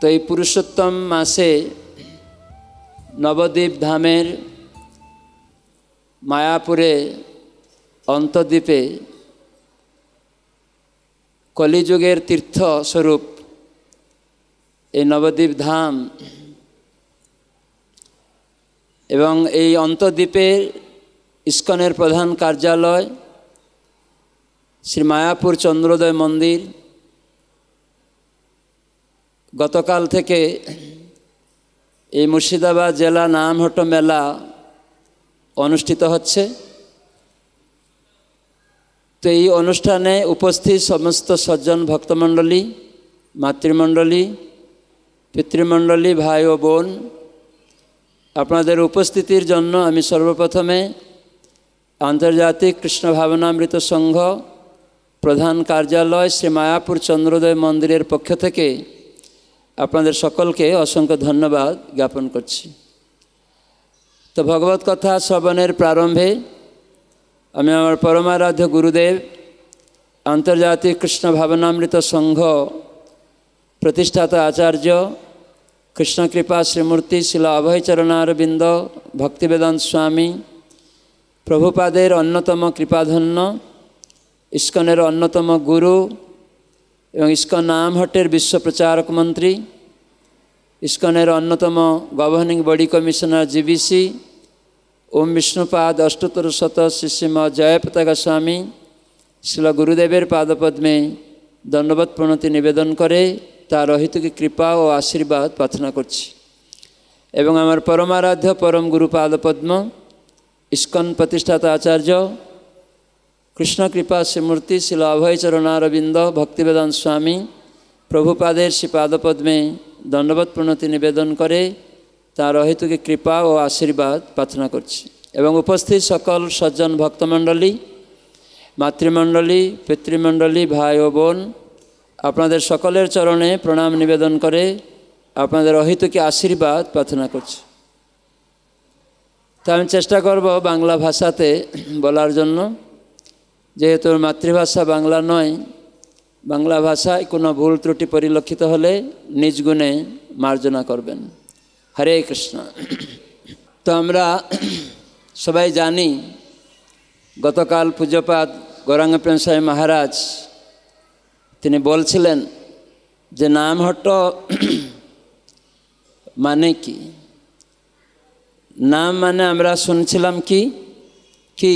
তো এই পুরুষোত্তম মাসে নবদ্বীপ ধামের মায়াপুরে অন্তদ্বীপে কলিযুগের তীর্থস্বরূপ এই নবদ্বীপ ধাম এবং এই অন্তদ্বীপের ইস্কনের প্রধান কার্যালয় শ্রী মায়াপুর চন্দ্রোদয় মন্দির গতকাল থেকে এই মুর্শিদাবাদ জেলা নামহট্ট মেলা অনুষ্ঠিত হচ্ছে তো এই অনুষ্ঠানে উপস্থিত সমস্ত সজ্জন ভক্তমণ্ডলী মাতৃমণ্ডলী পিতৃমণ্ডলী ভাই ও বোন আপনাদের উপস্থিতির জন্য আমি সর্বপ্রথমে আন্তর্জাতিক কৃষ্ণ ভাবনামৃত সংঘ প্রধান কার্যালয় শ্রী মায়াপুর চন্দ্রোদয় মন্দিরের পক্ষ থেকে আপনাদের সকলকে অসংখ্য ধন্যবাদ জ্ঞাপন করছি তো ভগবত কথা শ্রবণের প্রারম্ভে আমি আমার পরমারাধ্য গুরুদেব আন্তর্জাতিক কৃষ্ণ ভাবনামৃত সংঘ প্রতিষ্ঠাতা আচার্য কৃষ্ণকৃপা শ্রীমূর্তি শিল অভয়চরণারবিন্দ ভক্তিবেদান্ত স্বামী প্রভুপাদের অন্যতম কৃপাধন্য ইস্কনের অন্যতম গুরু এবং ইস্কন নাম হটের বিশ্ব প্রচারক মন্ত্রী ইস্কনের অন্যতম governing body commissioner GBC Om Vishnupad অষ্টতর শত শিশিম জয়প্রতা স্বামী শিল গুরুদেবের পাদপদ্মে দণ্ডবত প্রণতি নিবেদন করে তার অহিতকে কৃপা ও আশীর্বাদ প্রার্থনা করছি এবং আমার পরমারাধ্য পরম গুরু পাদপদ্ম ইস্কন প্রতিষ্ঠাতা আচার্য কৃষ্ণ কৃপা শ্রীমূর্তি শ্রীল অভয় চরণারবিন্দ ভক্তিবেদন স্বামী প্রভুপাদের শ্রীপাদপদ্মে দণ্ডবোধ প্রণতি নিবেদন করে তার অহেতুকে কৃপা ও আশীর্বাদ প্রার্থনা করছি এবং উপস্থিত সকল সজ্জন ভক্তমণ্ডলী মাতৃমণ্ডলী পিতৃমণ্ডলী ভাই ও বোন আপনাদের সকলের চরণে প্রণাম নিবেদন করে আপনাদের অহেতুকে আশীর্বাদ প্রার্থনা করছি তা আমি চেষ্টা করব বাংলা ভাষাতে বলার জন্য যেহেতু মাতৃভাষা বাংলা নয় বাংলা ভাষায় কোনো ভুল ত্রুটি পরিলক্ষিত হলে নিজ মার্জনা করবেন হরে কৃষ্ণ তো আমরা সবাই জানি গতকাল পুজোপাত গৌরাঙ্গ প্রেম সাহেব মহারাজ তিনি বলছিলেন যে নামহট্ট মানে কি নাম মানে আমরা শুনছিলাম কি কি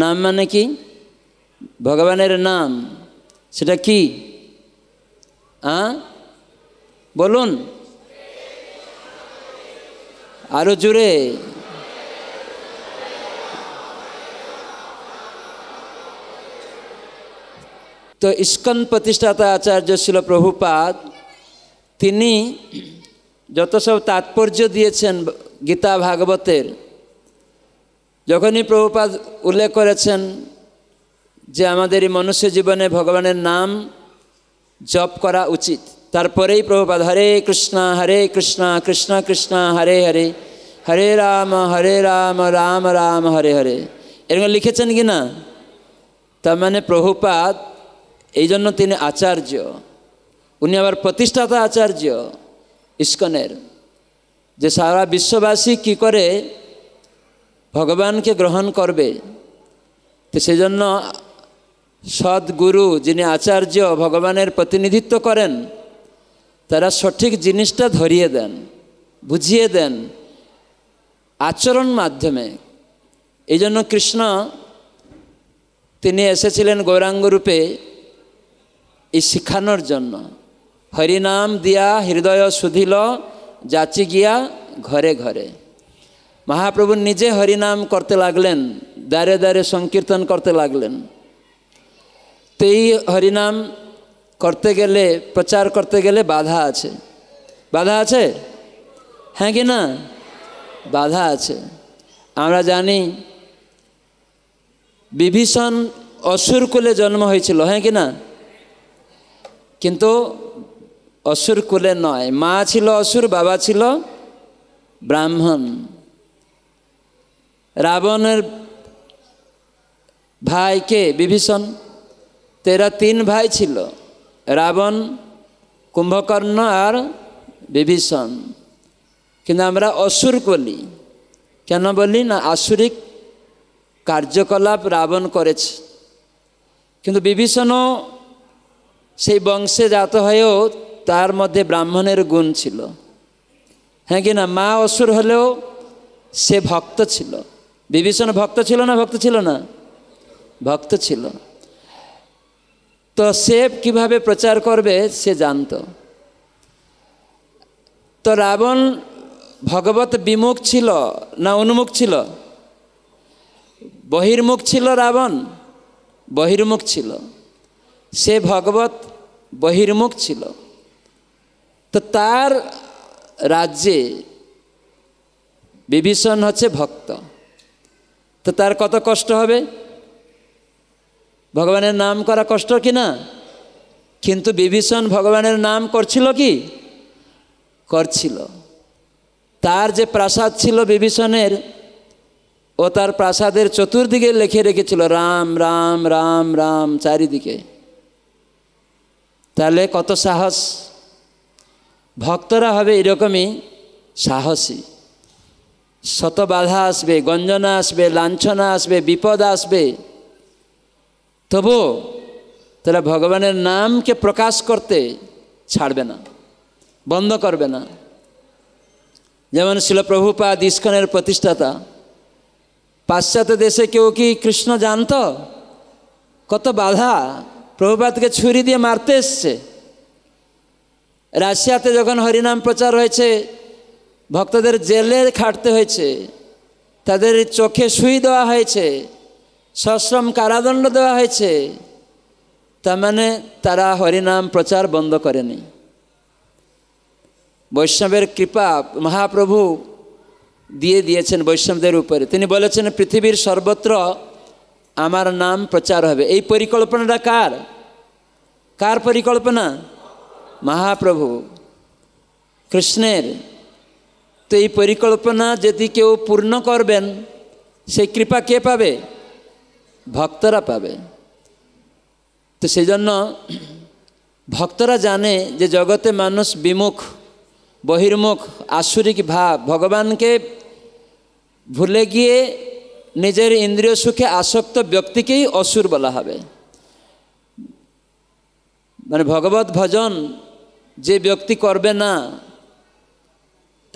নাম মানে কি ভগবানের নাম সেটা কি হ্যাঁ বলুন আরো জোরে তো ইস্কন প্রতিষ্ঠাতা আচার্য ছিল প্রভুপাদ তিনি যত সব তাৎপর্য দিয়েছেন গীতা ভাগবতের যখনই প্রভুপাদ উল্লেখ করেছেন যে আমাদের এই মনুষ্য জীবনে ভগবানের নাম জপ করা উচিত তারপরেই প্রভুপাদ হরে কৃষ্ণা হরে কৃষ্ণা কৃষ্ণ কৃষ্ণ হরে হরে হরে রাম হরে রাম রাম রাম হরে হরে এরকম লিখেছেন কি না তার মানে প্রভুপাদ এই জন্য তিনি আচার্য উনি আবার প্রতিষ্ঠাতা আচার্য ইস্কনের যে সারা বিশ্ববাসী কি করে ভগবানকে গ্রহণ করবে তো সেজন্য সদ্গুরু যিনি আচার্য ভগবানের প্রতিনিধিত্ব করেন তারা সঠিক জিনিসটা ধরিয়ে দেন বুঝিয়ে দেন আচরণ মাধ্যমে এই জন্য কৃষ্ণ তিনি এসেছিলেন গৌরাঙ্গ রূপে এই শিখানোর জন্য হরিনাম দিয়া হৃদয় সুধিল যাচি গিয়া ঘরে ঘরে মহাপ্রভু নিজে হরিনাম করতে লাগলেন দ্বারে দ্বারে সংকীর্তন করতে লাগলেন তেই হরিনাম করতে গেলে প্রচার করতে গেলে বাধা আছে বাধা আছে হ্যাঁ কি না বাধা আছে আমরা জানি বিভীষণ অসুরকুলে জন্ম হয়েছিল হ্যাঁ কি না কিন্তু অসুরকুলে নয় মা ছিল অসুর বাবা ছিল ব্রাহ্মণ রাবণের ভাই কে বিভীষণ তেরা তিন ভাই ছিল রাবণ কুম্ভকর্ণ আর বিভীষণ কিন্তু আমরা অসুর বলি কেন বলি না আসুরিক কার্যকলাপ রাবণ করেছে কিন্তু বিভীষণও সেই বংশে জাত হয়েও তার মধ্যে ব্রাহ্মণের গুণ ছিল হ্যাঁ কি না মা অসুর হলেও সে ভক্ত ছিল বিভীষণ ভক্ত ছিল না ভক্ত ছিল না ভক্ত ছিল তো সে কিভাবে প্রচার করবে সে জানত তো রাবণ ভগবত বিমুখ ছিল না উন্মুখ ছিল বহির্মুখ ছিল রাবণ বহির্মুখ ছিল সে ভগবত বহির্মুখ ছিল তো তার রাজ্যে বিভীষণ হচ্ছে ভক্ত তো তার কত কষ্ট হবে ভগবানের নাম করা কষ্ট কি না কিন্তু বিভীষণ ভগবানের নাম করছিল কি করছিল তার যে প্রাসাদ ছিল বিভীষণের ও তার প্রাসাদের চতুর্দিকে লেখে রেখেছিল রাম রাম রাম রাম চারিদিকে তাহলে কত সাহস ভক্তরা হবে এরকমই সাহসী শত বাধা আসবে গঞ্জনা আসবে লাঞ্ছনা আসবে বিপদ আসবে তবু তারা ভগবানের নামকে প্রকাশ করতে ছাড়বে না বন্ধ করবে না যেমন শিলপ্রভুপাদ দিস্কনের প্রতিষ্ঠাতা পাশ্চাত্য দেশে কেউ কি কৃষ্ণ জানত কত বাধা প্রভুপাতকে ছুরি দিয়ে মারতে এসছে রাশিয়াতে যখন হরিনাম প্রচার হয়েছে ভক্তদের জেলে খাটতে হয়েছে তাদের চোখে শুই দেওয়া হয়েছে সশ্রম কারাদণ্ড দেওয়া হয়েছে তার মানে তারা হরিনাম প্রচার বন্ধ করেনি বৈষ্ণবের কৃপা মহাপ্রভু দিয়ে দিয়েছেন বৈষ্ণবদের উপরে তিনি বলেছেন পৃথিবীর সর্বত্র আমার নাম প্রচার হবে এই পরিকল্পনাটা কার কার পরিকল্পনা মহাপ্রভু কৃষ্ণের তো এই পরিকল্পনা যদি কেউ পূর্ণ করবেন সেই কৃপা কে পাবে ভক্তরা পাবে তো সেই জন্য ভক্তরা জানে যে জগতে মানুষ বিমুখ বহির্মুখ আসুরিক ভাব ভগবানকে ভুলে গিয়ে নিজের ইন্দ্রিয় সুখে আসক্ত ব্যক্তিকেই অসুর বলা হবে মানে ভগবত ভজন যে ব্যক্তি করবে না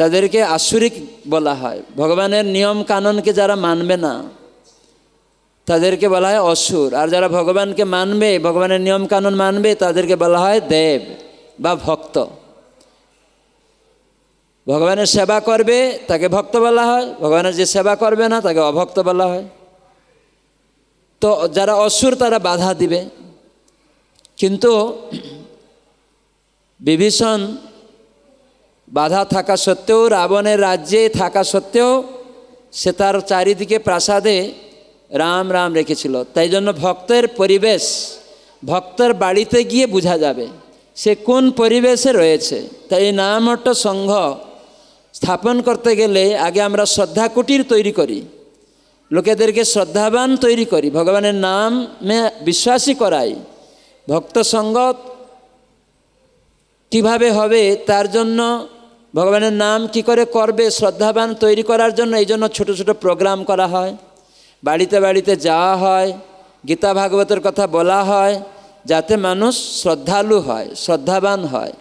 তাদেরকে আসুরিক বলা হয় ভগবানের নিয়ম কানুনকে যারা মানবে না তাদেরকে বলা হয় অসুর আর যারা ভগবানকে মানবে ভগবানের নিয়ম কানুন মানবে তাদেরকে বলা হয় দেব বা ভক্ত ভগবানের সেবা করবে তাকে ভক্ত বলা হয় ভগবানের যে সেবা করবে না তাকে অভক্ত বলা হয় তো যারা অসুর তারা বাধা দিবে কিন্তু বিভীষণ বাধা থাকা সত্ত্বেও রাবণের রাজ্যে থাকা সত্ত্বেও সে তার চারিদিকে প্রাসাদে রাম রাম রেখেছিল তাই জন্য ভক্তের পরিবেশ ভক্তের বাড়িতে গিয়ে বোঝা যাবে সে কোন পরিবেশে রয়েছে তাই এই নামহট্ট সংঘ স্থাপন করতে গেলে আগে আমরা শ্রদ্ধা কুটির তৈরি করি লোকেদেরকে শ্রদ্ধাবান তৈরি করি ভগবানের নামে বিশ্বাসী করাই ভক্ত সংঘ কীভাবে হবে তার জন্য ভগবানের নাম কি করে করবে শ্রদ্ধাবান তৈরি করার জন্য এই জন্য ছোটো ছোটো প্রোগ্রাম করা হয় বাড়িতে বাড়িতে যাওয়া হয় গীতা ভাগবতের কথা বলা হয় যাতে মানুষ শ্রদ্ধালু হয় শ্রদ্ধাবান হয়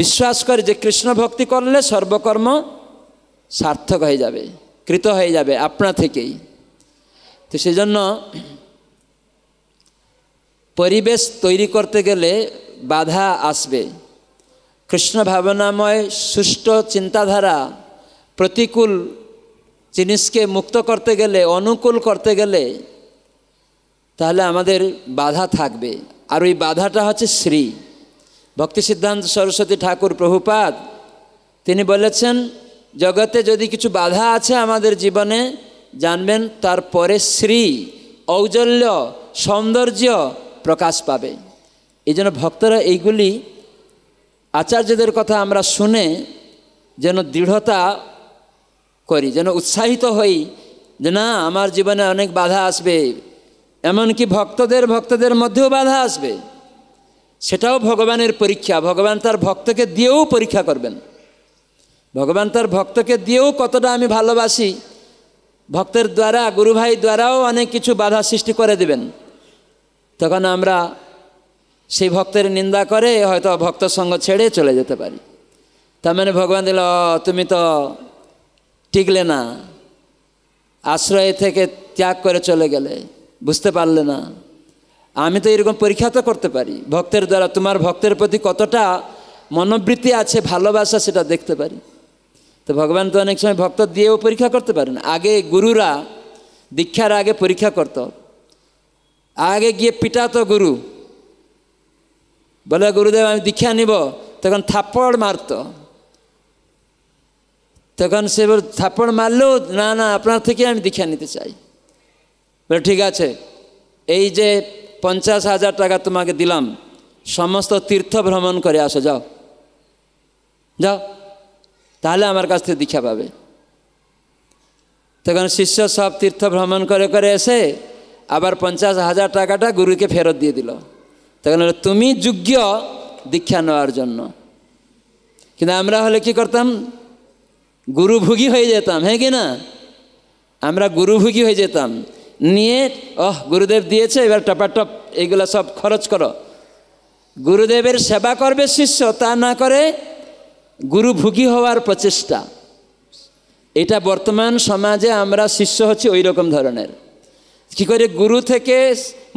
বিশ্বাস করে যে কৃষ্ণ ভক্তি করলে সর্বকর্ম সার্থক হয়ে যাবে কৃত হয়ে যাবে আপনা থেকেই তো সেজন্য পরিবেশ তৈরি করতে গেলে বাধা আসবে কৃষ্ণ ভাবনাময় সুষ্ঠু চিন্তাধারা প্রতিকূল জিনিসকে মুক্ত করতে গেলে অনুকূল করতে গেলে তাহলে আমাদের বাধা থাকবে আর ওই বাধাটা হচ্ছে শ্রী ভক্তি সিদ্ধান্ত সরস্বতী ঠাকুর প্রভুপাদ তিনি বলেছেন জগতে যদি কিছু বাধা আছে আমাদের জীবনে জানবেন তারপরে শ্রী ঔজল্য সৌন্দর্য প্রকাশ পাবে এই জন্য ভক্তরা এইগুলি আচার্যদের কথা আমরা শুনে যেন দৃঢ়তা করি যেন উৎসাহিত হই যে না আমার জীবনে অনেক বাধা আসবে এমনকি ভক্তদের ভক্তদের মধ্যেও বাধা আসবে সেটাও ভগবানের পরীক্ষা ভগবান তার ভক্তকে দিয়েও পরীক্ষা করবেন ভগবান তার ভক্তকে দিয়েও কতটা আমি ভালোবাসি ভক্তের দ্বারা গুরুভাই দ্বারাও অনেক কিছু বাধা সৃষ্টি করে দেবেন তখন আমরা সেই ভক্তের নিন্দা করে হয়তো ভক্ত সঙ্গ ছেড়ে চলে যেতে পারি তার মানে ভগবান দিল তুমি তো টিকলে না আশ্রয় থেকে ত্যাগ করে চলে গেলে বুঝতে পারলে না আমি তো এরকম পরীক্ষা তো করতে পারি ভক্তের দ্বারা তোমার ভক্তের প্রতি কতটা মনোবৃত্তি আছে ভালোবাসা সেটা দেখতে পারি তো ভগবান তো অনেক সময় ভক্ত দিয়েও পরীক্ষা করতে পারেন আগে গুরুরা দীক্ষার আগে পরীক্ষা করত আগে গিয়ে পিটাতো গুরু বলে গুরুদেব আমি দীক্ষা নিব তখন থাপ্পড় মারত তখন সে থাপ্পড় মারলেও না না আপনার থেকে আমি দীক্ষা নিতে চাই বলে ঠিক আছে এই যে পঞ্চাশ হাজার টাকা তোমাকে দিলাম সমস্ত তীর্থ ভ্রমণ করে আসো যাও যাও তাহলে আমার কাছ থেকে দীক্ষা পাবে তখন শিষ্য সব তীর্থ ভ্রমণ করে করে এসে আবার পঞ্চাশ হাজার টাকাটা গুরুকে ফেরত দিয়ে দিল তখন হলো তুমি যোগ্য দীক্ষা নেওয়ার জন্য কিন্তু আমরা হলে কি করতাম গুরুভোগী হয়ে যেতাম হ্যাঁ কি না আমরা গুরুভোগী হয়ে যেতাম নিয়ে অহ গুরুদেব দিয়েছে এবার টপাটপ এইগুলো সব খরচ করো গুরুদেবের সেবা করবে শিষ্য তা না করে গুরুভোগী হওয়ার প্রচেষ্টা এটা বর্তমান সমাজে আমরা শিষ্য হচ্ছে ওই রকম ধরনের কী করে গুরু থেকে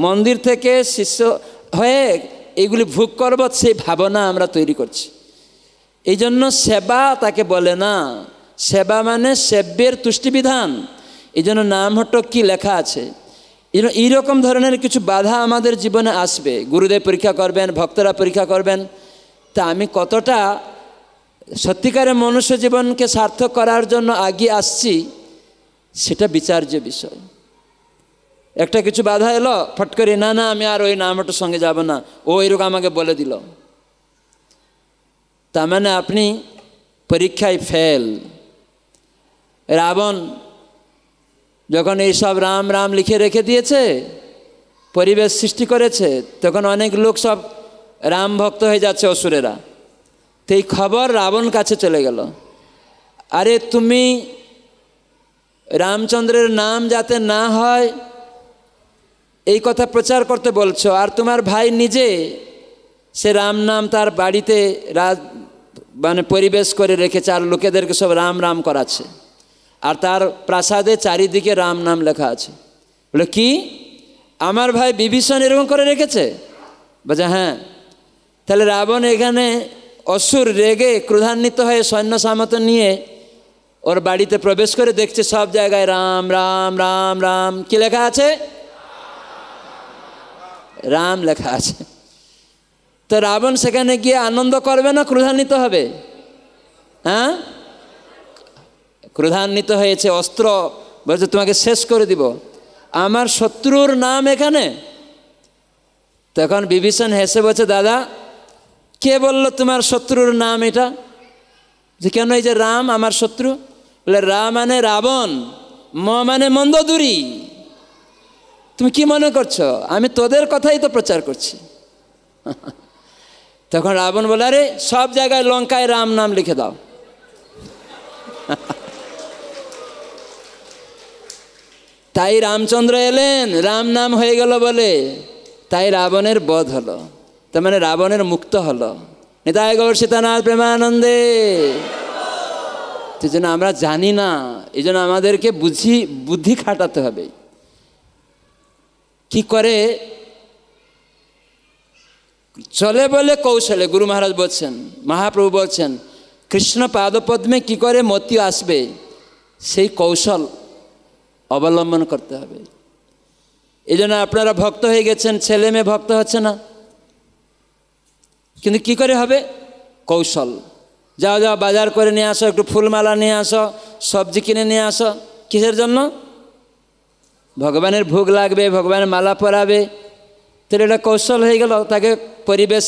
মন্দির থেকে শিষ্য হয়ে এগুলি ভোগ করব সেই ভাবনা আমরা তৈরি করছি এই জন্য সেবা তাকে বলে না সেবা মানে সেব্যের তুষ্টিবিধান এই জন্য নাম হট কি লেখা আছে এই জন্য এইরকম ধরনের কিছু বাধা আমাদের জীবনে আসবে গুরুদেব পরীক্ষা করবেন ভক্তরা পরীক্ষা করবেন তা আমি কতটা সত্যিকারে মনুষ্য জীবনকে সার্থক করার জন্য আগিয়ে আসছি সেটা বিচার্য বিষয় একটা কিছু বাধা এলো ফট করে না না আমি আর ওই নামটার সঙ্গে যাব না ও এরকম আমাকে বলে দিল তার মানে আপনি পরীক্ষায় ফেল রাবণ যখন এইসব রাম রাম লিখে রেখে দিয়েছে পরিবেশ সৃষ্টি করেছে তখন অনেক লোক সব রাম ভক্ত হয়ে যাচ্ছে অসুরেরা তো এই খবর রাবণ কাছে চলে গেল আরে তুমি রামচন্দ্রের নাম যাতে না হয় এই কথা প্রচার করতে বলছো আর তোমার ভাই নিজে সে রাম নাম তার বাড়িতে রাজ মানে পরিবেশ করে রেখেছে আর লোকেদেরকে সব রাম রাম করাচ্ছে আর তার প্রাসাদে চারিদিকে রাম নাম লেখা আছে বলে কি আমার ভাই বিভীষণ এরকম করে রেখেছে বলছে হ্যাঁ তাহলে রাবণ এখানে অসুর রেগে ক্রোধান্বিত হয়ে সৈন্য সামত নিয়ে ওর বাড়িতে প্রবেশ করে দেখছে সব জায়গায় রাম রাম রাম রাম কি লেখা আছে রাম লেখা আছে তো রাবণ সেখানে গিয়ে আনন্দ করবে না ক্রোধান্বিত হবে হ্যাঁ ক্রোধান্বিত হয়েছে অস্ত্র বলছে তোমাকে শেষ করে দিব আমার শত্রুর নাম এখানে তখন বিভীষণ হেসে বলছে দাদা কে বলল তোমার শত্রুর নাম এটা যে কেন এই যে রাম আমার শত্রু বলে রা মানে রাবণ ম মানে মন্দদুরী তুমি কি মনে করছো আমি তোদের কথাই তো প্রচার করছি তখন রাবণ বলে আরে সব জায়গায় লঙ্কায় রাম নাম লিখে দাও তাই রামচন্দ্র এলেন রাম নাম হয়ে গেল বলে তাই রাবণের বধ হলো তার মানে রাবণের মুক্ত হলো নেতা গৌর সীতানাথ প্রেমানন্দে সেই জন্য আমরা জানি না এই জন্য আমাদেরকে বুঝি বুদ্ধি খাটাতে হবে কি করে চলে বলে কৌশলে গুরু মহারাজ বলছেন মহাপ্রভু বলছেন কৃষ্ণ পাদপদ্মে কি করে মতি আসবে সেই কৌশল অবলম্বন করতে হবে এই জন্য আপনারা ভক্ত হয়ে গেছেন ছেলে মেয়ে ভক্ত হচ্ছে না কিন্তু কি করে হবে কৌশল যাও যাও বাজার করে নিয়ে আসো একটু ফুলমালা নিয়ে আসো সবজি কিনে নিয়ে আসো কিসের জন্য ভগবানের ভোগ লাগবে ভগবানের মালা পরাবে তাহলে এটা কৌশল হয়ে গেল তাকে পরিবেশ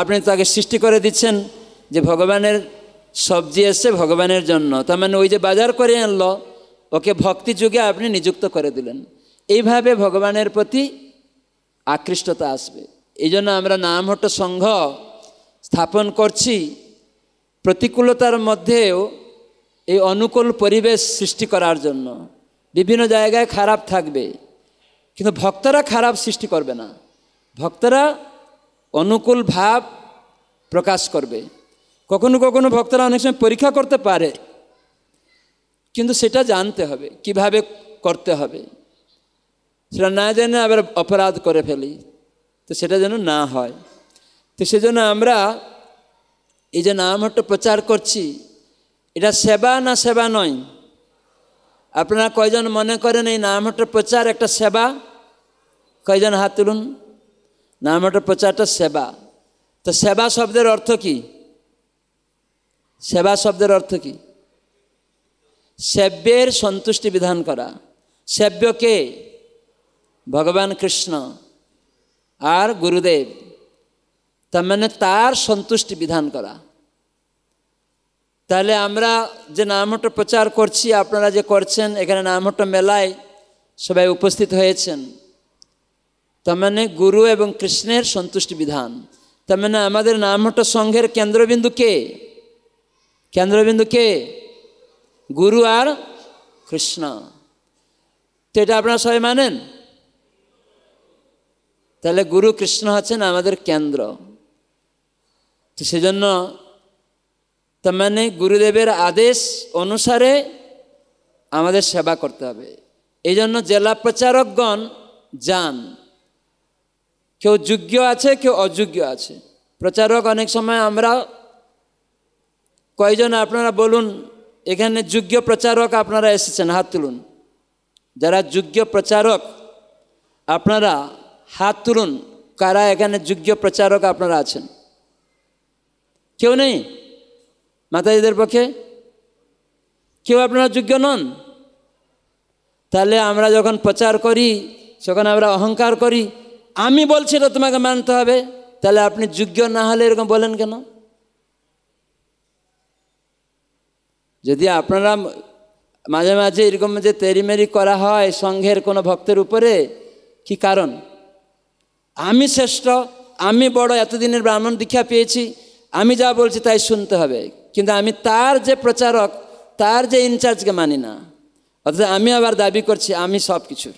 আপনি তাকে সৃষ্টি করে দিচ্ছেন যে ভগবানের সবজি এসে ভগবানের জন্য তার মানে ওই যে বাজার করে আনলো ওকে ভক্তি যুগে আপনি নিযুক্ত করে দিলেন এইভাবে ভগবানের প্রতি আকৃষ্টতা আসবে এই জন্য আমরা নামহট্ট সংঘ স্থাপন করছি প্রতিকূলতার মধ্যেও এই অনুকূল পরিবেশ সৃষ্টি করার জন্য বিভিন্ন জায়গায় খারাপ থাকবে কিন্তু ভক্তরা খারাপ সৃষ্টি করবে না ভক্তরা অনুকূল ভাব প্রকাশ করবে কখনো কখনো ভক্তরা অনেক সময় পরীক্ষা করতে পারে কিন্তু সেটা জানতে হবে কিভাবে করতে হবে সেটা না জেনে আবার অপরাধ করে ফেলি তো সেটা যেন না হয় তো সেজন্য আমরা এই যে নামহট্ট প্রচার করছি এটা সেবা না সেবা নয় আপনারা কয়জন মনে করেন এই নামহট্টের প্রচার একটা সেবা কয়জন হাত তুলুন নামহট্টের প্রচারটা সেবা তো সেবা শব্দের অর্থ কি সেবা শব্দের অর্থ কি সেব্যের সন্তুষ্টি বিধান করা সেব্য কে ভগবান কৃষ্ণ আর গুরুদেব তার মানে তার সন্তুষ্টি বিধান করা তাহলে আমরা যে নামহট প্রচার করছি আপনারা যে করছেন এখানে নামহট মেলায় সবাই উপস্থিত হয়েছেন তার মানে গুরু এবং কৃষ্ণের সন্তুষ্টি বিধান তার মানে আমাদের নামহট সংঘের কেন্দ্রবিন্দু কে কেন্দ্রবিন্দু কে গুরু আর কৃষ্ণ তো এটা আপনারা সবাই মানেন তাহলে গুরু কৃষ্ণ হচ্ছেন আমাদের কেন্দ্র তো সেজন্য তার মানে গুরুদেবের আদেশ অনুসারে আমাদের সেবা করতে হবে এই জন্য জেলা প্রচারকগণ যান কেউ যোগ্য আছে কেউ অযোগ্য আছে প্রচারক অনেক সময় আমরা কয়জন আপনারা বলুন এখানে যোগ্য প্রচারক আপনারা এসেছেন হাত তুলুন যারা যোগ্য প্রচারক আপনারা হাত তুলুন কারা এখানে যোগ্য প্রচারক আপনারা আছেন কেউ নেই মাতাজিদের পক্ষে কেউ আপনারা যোগ্য নন তাহলে আমরা যখন প্রচার করি যখন আমরা অহংকার করি আমি বলছি এটা তোমাকে মানতে হবে তাহলে আপনি যোগ্য না হলে এরকম বলেন কেন যদি আপনারা মাঝে মাঝে এরকম যে তেরিমেরি করা হয় সংঘের কোনো ভক্তের উপরে কি কারণ আমি শ্রেষ্ঠ আমি বড় এতদিনের ব্রাহ্মণ দীক্ষা পেয়েছি আমি যা বলছি তাই শুনতে হবে কিন্তু আমি তার যে প্রচারক তার যে ইনচার্জকে মানি না অর্থাৎ আমি আবার দাবি করছি আমি সব কিছুর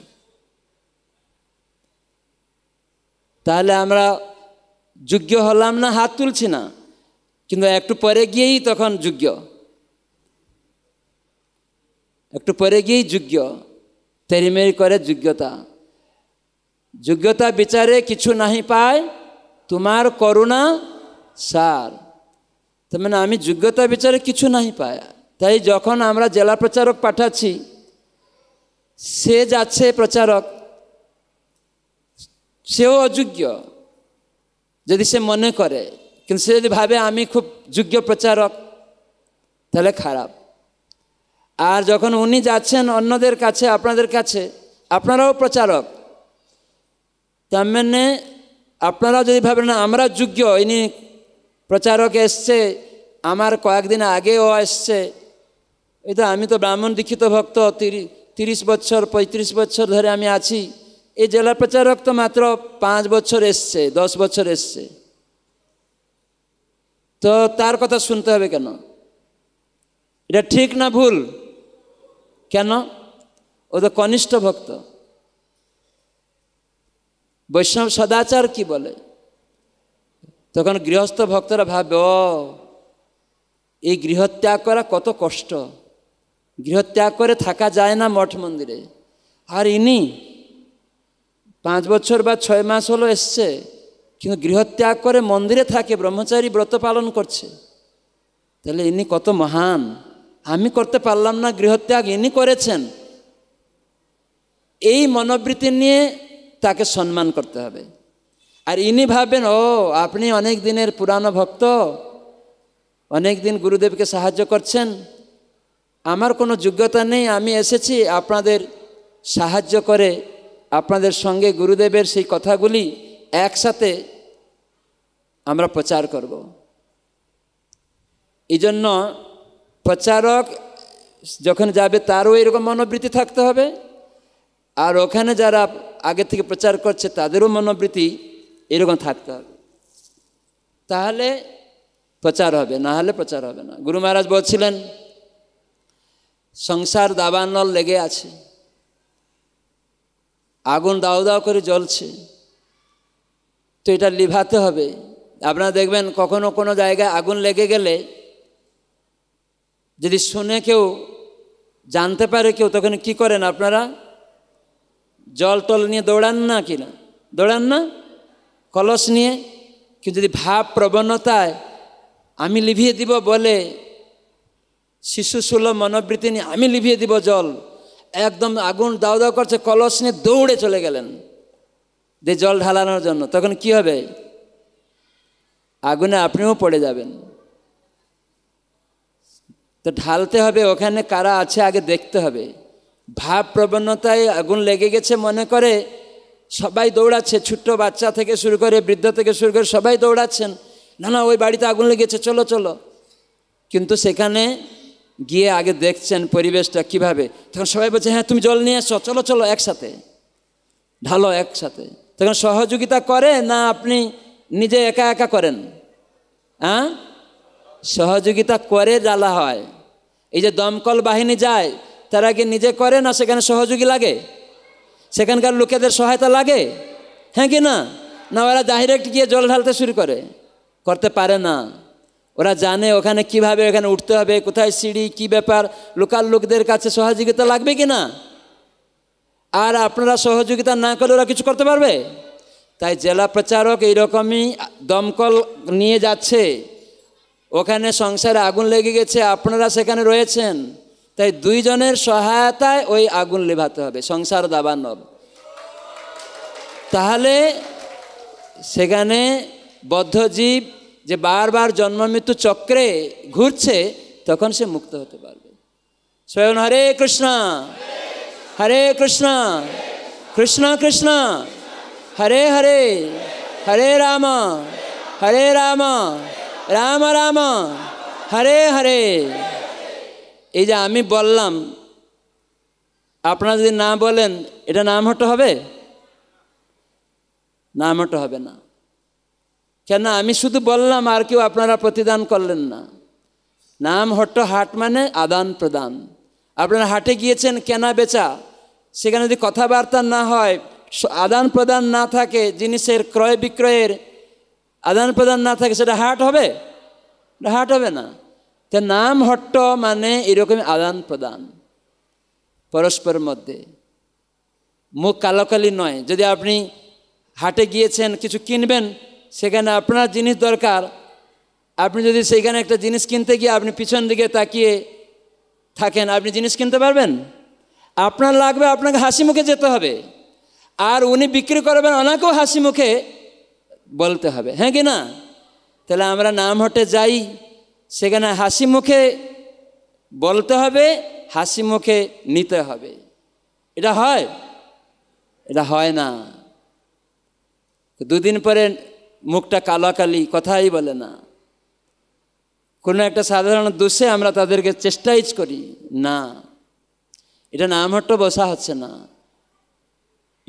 তাহলে আমরা যোগ্য হলাম না হাত তুলছি না কিন্তু একটু পরে গিয়েই তখন যোগ্য একটু পরে গিয়েই যোগ্য তেরিমেরি করে যোগ্যতা যোগ্যতা বিচারে কিছু নাহি পায় তোমার করুণা সার তার মানে আমি যোগ্যতা বিচারে কিছু নাই পায়া তাই যখন আমরা জেলা প্রচারক পাঠাচ্ছি সে যাচ্ছে প্রচারক সেও অযোগ্য যদি সে মনে করে কিন্তু সে যদি ভাবে আমি খুব যোগ্য প্রচারক তাহলে খারাপ আর যখন উনি যাচ্ছেন অন্যদের কাছে আপনাদের কাছে আপনারাও প্রচারক তার মানে আপনারাও যদি ভাবেন আমরা যোগ্য ইনি প্রচারক এসছে আমার কয়েকদিন আগেও এসছে এই তো আমি তো ব্রাহ্মণ দীক্ষিত ভক্ত তিরিশ বছর পঁয়ত্রিশ বছর ধরে আমি আছি এই জেলা প্রচারক তো মাত্র পাঁচ বছর এসছে দশ বছর এসছে তো তার কথা শুনতে হবে কেন এটা ঠিক না ভুল কেন ও তো কনিষ্ঠ ভক্ত বৈষ্ণব সদাচার কি বলে তখন গৃহস্থ ভক্তরা ভাবে ও এই গৃহত্যাগ করা কত কষ্ট গৃহত্যাগ করে থাকা যায় না মঠ মন্দিরে আর ইনি পাঁচ বছর বা ছয় মাস হলো এসছে কিন্তু গৃহত্যাগ করে মন্দিরে থাকে ব্রহ্মচারী ব্রত পালন করছে তাহলে ইনি কত মহান আমি করতে পারলাম না গৃহত্যাগ ইনি করেছেন এই মনোবৃত্তি নিয়ে তাকে সম্মান করতে হবে আর ইনি ভাবেন ও আপনি অনেক দিনের পুরানো ভক্ত অনেক দিন গুরুদেবকে সাহায্য করছেন আমার কোনো যোগ্যতা নেই আমি এসেছি আপনাদের সাহায্য করে আপনাদের সঙ্গে গুরুদেবের সেই কথাগুলি একসাথে আমরা প্রচার করব এই জন্য প্রচারক যখন যাবে তারও এরকম মনোবৃত্তি থাকতে হবে আর ওখানে যারা আগে থেকে প্রচার করছে তাদেরও মনোবৃত্তি এরকম থাকতে হবে তাহলে প্রচার হবে না হলে প্রচার হবে না গুরু মহারাজ বলছিলেন সংসার দাবানল লেগে আছে আগুন দাও দাও করে জ্বলছে তো এটা লিভাতে হবে আপনারা দেখবেন কখনো কোনো জায়গায় আগুন লেগে গেলে যদি শুনে কেউ জানতে পারে কেউ তখন কি করেন আপনারা জল টল নিয়ে দৌড়ান না কিনা দৌড়ান না কলস নিয়ে কিন্তু যদি ভাব প্রবণতায় আমি লিভিয়ে দিব বলে শিশু সুলভ মনোবৃত্তি নিয়ে আমি লিভিয়ে দিব জল একদম আগুন দাও দাও করছে কলস নিয়ে দৌড়ে চলে গেলেন যে জল ঢালানোর জন্য তখন কি হবে আগুনে আপনিও পড়ে যাবেন তো ঢালতে হবে ওখানে কারা আছে আগে দেখতে হবে ভাব প্রবণতায় আগুন লেগে গেছে মনে করে সবাই দৌড়াচ্ছে ছোট্ট বাচ্চা থেকে শুরু করে বৃদ্ধ থেকে শুরু করে সবাই দৌড়াচ্ছেন না না ওই বাড়িতে আগুন লেগেছে চলো চলো কিন্তু সেখানে গিয়ে আগে দেখছেন পরিবেশটা কিভাবে তখন সবাই বলছে হ্যাঁ তুমি জল নিয়ে এসো চলো চলো একসাথে ঢালো একসাথে তখন সহযোগিতা করে না আপনি নিজে একা একা করেন হ্যাঁ সহযোগিতা করে জ্বালা হয় এই যে দমকল বাহিনী যায় তারা কি নিজে করে না সেখানে সহযোগী লাগে সেখানকার লোকেদের সহায়তা লাগে হ্যাঁ কি না না ওরা ডাইরেক্ট গিয়ে জল ঢালতে শুরু করে করতে পারে না ওরা জানে ওখানে কিভাবে ওখানে উঠতে হবে কোথায় সিঁড়ি কি ব্যাপার লোকাল লোকদের কাছে সহযোগিতা লাগবে কি না আর আপনারা সহযোগিতা না করলে ওরা কিছু করতে পারবে তাই জেলা প্রচারক এইরকমই দমকল নিয়ে যাচ্ছে ওখানে সংসারে আগুন লেগে গেছে আপনারা সেখানে রয়েছেন তাই দুইজনের সহায়তায় ওই আগুন লেভাতে হবে সংসার হবে তাহলে সেখানে বদ্ধজীব যে বারবার জন্ম মৃত্যু চক্রে ঘুরছে তখন সে মুক্ত হতে পারবে স্বয়ং হরে কৃষ্ণ হরে কৃষ্ণ কৃষ্ণ কৃষ্ণ হরে হরে হরে রাম হরে রাম রাম রাম হরে হরে এই যে আমি বললাম আপনারা যদি না বলেন এটা নাম হটো হবে নাম হটো হবে না কেন আমি শুধু বললাম আর কেউ আপনারা প্রতিদান করলেন না নাম হট্ট হাট মানে আদান প্রদান আপনারা হাটে গিয়েছেন কেনা বেচা সেখানে যদি কথাবার্তা না হয় আদান প্রদান না থাকে জিনিসের ক্রয় বিক্রয়ের আদান প্রদান না থাকে সেটা হাট হবে হাট হবে না তা নাম হট্ট মানে এরকম আদান প্রদান পরস্পর মধ্যে মুখ কালোকালি নয় যদি আপনি হাটে গিয়েছেন কিছু কিনবেন সেখানে আপনার জিনিস দরকার আপনি যদি সেইখানে একটা জিনিস কিনতে গিয়ে আপনি পিছন দিকে তাকিয়ে থাকেন আপনি জিনিস কিনতে পারবেন আপনার লাগবে আপনাকে হাসি মুখে যেতে হবে আর উনি বিক্রি করবেন ওনাকেও হাসি মুখে বলতে হবে হ্যাঁ কি না তাহলে আমরা নাম হটে যাই সেখানে হাসি মুখে বলতে হবে হাসি মুখে নিতে হবে এটা হয় এটা হয় না দুদিন পরে মুখটা কালাকালি কথাই বলে না কোনো একটা সাধারণ দোষে আমরা তাদেরকে চেষ্টাইজ করি না এটা হট্ট বসা হচ্ছে না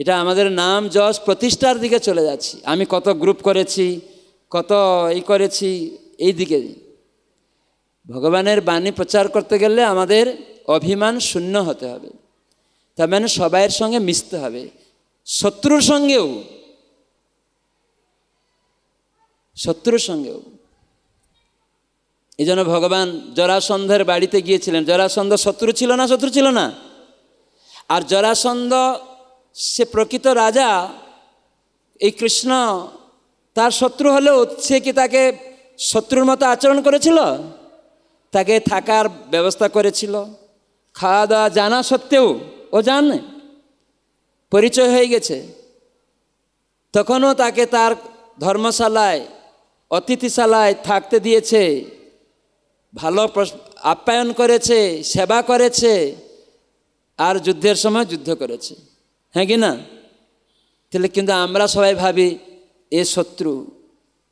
এটা আমাদের নাম যশ প্রতিষ্ঠার দিকে চলে যাচ্ছি আমি কত গ্রুপ করেছি কত ই করেছি এই দিকে ভগবানের বাণী প্রচার করতে গেলে আমাদের অভিমান শূন্য হতে হবে তার মানে সবাইয়ের সঙ্গে মিশতে হবে শত্রুর সঙ্গেও শত্রুর সঙ্গেও এই জন্য ভগবান জরাসন্ধের বাড়িতে গিয়েছিলেন জরাসন্ধ শত্রু ছিল না শত্রু ছিল না আর জরাসন্ধ সে প্রকৃত রাজা এই কৃষ্ণ তার শত্রু হলেও সে কি তাকে শত্রুর মতো আচরণ করেছিল তাকে থাকার ব্যবস্থা করেছিল খাওয়া দাওয়া জানা সত্ত্বেও ও জানে পরিচয় হয়ে গেছে তখনও তাকে তার ধর্মশালায় অতিথিশালায় থাকতে দিয়েছে ভালো আপ্যায়ন করেছে সেবা করেছে আর যুদ্ধের সময় যুদ্ধ করেছে হ্যাঁ কি না তাহলে কিন্তু আমরা সবাই ভাবি এ শত্রু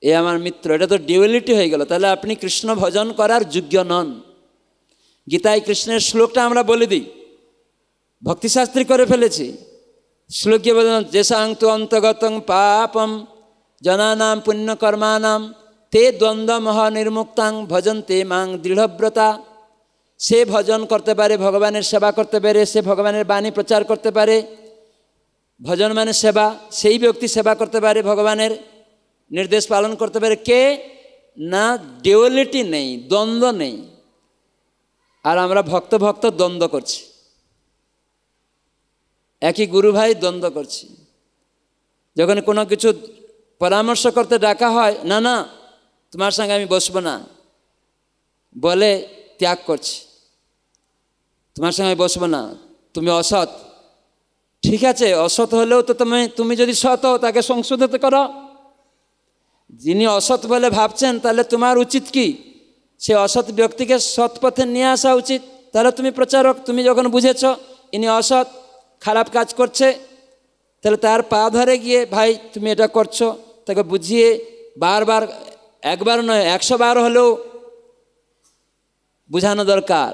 এ আমার মিত্র এটা তো ডিউলিটি হয়ে গেল তাহলে আপনি কৃষ্ণ ভজন করার যোগ্য নন গীতায় কৃষ্ণের শ্লোকটা আমরা বলে দিই ভক্তিশাস্ত্রী করে ফেলেছি শ্লোকে ভজন যেসাং তু অন্তগত পাপম জনানাম পুণ্যকর্মানাম তে মহানির্মুক্তাং ভজন ভজন্তে মাং দৃঢ়ব্রতা সে ভজন করতে পারে ভগবানের সেবা করতে পারে সে ভগবানের বাণী প্রচার করতে পারে ভজন মানে সেবা সেই ব্যক্তি সেবা করতে পারে ভগবানের নির্দেশ পালন করতে পারে কে না ডেওয়ালিটি নেই দ্বন্দ্ব নেই আর আমরা ভক্ত ভক্ত দ্বন্দ্ব করছি একই গুরু ভাই দ্বন্দ্ব করছি যখন কোনো কিছু পরামর্শ করতে ডাকা হয় না না তোমার সঙ্গে আমি বসবো না বলে ত্যাগ করছি তোমার সঙ্গে আমি বসবো না তুমি অসৎ ঠিক আছে অসৎ হলেও তো তুমি তুমি যদি সৎ হও তাকে সংশোধিত করো যিনি অসৎ বলে ভাবছেন তাহলে তোমার উচিত কি সে অসৎ ব্যক্তিকে সৎ পথে নিয়ে আসা উচিত তাহলে তুমি প্রচারক তুমি যখন বুঝেছ ইনি অসৎ খারাপ কাজ করছে তাহলে তার পা ধরে গিয়ে ভাই তুমি এটা করছো তাকে বুঝিয়ে বারবার একবার নয় একশো বার হলেও বোঝানো দরকার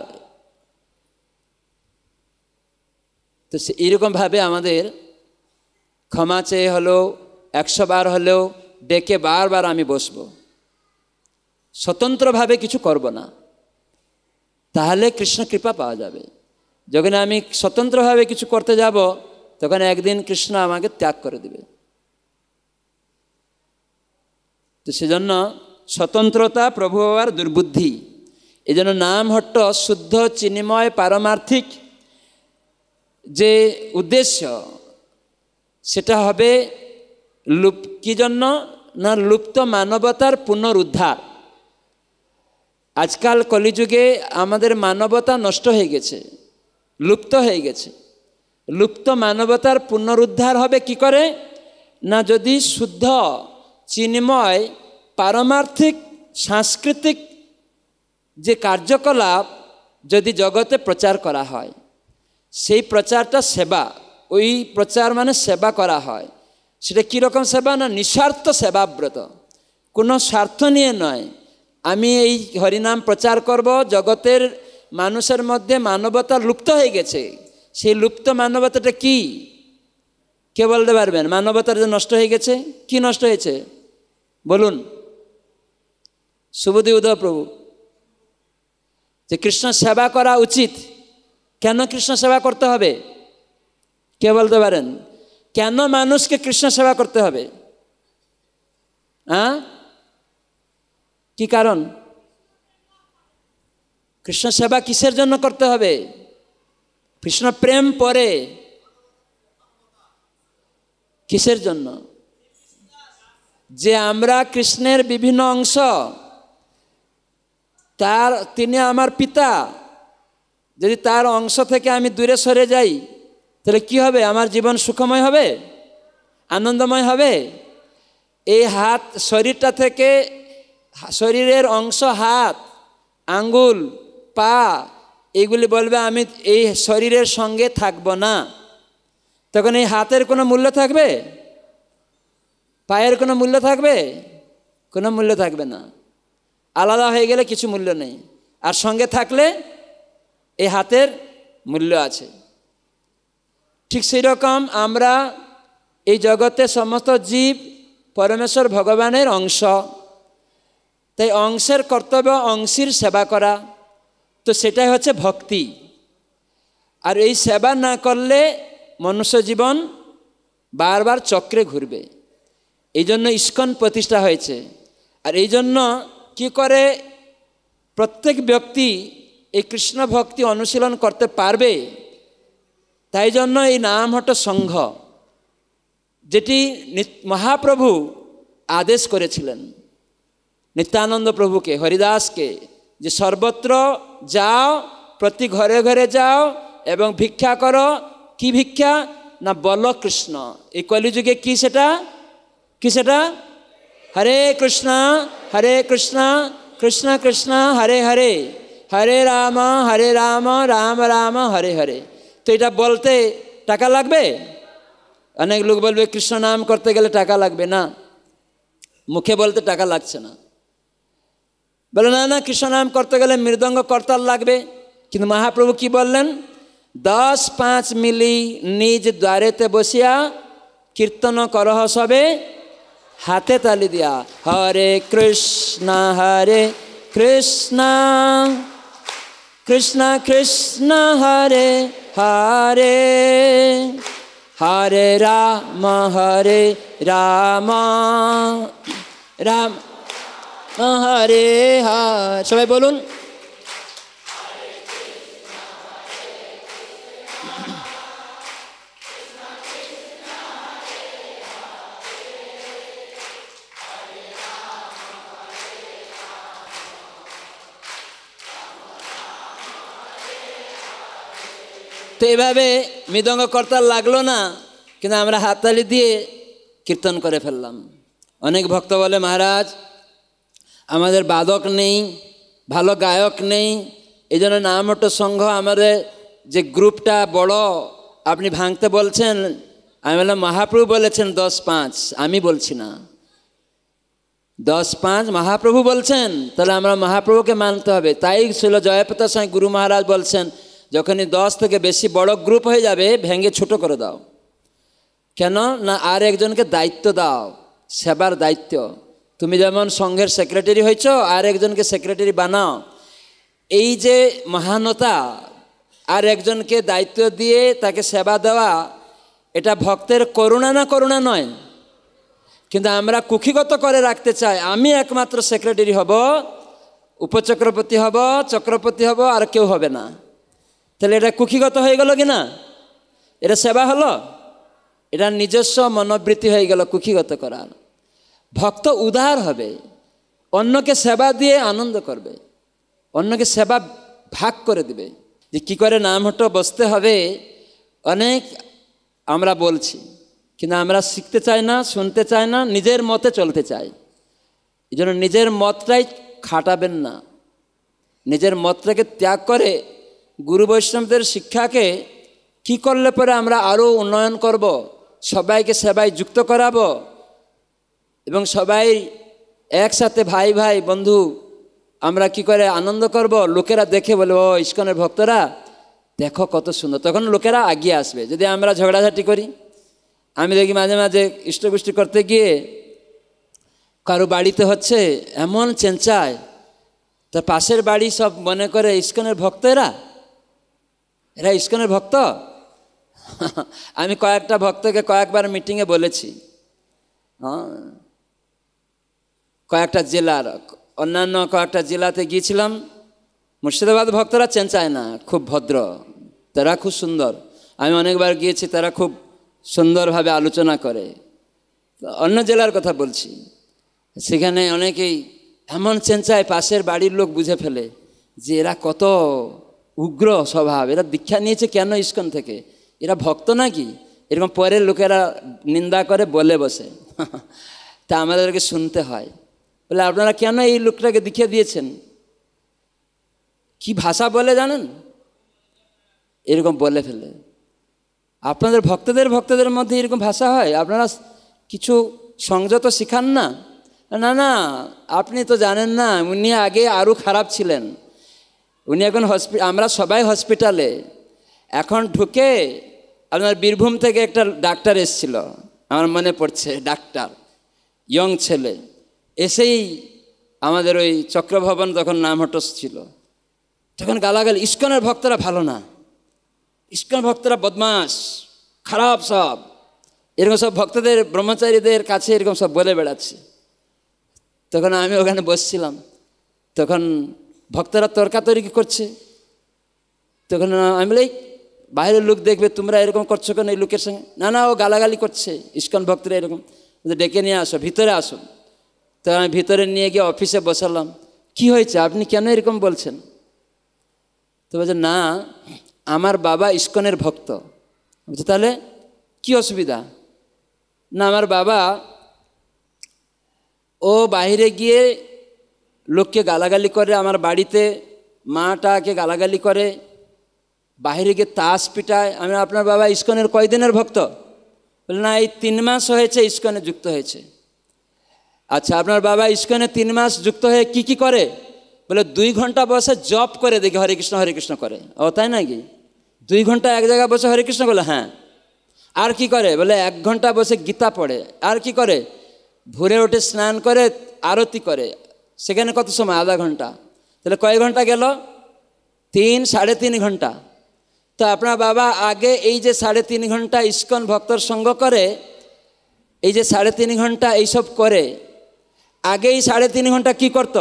তো সে এরকমভাবে আমাদের ক্ষমা চেয়ে হলেও একশো বার হলেও ডেকে বারবার আমি বসব স্বতন্ত্রভাবে কিছু করব না তাহলে কৃষ্ণ কৃপা পাওয়া যাবে যখন আমি স্বতন্ত্রভাবে কিছু করতে যাব তখন একদিন কৃষ্ণ আমাকে ত্যাগ করে দেবে তো সেজন্য স্বতন্ত্রতা প্রভু হওয়ার দুর্বুদ্ধি এই জন্য হট্ট শুদ্ধ চিনিময় পারমার্থিক যে উদ্দেশ্য সেটা হবে লুপ কি জন্য না লুপ্ত মানবতার পুনরুদ্ধার আজকাল কলিযুগে আমাদের মানবতা নষ্ট হয়ে গেছে লুপ্ত হয়ে গেছে লুপ্ত মানবতার পুনরুদ্ধার হবে কি করে না যদি শুদ্ধ চিন্ময় পারমার্থিক সাংস্কৃতিক যে কার্যকলাপ যদি জগতে প্রচার করা হয় সেই প্রচারটা সেবা ওই প্রচার মানে সেবা করা হয় সেটা কীরকম সেবা না নিঃস্বার্থ সেবাব্রত কোনো স্বার্থ নিয়ে নয় আমি এই হরিনাম প্রচার করব জগতের মানুষের মধ্যে মানবতা লুপ্ত হয়ে গেছে সেই লুপ্ত মানবতাটা কি কে বলতে পারবেন মানবতার যে নষ্ট হয়ে গেছে কি নষ্ট হয়েছে বলুন শুভদী উদয় প্রভু যে কৃষ্ণ সেবা করা উচিত কেন কৃষ্ণ সেবা করতে হবে কে বলতে পারেন কেন মানুষকে কৃষ্ণ সেবা করতে হবে হ্যাঁ কি কারণ কৃষ্ণ সেবা কিসের জন্য করতে হবে কৃষ্ণ প্রেম পরে কিসের জন্য যে আমরা কৃষ্ণের বিভিন্ন অংশ তার তিনি আমার পিতা যদি তার অংশ থেকে আমি দূরে সরে যাই তাহলে কি হবে আমার জীবন সুখময় হবে আনন্দময় হবে এই হাত শরীরটা থেকে শরীরের অংশ হাত আঙ্গুল পা এগুলি বলবে আমি এই শরীরের সঙ্গে থাকব না তখন এই হাতের কোনো মূল্য থাকবে পায়ের কোনো মূল্য থাকবে কোনো মূল্য থাকবে না আলাদা হয়ে গেলে কিছু মূল্য নেই আর সঙ্গে থাকলে এই হাতের মূল্য আছে ঠিক সেরকম আমরা এই জগতে সমস্ত জীব পরমেশ্বর ভগবানের অংশ তাই অংশের কর্তব্য অংশীর সেবা করা তো সেটাই হচ্ছে ভক্তি আর এই সেবা না করলে মনুষ্য জীবন বারবার চক্রে ঘুরবে এই জন্য ইস্কন প্রতিষ্ঠা হয়েছে আর এই জন্য কী করে প্রত্যেক ব্যক্তি এই কৃষ্ণ ভক্তি অনুশীলন করতে পারবে তাই জন্য এই নাম হট সংঘ যেটি মহাপ্রভু আদেশ করেছিলেন নিত্যানন্দ প্রভুকে হরিদাসকে যে সর্বত্র যাও প্রতি ঘরে ঘরে যাও এবং ভিক্ষা কর কি ভিক্ষা না বল কৃষ্ণ এই কলিযুগে কি সেটা কি সেটা হরে কৃষ্ণ হরে কৃষ্ণ কৃষ্ণ কৃষ্ণ হরে হরে হরে রাম হরে রাম রাম রাম হরে হরে তো এটা বলতে টাকা লাগবে অনেক লোক বলবে কৃষ্ণ নাম করতে গেলে টাকা লাগবে না মুখে বলতে টাকা লাগছে না বলে না না কৃষ্ণ নাম করতে গেলে মৃদঙ্গ কর্তার লাগবে কিন্তু মহাপ্রভু কি বললেন দশ পাঁচ মিলি নিজ দ্বারেতে বসিয়া কীর্তন করহ সবে হাতে তালি দিয়া হরে কৃষ্ণ হরে কৃষ্ণ কৃষ্ণ কৃষ্ণ হরে हरे हरे राम हरे राम राम हरे हा सबाई बोलू তো এভাবে মৃদঙ্গ কর্তার লাগলো না কিন্তু আমরা হাততালি দিয়ে কীর্তন করে ফেললাম অনেক ভক্ত বলে মহারাজ আমাদের বাদক নেই ভালো গায়ক নেই এই জন্য নামট সংঘ আমাদের যে গ্রুপটা বড় আপনি ভাঙতে বলছেন আমি বললাম মহাপ্রভু বলেছেন দশ পাঁচ আমি বলছি না দশ পাঁচ মহাপ্রভু বলছেন তাহলে আমরা মহাপ্রভুকে মানতে হবে তাই ছিল জয়প্রতাপ সঙ্গে গুরু মহারাজ বলছেন যখনই দশ থেকে বেশি বড় গ্রুপ হয়ে যাবে ভেঙে ছোট করে দাও কেন না আর একজনকে দায়িত্ব দাও সেবার দায়িত্ব তুমি যেমন সংঘের সেক্রেটারি হয়েছ আর একজনকে সেক্রেটারি বানাও এই যে মহানতা আর একজনকে দায়িত্ব দিয়ে তাকে সেবা দেওয়া এটা ভক্তের করুণা না করুণা নয় কিন্তু আমরা কুখিগত করে রাখতে চাই আমি একমাত্র সেক্রেটারি হব উপচক্রপতি হব চক্রপতি হব আর কেউ হবে না তাহলে এটা কুখিগত হয়ে গেল কি না এটা সেবা হলো এটা নিজস্ব মনোবৃত্তি হয়ে গেল কুখিগত করার ভক্ত উদার হবে অন্যকে সেবা দিয়ে আনন্দ করবে অন্যকে সেবা ভাগ করে দেবে যে কী করে হট বসতে হবে অনেক আমরা বলছি কিন্তু আমরা শিখতে চাই না শুনতে চাই না নিজের মতে চলতে চাই এই জন্য নিজের মতটাই খাটাবেন না নিজের মতটাকে ত্যাগ করে গুরু বৈষ্ণবদের শিক্ষাকে কি করলে পরে আমরা আরও উন্নয়ন করব সবাইকে সেবায় যুক্ত করাব এবং সবাই একসাথে ভাই ভাই বন্ধু আমরা কি করে আনন্দ করব লোকেরা দেখে বলে ও ইস্কনের ভক্তরা দেখো কত সুন্দর তখন লোকেরা আগিয়ে আসবে যদি আমরা ঝগড়াঝাটি করি আমি দেখি মাঝে মাঝে ইষ্টগোষ্ঠী করতে গিয়ে কারো বাড়িতে হচ্ছে এমন চেঞ্চায় তার পাশের বাড়ি সব মনে করে ইস্কনের ভক্তেরা এরা ইস্কনের ভক্ত আমি কয়েকটা ভক্তকে কয়েকবার মিটিংয়ে বলেছি হ্যাঁ? কয়েকটা জেলার অন্যান্য কয়েকটা জেলাতে গিয়েছিলাম মুর্শিদাবাদ ভক্তরা চেঞ্চায় না খুব ভদ্র তারা খুব সুন্দর আমি অনেকবার গিয়েছি তারা খুব সুন্দরভাবে আলোচনা করে অন্য জেলার কথা বলছি সেখানে অনেকেই এমন চেঞ্চায় পাশের বাড়ির লোক বুঝে ফেলে যে এরা কত উগ্র স্বভাব এরা দীক্ষা নিয়েছে কেন ইস্কন থেকে এরা ভক্ত নাকি এরকম পরে লোকেরা নিন্দা করে বলে বসে তা আমাদেরকে শুনতে হয় বলে আপনারা কেন এই লোকটাকে দীক্ষা দিয়েছেন কি ভাষা বলে জানেন এরকম বলে ফেলে আপনাদের ভক্তদের ভক্তদের মধ্যে এরকম ভাষা হয় আপনারা কিছু সংযত শিখান না না না আপনি তো জানেন না উনি আগে আরও খারাপ ছিলেন উনি এখন হসপি আমরা সবাই হসপিটালে এখন ঢুকে আপনার বীরভূম থেকে একটা ডাক্তার এসেছিল আমার মনে পড়ছে ডাক্তার ইয়ং ছেলে এসেই আমাদের ওই চক্রভবন তখন হটস ছিল তখন গালাগাল ইস্কনের ভক্তরা ভালো না ইস্কন ভক্তরা বদমাস খারাপ সব এরকম সব ভক্তদের ব্রহ্মচারীদের কাছে এরকম সব বলে বেড়াচ্ছে তখন আমি ওখানে বসছিলাম তখন ভক্তরা তর্কাতর্কি করছে তখন আমি বলি বাইরের লোক দেখবে তোমরা এরকম করছো কেন এই লোকের সঙ্গে না না ও গালাগালি করছে ইস্কন ভক্তরা এরকম ডেকে নিয়ে আসো ভিতরে আসো তো আমি ভিতরে নিয়ে গিয়ে অফিসে বসালাম কি হয়েছে আপনি কেন এরকম বলছেন তো বলছে না আমার বাবা ইস্কনের ভক্ত বলছে তাহলে কি অসুবিধা না আমার বাবা ও বাইরে গিয়ে লোককে গালাগালি করে আমার বাড়িতে মাটাকে গালাগালি করে বাহিরে গিয়ে তাস পিটায় আমি আপনার বাবা ইস্কনের কয়দিনের ভক্ত বলে না এই তিন মাস হয়েছে ইস্কনে যুক্ত হয়েছে আচ্ছা আপনার বাবা ইস্কনে তিন মাস যুক্ত হয়ে কি কি করে বলে দুই ঘন্টা বসে জব করে দেখি হরে কৃষ্ণ হরে কৃষ্ণ করে ও তাই নাকি দুই ঘন্টা এক জায়গায় বসে হরে কৃষ্ণ বলে হ্যাঁ আর কি করে বলে এক ঘন্টা বসে গীতা পড়ে আর কি করে ভোরে উঠে স্নান করে আরতি করে সেখানে কত সময় আধা ঘন্টা তাহলে কয় ঘন্টা গেল তিন সাড়ে তিন ঘন্টা তো আপনার বাবা আগে এই যে সাড়ে তিন ঘন্টা ইস্কন ভক্তর সঙ্গ করে এই যে সাড়ে তিন ঘন্টা এইসব করে আগে এই সাড়ে তিন ঘন্টা কি করত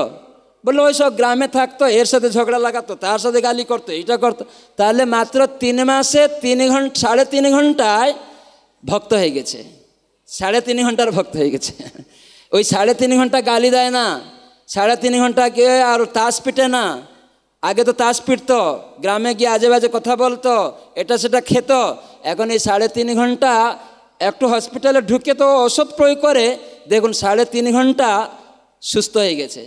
বললো ওই সব গ্রামে থাকতো এর সাথে ঝগড়া লাগাতো তার সাথে গালি করতো এইটা করতো তাহলে মাত্র তিন মাসে তিন ঘন্টা সাড়ে তিন ঘন্টায় ভক্ত হয়ে গেছে সাড়ে তিন ঘন্টার ভক্ত হয়ে গেছে ওই সাড়ে তিন ঘন্টা গালি দেয় না সাড়ে তিন ঘন্টা গিয়ে আর তাস পিটে না আগে তো তাস পিটতো গ্রামে গিয়ে আজে বাজে কথা বলতো এটা সেটা খেত এখন এই সাড়ে তিন ঘন্টা একটু হসপিটালে ঢুকে তো ওষুধ প্রয়োগ করে দেখুন সাড়ে তিন ঘন্টা সুস্থ হয়ে গেছে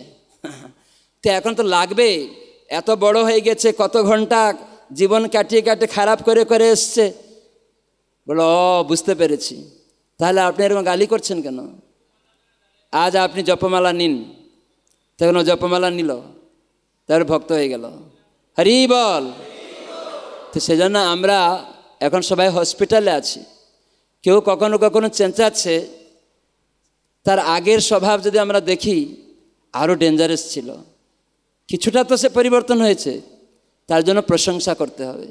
তো এখন তো লাগবে এত বড় হয়ে গেছে কত ঘন্টা জীবন কাটিয়ে কাটিয়ে খারাপ করে করে এসছে বলো ও বুঝতে পেরেছি তাহলে আপনি এরকম গালি করছেন কেন আজ আপনি জপমালা নিন তখন জপমালা নিল তার ভক্ত হয়ে গেল হরি বল তো সেজন্য আমরা এখন সবাই হসপিটালে আছি কেউ কখনো কখনো চেঁচাচ্ছে তার আগের স্বভাব যদি আমরা দেখি আরও ডেঞ্জারাস ছিল কিছুটা তো সে পরিবর্তন হয়েছে তার জন্য প্রশংসা করতে হবে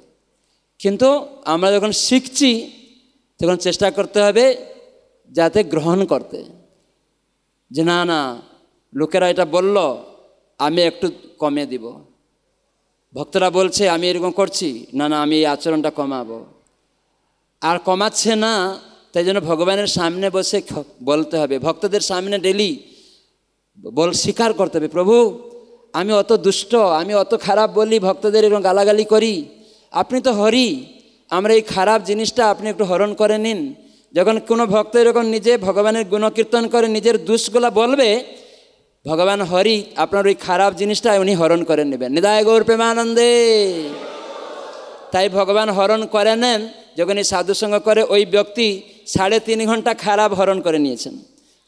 কিন্তু আমরা যখন শিখছি তখন চেষ্টা করতে হবে যাতে গ্রহণ করতে যে না না লোকেরা এটা বলল আমি একটু কমে দিব ভক্তরা বলছে আমি এরকম করছি না না আমি এই আচরণটা কমাবো আর কমাচ্ছে না তাই জন্য ভগবানের সামনে বসে বলতে হবে ভক্তদের সামনে ডেলি বল স্বীকার করতে হবে প্রভু আমি অত দুষ্ট আমি অত খারাপ বলি ভক্তদের এরকম গালাগালি করি আপনি তো হরি আমরা এই খারাপ জিনিসটা আপনি একটু হরণ করে নিন যখন কোনো ভক্ত এরকম নিজে ভগবানের গুণকীর্তন করে নিজের দুষগুলা বলবে ভগবান হরি আপনার ওই খারাপ জিনিসটা উনি হরণ করে নেবেন নিদায় গৌর প্রেমানন্দে তাই ভগবান হরণ করে নেন যখন এই সাধুসঙ্গ করে ওই ব্যক্তি সাড়ে তিন ঘন্টা খারাপ হরণ করে নিয়েছেন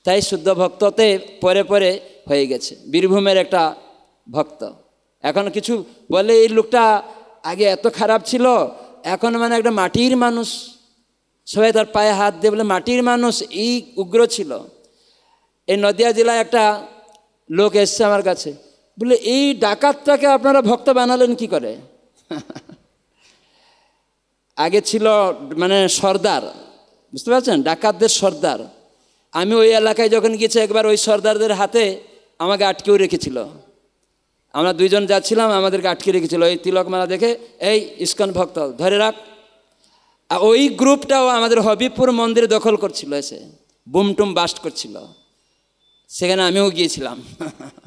তাই শুদ্ধ ভক্ততে পরে পরে হয়ে গেছে বীরভূমের একটা ভক্ত এখন কিছু বলে এই লোকটা আগে এত খারাপ ছিল এখন মানে একটা মাটির মানুষ সবাই তার পায়ে হাত দিয়ে বলে মাটির মানুষ এই উগ্র ছিল এই নদিয়া জেলায় একটা লোক এসছে আমার কাছে বলে এই ডাকাতটাকে আপনারা ভক্ত বানালেন কি করে আগে ছিল মানে সর্দার বুঝতে পারছেন ডাকাতদের সর্দার আমি ওই এলাকায় যখন গেছি একবার ওই সর্দারদের হাতে আমাকে আটকেও রেখেছিল আমরা দুইজন যাচ্ছিলাম আমাদেরকে আটকে রেখেছিল তিলক মালা দেখে এই ইস্কন ভক্ত ধরে রাখ ওই গ্রুপটাও আমাদের হবিপুর মন্দির দখল করছিল এসে বুমটুম বাস্ট করছিল সেখানে আমিও গিয়েছিলাম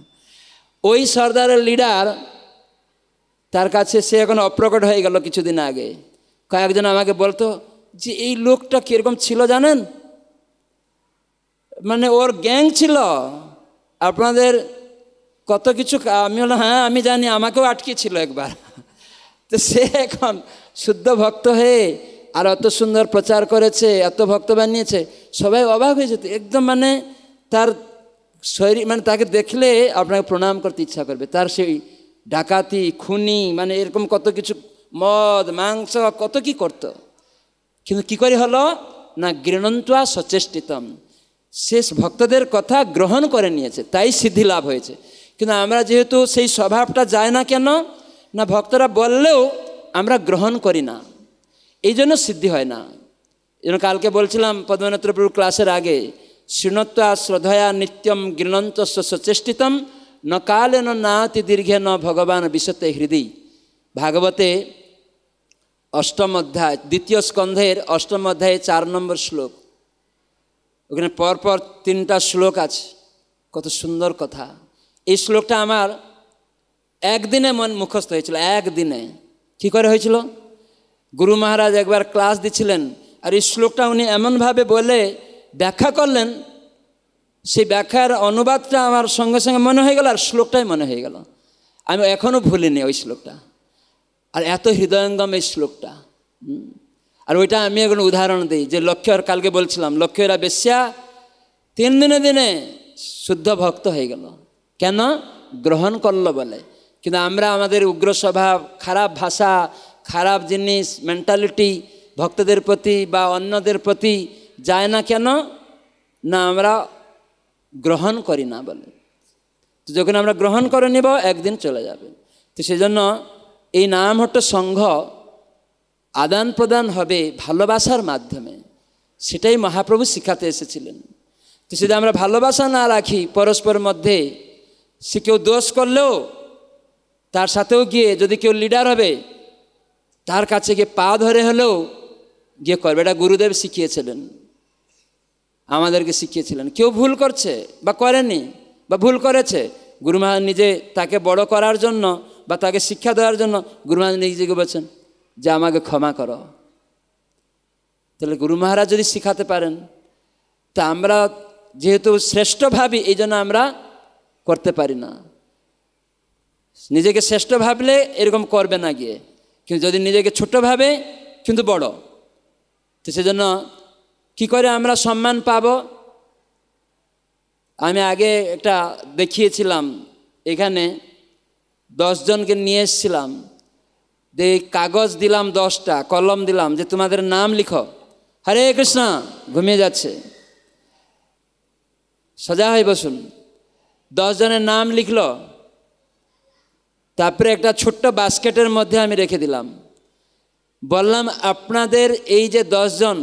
ওই সর্দারের লিডার তার কাছে সে এখন অপ্রকট হয়ে গেল কিছুদিন আগে কয়েকজন আমাকে বলতো যে এই লোকটা কীরকম ছিল জানেন মানে ওর গ্যাং ছিল আপনাদের কত কিছু আমি বললাম হ্যাঁ আমি জানি আমাকেও আটকেছিল একবার তো সে এখন শুদ্ধ ভক্ত হয়ে আর অত সুন্দর প্রচার করেছে এত ভক্ত বানিয়েছে সবাই অবাক হয়ে যেত একদম মানে তার শরীর মানে তাকে দেখলে আপনাকে প্রণাম করতে ইচ্ছা করবে তার সেই ডাকাতি খুনি মানে এরকম কত কিছু মদ মাংস কত কি করত কিন্তু কি করে হলো না গৃণন্তা সচেষ্টিতম সে ভক্তদের কথা গ্রহণ করে নিয়েছে তাই সিদ্ধি লাভ হয়েছে কিন্তু আমরা যেহেতু সেই স্বভাবটা যায় না কেন না ভক্তরা বললেও আমরা গ্রহণ করি না এই জন্য সিদ্ধি হয় না যেন কালকে বলছিলাম পদ্মনাথপুর ক্লাসের আগে ଶୃଣତ୍ୱା ଶ୍ରଦ୍ଧୟା ନିତ୍ୟମ୍ ন কালে ন না অতি দীর্ঘে ন ভগবান ବିଶତେ হৃদি ভাগবতে অষ্টম অধ্যায় দ্বিতীয় স্কন্ধের অষ্টম অধ্যায়ে চার নম্বর শ্লোক ওখানে পরপর তিনটা শ্লোক আছে কত সুন্দর কথা এই শ্লোকটা আমার একদিনে মন মুখস্থ হয়েছিল একদিনে কী করে হয়েছিল গুরু মহারাজ একবার ক্লাস দিচ্ছিলেন আর এই শ্লোকটা উনি এমনভাবে বলে ব্যাখ্যা করলেন সেই ব্যাখ্যার অনুবাদটা আমার সঙ্গে সঙ্গে মনে হয়ে গেল আর শ্লোকটাই মনে হয়ে গেল আমি এখনও ভুলিনি ওই শ্লোকটা আর এত হৃদয়ঙ্গম এই শ্লোকটা আর ওইটা আমি এখন উদাহরণ দিই যে লক্ষ্য আর কালকে বলছিলাম লক্ষ্যরা বেশ্যা তিন দিনে দিনে শুদ্ধ ভক্ত হয়ে গেল কেন গ্রহণ করলো বলে কিন্তু আমরা আমাদের উগ্র স্বভাব খারাপ ভাষা খারাপ জিনিস মেন্টালিটি ভক্তদের প্রতি বা অন্যদের প্রতি যায় না কেন না আমরা গ্রহণ করি না বলে তো যখন আমরা গ্রহণ করে নিব একদিন চলে যাবে তো সেজন্য এই নাম হট্ট সংঘ আদান প্রদান হবে ভালোবাসার মাধ্যমে সেটাই মহাপ্রভু শিখাতে এসেছিলেন তো সেটা আমরা ভালোবাসা না রাখি পরস্পর মধ্যে সে কেউ দোষ করলেও তার সাথেও গিয়ে যদি কেউ লিডার হবে তার কাছে গিয়ে পা ধরে হলেও গিয়ে করবে এটা গুরুদেব শিখিয়েছিলেন আমাদেরকে শিখিয়েছিলেন কেউ ভুল করছে বা করেনি বা ভুল করেছে গুরু মহারাজ নিজে তাকে বড় করার জন্য বা তাকে শিক্ষা দেওয়ার জন্য গুরু মহারাজ নিজেকে বলছেন যে আমাকে ক্ষমা করো তাহলে গুরু মহারাজ যদি শিখাতে পারেন তা আমরা যেহেতু শ্রেষ্ঠ ভাবি এই জন্য আমরা করতে পারি না নিজেকে শ্রেষ্ঠ ভাবলে এরকম করবে না গিয়ে কিন্তু যদি নিজেকে ছোট ভাবে কিন্তু বড় তো সেজন্য কি করে আমরা সম্মান পাব আমি আগে একটা দেখিয়েছিলাম এখানে দশজনকে নিয়ে এসেছিলাম যে কাগজ দিলাম দশটা কলম দিলাম যে তোমাদের নাম লিখো হরে কৃষ্ণ ঘুমিয়ে যাচ্ছে সজা হয়ে বসুন দশজনের নাম লিখল তারপরে একটা ছোট্ট বাস্কেটের মধ্যে আমি রেখে দিলাম বললাম আপনাদের এই যে দশজন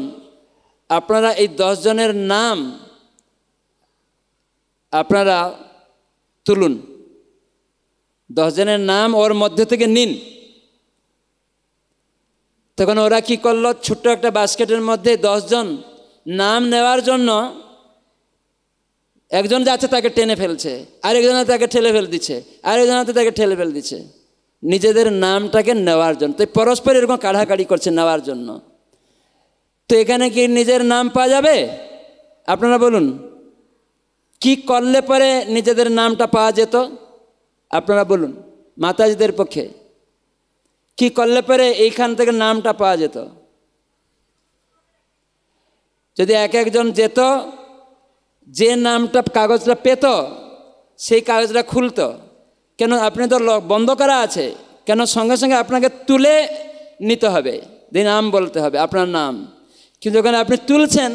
আপনারা এই জনের নাম আপনারা তুলুন জনের নাম ওর মধ্যে থেকে নিন তখন ওরা কি করলো ছোট্ট একটা বাস্কেটের মধ্যে জন নাম নেওয়ার জন্য একজন যাচ্ছে তাকে টেনে ফেলছে আরেকজন তাকে ঠেলে ফেল দিচ্ছে আরেকজন হাতে তাকে ঠেলে ফেল দিচ্ছে নিজেদের নামটাকে নেওয়ার জন্য তাই পরস্পর এরকম কাড়াকাড়ি করছে নেওয়ার জন্য তো এখানে কি নিজের নাম পাওয়া যাবে আপনারা বলুন কি করলে পরে নিজেদের নামটা পাওয়া যেত আপনারা বলুন মাতাজিদের পক্ষে কি করলে পরে এইখান থেকে নামটা পাওয়া যেত যদি এক একজন যেত যে নামটা কাগজটা পেত সেই কাগজটা খুলত কেন আপনি তো বন্ধ করা আছে কেন সঙ্গে সঙ্গে আপনাকে তুলে নিতে হবে দিন নাম বলতে হবে আপনার নাম কিন্তু ওখানে আপনি তুলছেন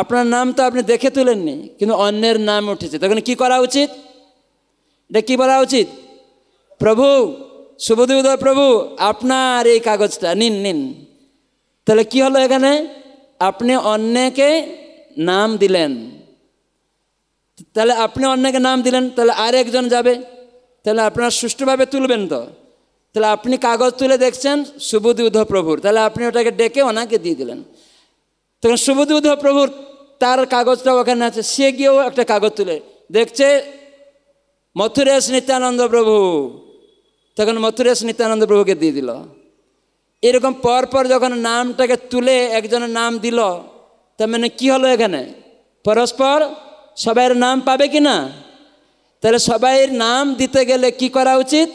আপনার নাম তো আপনি দেখে তুলেননি কিন্তু অন্যের নাম উঠেছে তখন কি করা উচিত এটা কী বলা উচিত প্রভু শুভদুদয় প্রভু আপনার এই কাগজটা নিন নিন তাহলে কি হলো এখানে আপনি অন্যকে নাম দিলেন তাহলে আপনি অন্যকে নাম দিলেন তাহলে আরেকজন যাবে তাহলে আপনার সুষ্ঠুভাবে তুলবেন তো তাহলে আপনি কাগজ তুলে দেখছেন উদ্ধ প্রভুর তাহলে আপনি ওটাকে ডেকে ওনাকে দিয়ে দিলেন তখন সুবোধ প্রভুর তার কাগজটা ওখানে আছে সে গিয়েও একটা কাগজ তুলে দেখছে মথুরেশ নিত্যানন্দ প্রভু তখন মথুরেশ নিত্যানন্দ প্রভুকে দিয়ে দিল এরকম পরপর যখন নামটাকে তুলে একজনের নাম দিল তার মানে কী হলো এখানে পরস্পর সবাইয়ের নাম পাবে কি না তাহলে সবাইয়ের নাম দিতে গেলে কি করা উচিত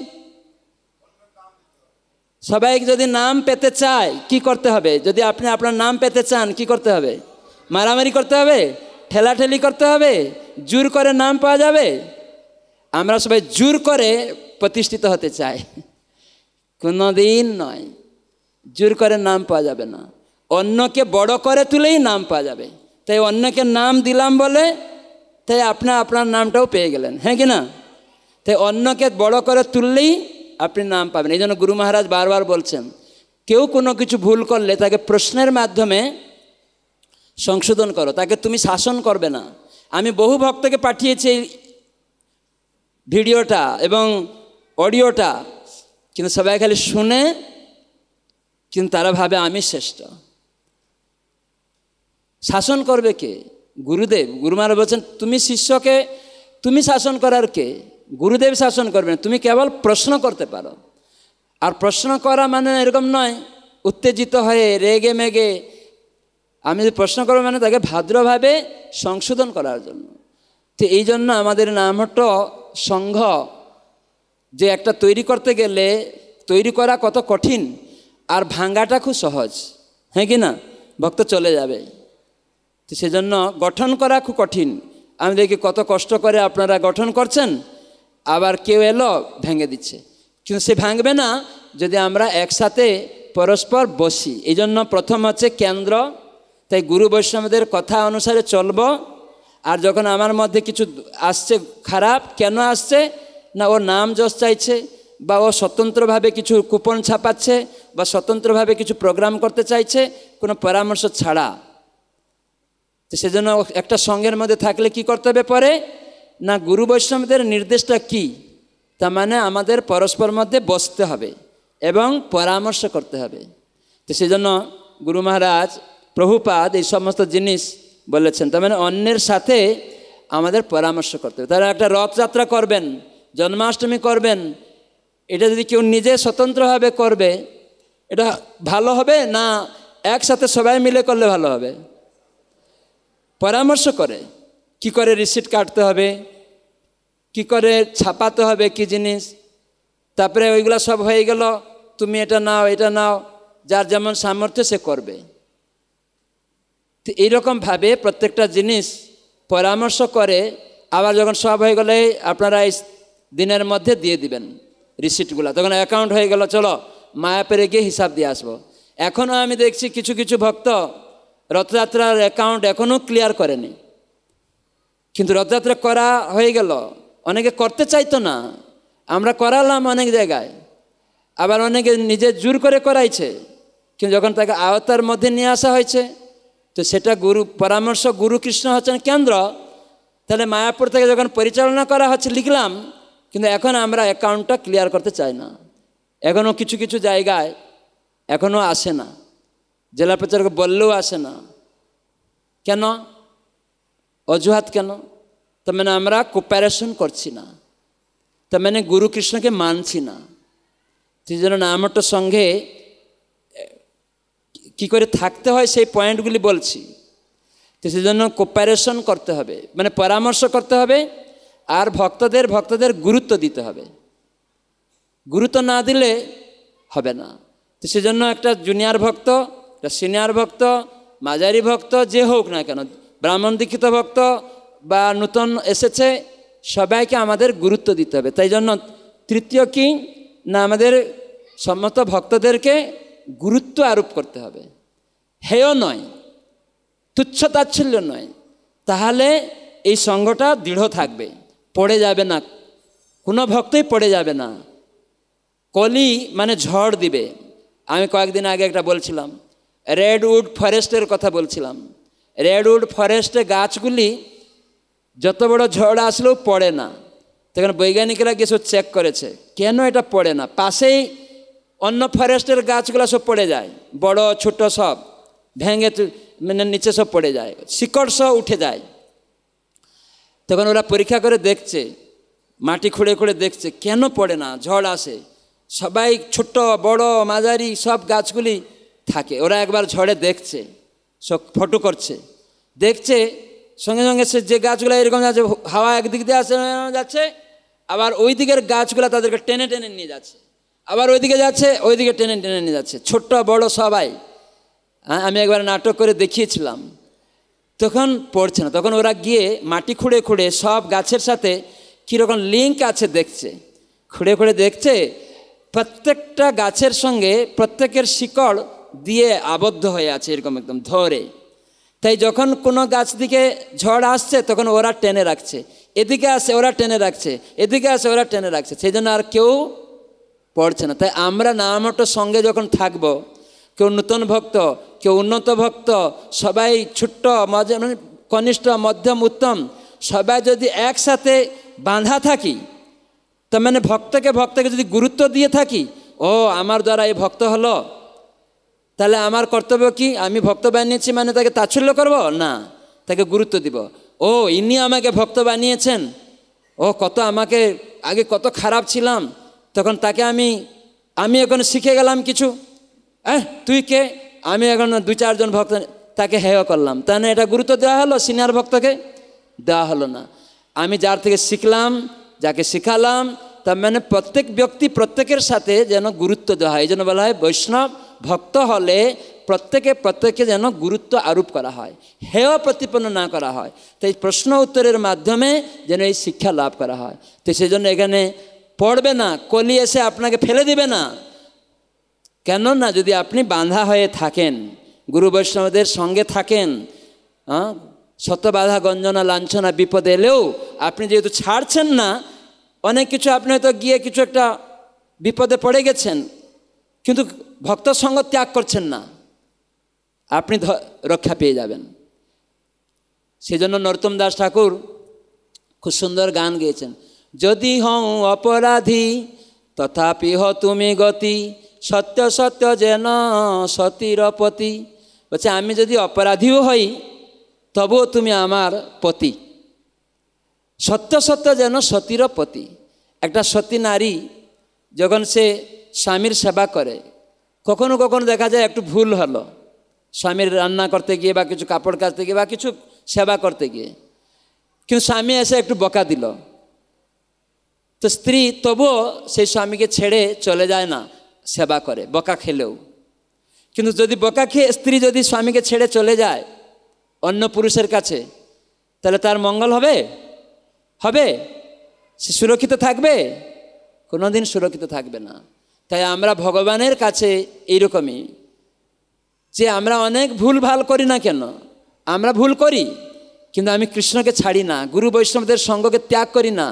সবাই যদি নাম পেতে চায় কি করতে হবে যদি আপনি আপনার নাম পেতে চান কি করতে হবে মারামারি করতে হবে ঠেলাঠেলি করতে হবে জোর করে নাম পাওয়া যাবে আমরা সবাই জোর করে প্রতিষ্ঠিত হতে চাই কোনো দিন নয় জোর করে নাম পাওয়া যাবে না অন্যকে বড় করে তুলেই নাম পাওয়া যাবে তাই অন্যকে নাম দিলাম বলে তাই আপনি আপনার নামটাও পেয়ে গেলেন হ্যাঁ কি না তাই অন্যকে বড় করে তুললেই আপনি নাম পাবেন এই জন্য গুরু মহারাজ বারবার বলছেন কেউ কোনো কিছু ভুল করলে তাকে প্রশ্নের মাধ্যমে সংশোধন করো তাকে তুমি শাসন করবে না আমি বহু ভক্তকে পাঠিয়েছি ভিডিওটা এবং অডিওটা কিন্তু সবাই খালি শুনে কিন্তু তারা ভাবে আমি শ্রেষ্ঠ শাসন করবে কে গুরুদেব গুরুমারা বলছেন তুমি শিষ্যকে তুমি শাসন করার কে গুরুদেব শাসন করবেন তুমি কেবল প্রশ্ন করতে পারো আর প্রশ্ন করা মানে এরকম নয় উত্তেজিত হয়ে রেগে মেগে আমি যদি প্রশ্ন করবো মানে তাকে ভাদ্রভাবে সংশোধন করার জন্য তো এই জন্য আমাদের নাম হট সংঘ যে একটা তৈরি করতে গেলে তৈরি করা কত কঠিন আর ভাঙ্গাটা খুব সহজ হ্যাঁ কি না ভক্ত চলে যাবে তো সেজন্য গঠন করা খুব কঠিন আমি দেখি কত কষ্ট করে আপনারা গঠন করছেন আবার কেউ এলো ভেঙে দিচ্ছে কিন্তু সে ভাঙবে না যদি আমরা একসাথে পরস্পর বসি এই জন্য প্রথম হচ্ছে কেন্দ্র তাই গুরু বৈষ্ণবদের কথা অনুসারে চলব আর যখন আমার মধ্যে কিছু আসছে খারাপ কেন আসছে না ও নাম যশ চাইছে বা ও স্বতন্ত্রভাবে কিছু কুপন ছাপাচ্ছে বা স্বতন্ত্রভাবে কিছু প্রোগ্রাম করতে চাইছে কোনো পরামর্শ ছাড়া তো সেজন্য একটা সঙ্গের মধ্যে থাকলে কি করতে হবে পরে না গুরু বৈষ্ণবদের নির্দেশটা কি তার মানে আমাদের পরস্পর মধ্যে বসতে হবে এবং পরামর্শ করতে হবে তো সেজন্য গুরু মহারাজ প্রভুপাদ এই সমস্ত জিনিস বলেছেন তার মানে অন্যের সাথে আমাদের পরামর্শ করতে হবে তারা একটা রথযাত্রা করবেন জন্মাষ্টমী করবেন এটা যদি কেউ নিজে স্বতন্ত্রভাবে করবে এটা ভালো হবে না একসাথে সবাই মিলে করলে ভালো হবে পরামর্শ করে কি করে রিসিট কাটতে হবে কি করে ছাপাতে হবে কি জিনিস তারপরে ওইগুলো সব হয়ে গেল তুমি এটা নাও এটা নাও যার যেমন সামর্থ্য সে করবে তো এইরকমভাবে প্রত্যেকটা জিনিস পরামর্শ করে আবার যখন সব হয়ে গেলে আপনারা এই দিনের মধ্যে দিয়ে দিবেন রিসিটগুলো তখন অ্যাকাউন্ট হয়ে গেল চলো মায়াপেরে গিয়ে হিসাব দিয়ে আসবো এখনও আমি দেখছি কিছু কিছু ভক্ত রথযাত্রার অ্যাকাউন্ট এখনও ক্লিয়ার করেনি কিন্তু রথযাত্রা করা হয়ে গেল অনেকে করতে চাইতো না আমরা করালাম অনেক জায়গায় আবার অনেকে নিজে জোর করে করাইছে কিন্তু যখন তাকে আওতার মধ্যে নিয়ে আসা হয়েছে তো সেটা গুরু পরামর্শ গুরু কৃষ্ণ হচ্ছেন কেন্দ্র তাহলে মায়াপুর থেকে যখন পরিচালনা করা হচ্ছে লিখলাম কিন্তু এখন আমরা অ্যাকাউন্টটা ক্লিয়ার করতে চাই না এখনও কিছু কিছু জায়গায় এখনও আসে না জেলা প্রচারক বললেও আসে না কেন অজুহাত কেন তার মানে আমরা কোপ্যারেশন করছি না তার মানে গুরু কৃষ্ণকে মানছি না সেই জন্য নামটা সঙ্গে কি করে থাকতে হয় সেই পয়েন্টগুলি বলছি তো সেই জন্য কোপ্যারেশন করতে হবে মানে পরামর্শ করতে হবে আর ভক্তদের ভক্তদের গুরুত্ব দিতে হবে গুরুত্ব না দিলে হবে না তো সেজন্য একটা জুনিয়র ভক্ত একটা সিনিয়র ভক্ত মাঝারি ভক্ত যে হোক না কেন ব্রাহ্মণ দীক্ষিত ভক্ত বা নূতন এসেছে সবাইকে আমাদের গুরুত্ব দিতে হবে তাই জন্য তৃতীয় কি না আমাদের সমস্ত ভক্তদেরকে গুরুত্ব আরোপ করতে হবে হেয় নয় তুচ্ছ তাচ্ছল্য নয় তাহলে এই সঙ্গটা দৃঢ় থাকবে পড়ে যাবে না কোনো ভক্তই পড়ে যাবে না কলি মানে ঝড় দিবে আমি কয়েকদিন আগে একটা বলছিলাম রেড উড ফরেস্টের কথা বলছিলাম রেডউড ফরেস্টে গাছগুলি যত বড় ঝড় আসলেও পড়ে না তখন বৈজ্ঞানিকরা গিয়ে সব চেক করেছে কেন এটা পড়ে না পাশেই অন্য ফরেস্টের গাছগুলো সব পড়ে যায় বড় ছোট সব ভেঙে মানে নিচে সব পড়ে যায় শিকড় সহ উঠে যায় তখন ওরা পরীক্ষা করে দেখছে মাটি খুঁড়ে খুঁড়ে দেখছে কেন পড়ে না ঝড় আসে সবাই ছোট বড় মাঝারি সব গাছগুলি থাকে ওরা একবার ঝড়ে দেখছে ফটো করছে দেখছে সঙ্গে সঙ্গে সে যে গাছগুলো এরকম যাচ্ছে হাওয়া একদিক দিয়ে আসে যাচ্ছে আবার ওই দিকের গাছগুলো তাদেরকে টেনে টেনে নিয়ে যাচ্ছে আবার ওইদিকে যাচ্ছে ওইদিকে টেনে টেনে নিয়ে যাচ্ছে ছোট্ট বড় সবাই হ্যাঁ আমি একবার নাটক করে দেখিয়েছিলাম তখন পড়ছে না তখন ওরা গিয়ে মাটি খুঁড়ে খুঁড়ে সব গাছের সাথে কীরকম লিঙ্ক আছে দেখছে খুঁড়ে খুঁড়ে দেখছে প্রত্যেকটা গাছের সঙ্গে প্রত্যেকের শিকড় দিয়ে আবদ্ধ হয়ে আছে এরকম একদম ধরে তাই যখন কোনো গাছ দিকে ঝড় আসছে তখন ওরা টেনে রাখছে এদিকে আসে ওরা টেনে রাখছে এদিকে আসে ওরা টেনে রাখছে সেই জন্য আর কেউ পড়ছে না তাই আমরা নামটোর সঙ্গে যখন থাকবো কেউ নূতন ভক্ত কেউ উন্নত ভক্ত সবাই ছোট্ট মানে কনিষ্ঠ মধ্যম উত্তম সবাই যদি একসাথে বাঁধা থাকি তার মানে ভক্তকে ভক্তকে যদি গুরুত্ব দিয়ে থাকি ও আমার দ্বারা এই ভক্ত হলো তাহলে আমার কর্তব্য কি আমি ভক্ত বানিয়েছি মানে তাকে তাচ্ছল্য করব না তাকে গুরুত্ব দিব ও ইনি আমাকে ভক্ত বানিয়েছেন ও কত আমাকে আগে কত খারাপ ছিলাম তখন তাকে আমি আমি এখন শিখে গেলাম কিছু হ্যাঁ তুই কে আমি এখন দু চারজন ভক্ত তাকে হেয় করলাম তা না এটা গুরুত্ব দেওয়া হলো সিনিয়র ভক্তকে দেওয়া হলো না আমি যার থেকে শিখলাম যাকে শিখালাম তার মানে প্রত্যেক ব্যক্তি প্রত্যেকের সাথে যেন গুরুত্ব দেওয়া হয় এই জন্য বলা হয় বৈষ্ণব ভক্ত হলে প্রত্যেকে প্রত্যেকে যেন গুরুত্ব আরোপ করা হয় হেয় প্রতিপন্ন না করা হয় তাই প্রশ্ন উত্তরের মাধ্যমে যেন এই শিক্ষা লাভ করা হয় তো সেই জন্য এখানে পড়বে না কলি এসে আপনাকে ফেলে দিবে না কেন না যদি আপনি বাঁধা হয়ে থাকেন গুরু বৈষ্ণবদের সঙ্গে থাকেন হ্যাঁ শতবাধা গঞ্জনা লাঞ্ছনা বিপদ এলেও আপনি যেহেতু ছাড়ছেন না অনেক কিছু আপনি হয়তো গিয়ে কিছু একটা বিপদে পড়ে গেছেন কিন্তু ভক্ত সঙ্গ ত্যাগ করছেন না আপনি রক্ষা পেয়ে যাবেন সেজন্য নরতম দাস ঠাকুর খুব সুন্দর গান গেয়েছেন যদি হও অপরাধী তথাপি হ তুমি গতি সত্য সত্য যেন সতীর পতি বলছে আমি যদি অপরাধীও হই তবুও তুমি আমার পতি সত্য সত্য যেন সতীর পতি একটা সতী নারী যখন সে স্বামীর সেবা করে কখনো কখনো দেখা যায় একটু ভুল হলো স্বামীর রান্না করতে গিয়ে বা কিছু কাপড় কাচতে গিয়ে বা কিছু সেবা করতে গিয়ে কিন্তু স্বামী এসে একটু বকা দিল তো স্ত্রী তবুও সেই স্বামীকে ছেড়ে চলে যায় না সেবা করে বকা খেলেও কিন্তু যদি বকা খেয়ে স্ত্রী যদি স্বামীকে ছেড়ে চলে যায় অন্য পুরুষের কাছে তাহলে তার মঙ্গল হবে হবে সে সুরক্ষিত থাকবে কোনোদিন সুরক্ষিত থাকবে না তাই আমরা ভগবানের কাছে এইরকমই যে আমরা অনেক ভুল ভাল করি না কেন আমরা ভুল করি কিন্তু আমি কৃষ্ণকে ছাড়ি না গুরু বৈষ্ণবদের সঙ্গকে ত্যাগ করি না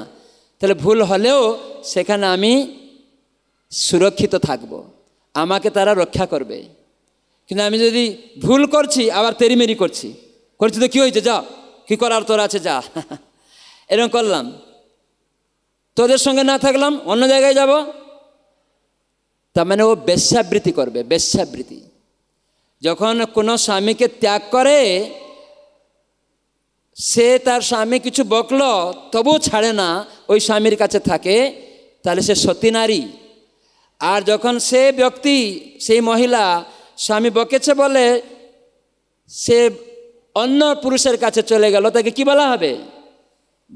তাহলে ভুল হলেও সেখানে আমি সুরক্ষিত থাকব আমাকে তারা রক্ষা করবে কিন্তু আমি যদি ভুল করছি আবার তেরিমেরি করছি করছি তো কী হয়েছে যা কী করার তোর আছে যা এরকম করলাম তোদের সঙ্গে না থাকলাম অন্য জায়গায় যাব তার মানে ও বেশ্যাবৃত্তি করবে বেশ্যাবৃত্তি যখন কোনো স্বামীকে ত্যাগ করে সে তার স্বামী কিছু বকল তবু ছাড়ে না ওই স্বামীর কাছে থাকে তাহলে সে সতী নারী আর যখন সে ব্যক্তি সেই মহিলা স্বামী বকেছে বলে সে অন্য পুরুষের কাছে চলে গেল তাকে কি বলা হবে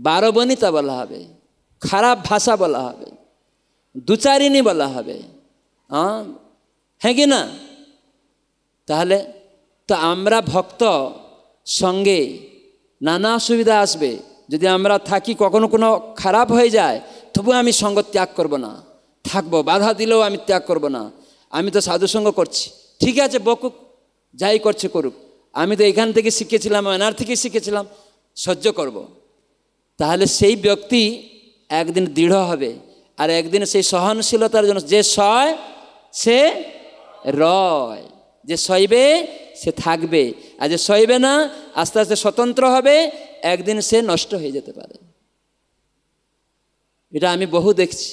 বারবনিতা বলা হবে খারাপ ভাষা বলা হবে দুচারিণী বলা হবে হ্যাঁ কি না তাহলে তো আমরা ভক্ত সঙ্গে নানা অসুবিধা আসবে যদি আমরা থাকি কখনো কোনো খারাপ হয়ে যায় তবু আমি সঙ্গ ত্যাগ করব না থাকব বাধা দিলেও আমি ত্যাগ করব না আমি তো সাধুসঙ্গ করছি ঠিক আছে বকুক যাই করছে করুক আমি তো এখান থেকে শিখেছিলাম এনার থেকে শিখেছিলাম সহ্য করবো তাহলে সেই ব্যক্তি একদিন দৃঢ় হবে আর একদিন সেই সহনশীলতার জন্য যে সয় সে রয় যে সইবে সে থাকবে আর যে সইবে না আস্তে আস্তে স্বতন্ত্র হবে একদিন সে নষ্ট হয়ে যেতে পারে এটা আমি বহু দেখছি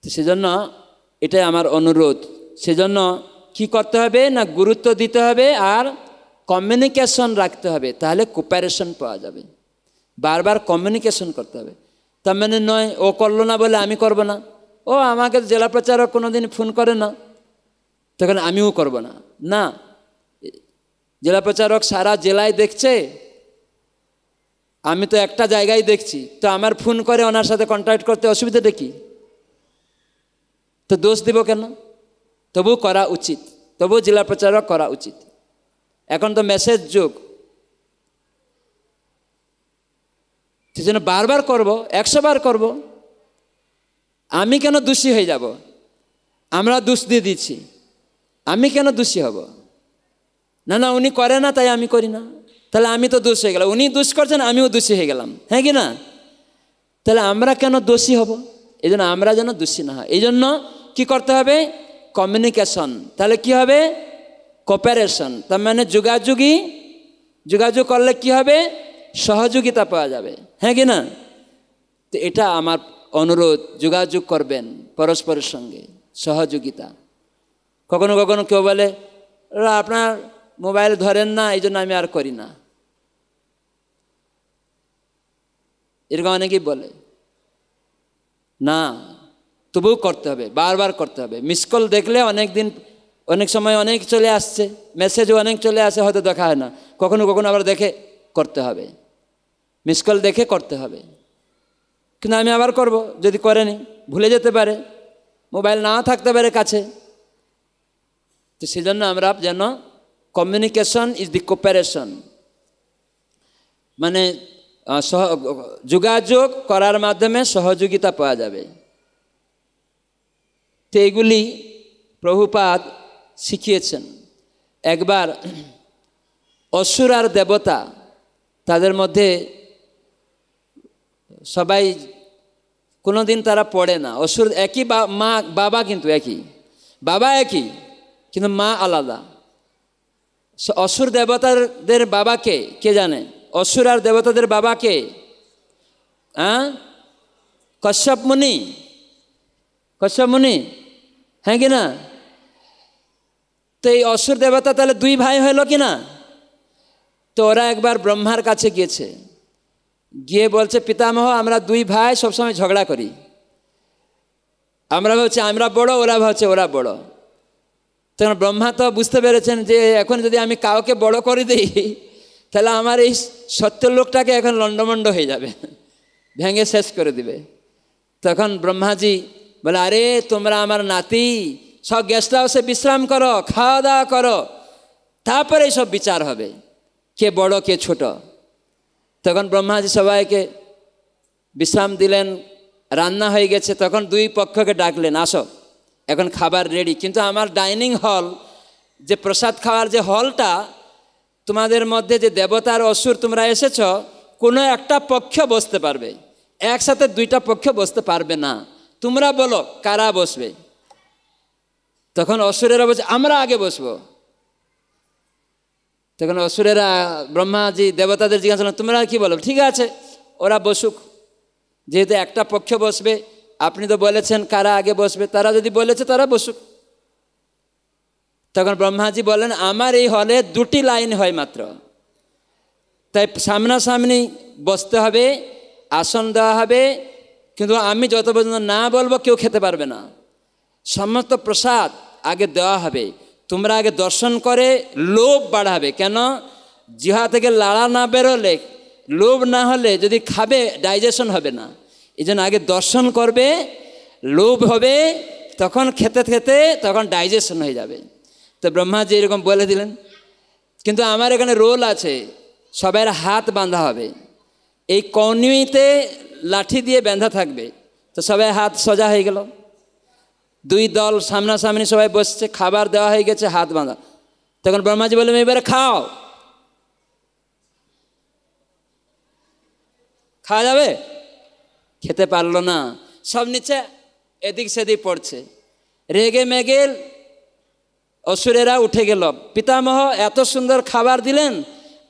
তো সেজন্য এটাই আমার অনুরোধ সেজন্য কি করতে হবে না গুরুত্ব দিতে হবে আর কমিউনিকেশন রাখতে হবে তাহলে কোপারেশন পাওয়া যাবে বারবার কমিউনিকেশন করতে হবে তার মানে নয় ও করলো না বলে আমি করব না ও আমাকে জেলা প্রচারক কোনোদিন ফোন করে না তখন আমিও করব না না জেলা প্রচারক সারা জেলায় দেখছে আমি তো একটা জায়গায় দেখছি তো আমার ফোন করে ওনার সাথে কন্ট্যাক্ট করতে অসুবিধাটা দেখি তো দোষ দিব কেন তবু করা উচিত তবু জেলা প্রচারক করা উচিত এখন তো মেসেজ যোগ জন্য বারবার করব একশো বার করব আমি কেন দোষী হয়ে যাব আমরা দোষ দিয়ে দিচ্ছি আমি কেন দোষী হব না না উনি করে না তাই আমি করি না তাহলে আমি তো দোষ হয়ে গেলাম উনি দোষ করছেন আমিও দোষী হয়ে গেলাম হ্যাঁ কি না তাহলে আমরা কেন দোষী হব এই জন্য আমরা যেন দোষী না হয় এই জন্য কী করতে হবে কমিউনিকেশন তাহলে কি হবে কোপারেশন তার মানে যোগাযোগই যোগাযোগ করলে কি হবে সহযোগিতা পাওয়া যাবে হ্যাঁ কি না তো এটা আমার অনুরোধ যোগাযোগ করবেন পরস্পরের সঙ্গে সহযোগিতা কখনো কখনো কেউ বলে আপনার মোবাইল ধরেন না এই জন্য আমি আর করি না এরকম অনেকেই বলে না তবুও করতে হবে বারবার করতে হবে মিস কল দেখলে অনেক দিন অনেক সময় অনেক চলে আসছে মেসেজও অনেক চলে আসে হয়তো দেখা হয় না কখনো কখনো আবার দেখে করতে হবে মিস কল দেখে করতে হবে কিন্তু আমি আবার করব যদি করেনি ভুলে যেতে পারে মোবাইল না থাকতে পারে কাছে তো সেজন্য আমরা যেন কমিউনিকেশন ইজ দি কোপারেশন মানে সহ যোগাযোগ করার মাধ্যমে সহযোগিতা পাওয়া যাবে তো এইগুলি প্রভুপাত শিখিয়েছেন একবার অসুর আর দেবতা তাদের মধ্যে সবাই কোনো দিন তারা পড়ে না অসুর একই মা বাবা কিন্তু একই বাবা একই কিন্তু মা আলাদা অসুর দেবতাদের বাবাকে কে জানে অসুর আর দেবতাদের বাবাকে হ্যাঁ কশ্যপ মুনি কশ্যপ মুনি হ্যাঁ কি না তো এই অসুর দেবতা তাহলে দুই ভাই হইল কি না তো ওরা একবার ব্রহ্মার কাছে গিয়েছে গিয়ে বলছে পিতামহ আমরা দুই ভাই সবসময় ঝগড়া করি আমরা ভাবছি আমরা বড় ওরা ভাবছে ওরা বড় তখন ব্রহ্মা তো বুঝতে পেরেছেন যে এখন যদি আমি কাউকে বড় করে দিই তাহলে আমার এই সত্য লোকটাকে এখন লণ্ডমণ্ড হয়ে যাবে ভেঙে শেষ করে দিবে তখন ব্রহ্মাজি বলে আরে তোমরা আমার নাতি সব গেস্ট হাউসে বিশ্রাম করো খাওয়া দাওয়া করো তারপরে সব বিচার হবে কে বড় কে ছোটো তখন ব্রহ্মাজি সবাইকে বিশ্রাম দিলেন রান্না হয়ে গেছে তখন দুই পক্ষকে ডাকলেন আসো এখন খাবার রেডি কিন্তু আমার ডাইনিং হল যে প্রসাদ খাওয়ার যে হলটা তোমাদের মধ্যে যে দেবতার অসুর তোমরা এসেছ কোনো একটা পক্ষ বসতে পারবে একসাথে দুইটা পক্ষ বসতে পারবে না তোমরা বলো কারা বসবে তখন অসুরেরা বলছে আমরা আগে বসবো তখন অসুরেরা ব্রহ্মাজি দেবতাদের জিজ্ঞাসা করলেন তোমরা কি বলো ঠিক আছে ওরা বসুক যেহেতু একটা পক্ষ বসবে আপনি তো বলেছেন কারা আগে বসবে তারা যদি বলেছে তারা বসুক তখন ব্রহ্মাজি বলেন আমার এই হলে দুটি লাইন হয় মাত্র তাই সামনাসামনি বসতে হবে আসন দেওয়া হবে কিন্তু আমি যত পর্যন্ত না বলবো কেউ খেতে পারবে না সমস্ত প্রসাদ আগে দেওয়া হবে তোমরা আগে দর্শন করে লোভ বাড়াবে কেন জিহা থেকে লাড়া না বেরোলে লোভ না হলে যদি খাবে ডাইজেশন হবে না এই আগে দর্শন করবে লোভ হবে তখন খেতে খেতে তখন ডাইজেশন হয়ে যাবে তো ব্রহ্মাজি এরকম বলে দিলেন কিন্তু আমার এখানে রোল আছে সবাই হাত বাঁধা হবে এই কনুইতে লাঠি দিয়ে বেঁধা থাকবে তো সবাই হাত সোজা হয়ে গেল দুই দল সামনাসামনি সবাই বসছে খাবার দেওয়া হয়ে গেছে হাত বাঁধা তখন ব্রহ্মাজি বললেন এবারে খাও খাওয়া যাবে খেতে পারলো না সব নিচে এদিক সেদিক পড়ছে রেগে মেগে অসুরেরা উঠে গেল পিতামহ এত সুন্দর খাবার দিলেন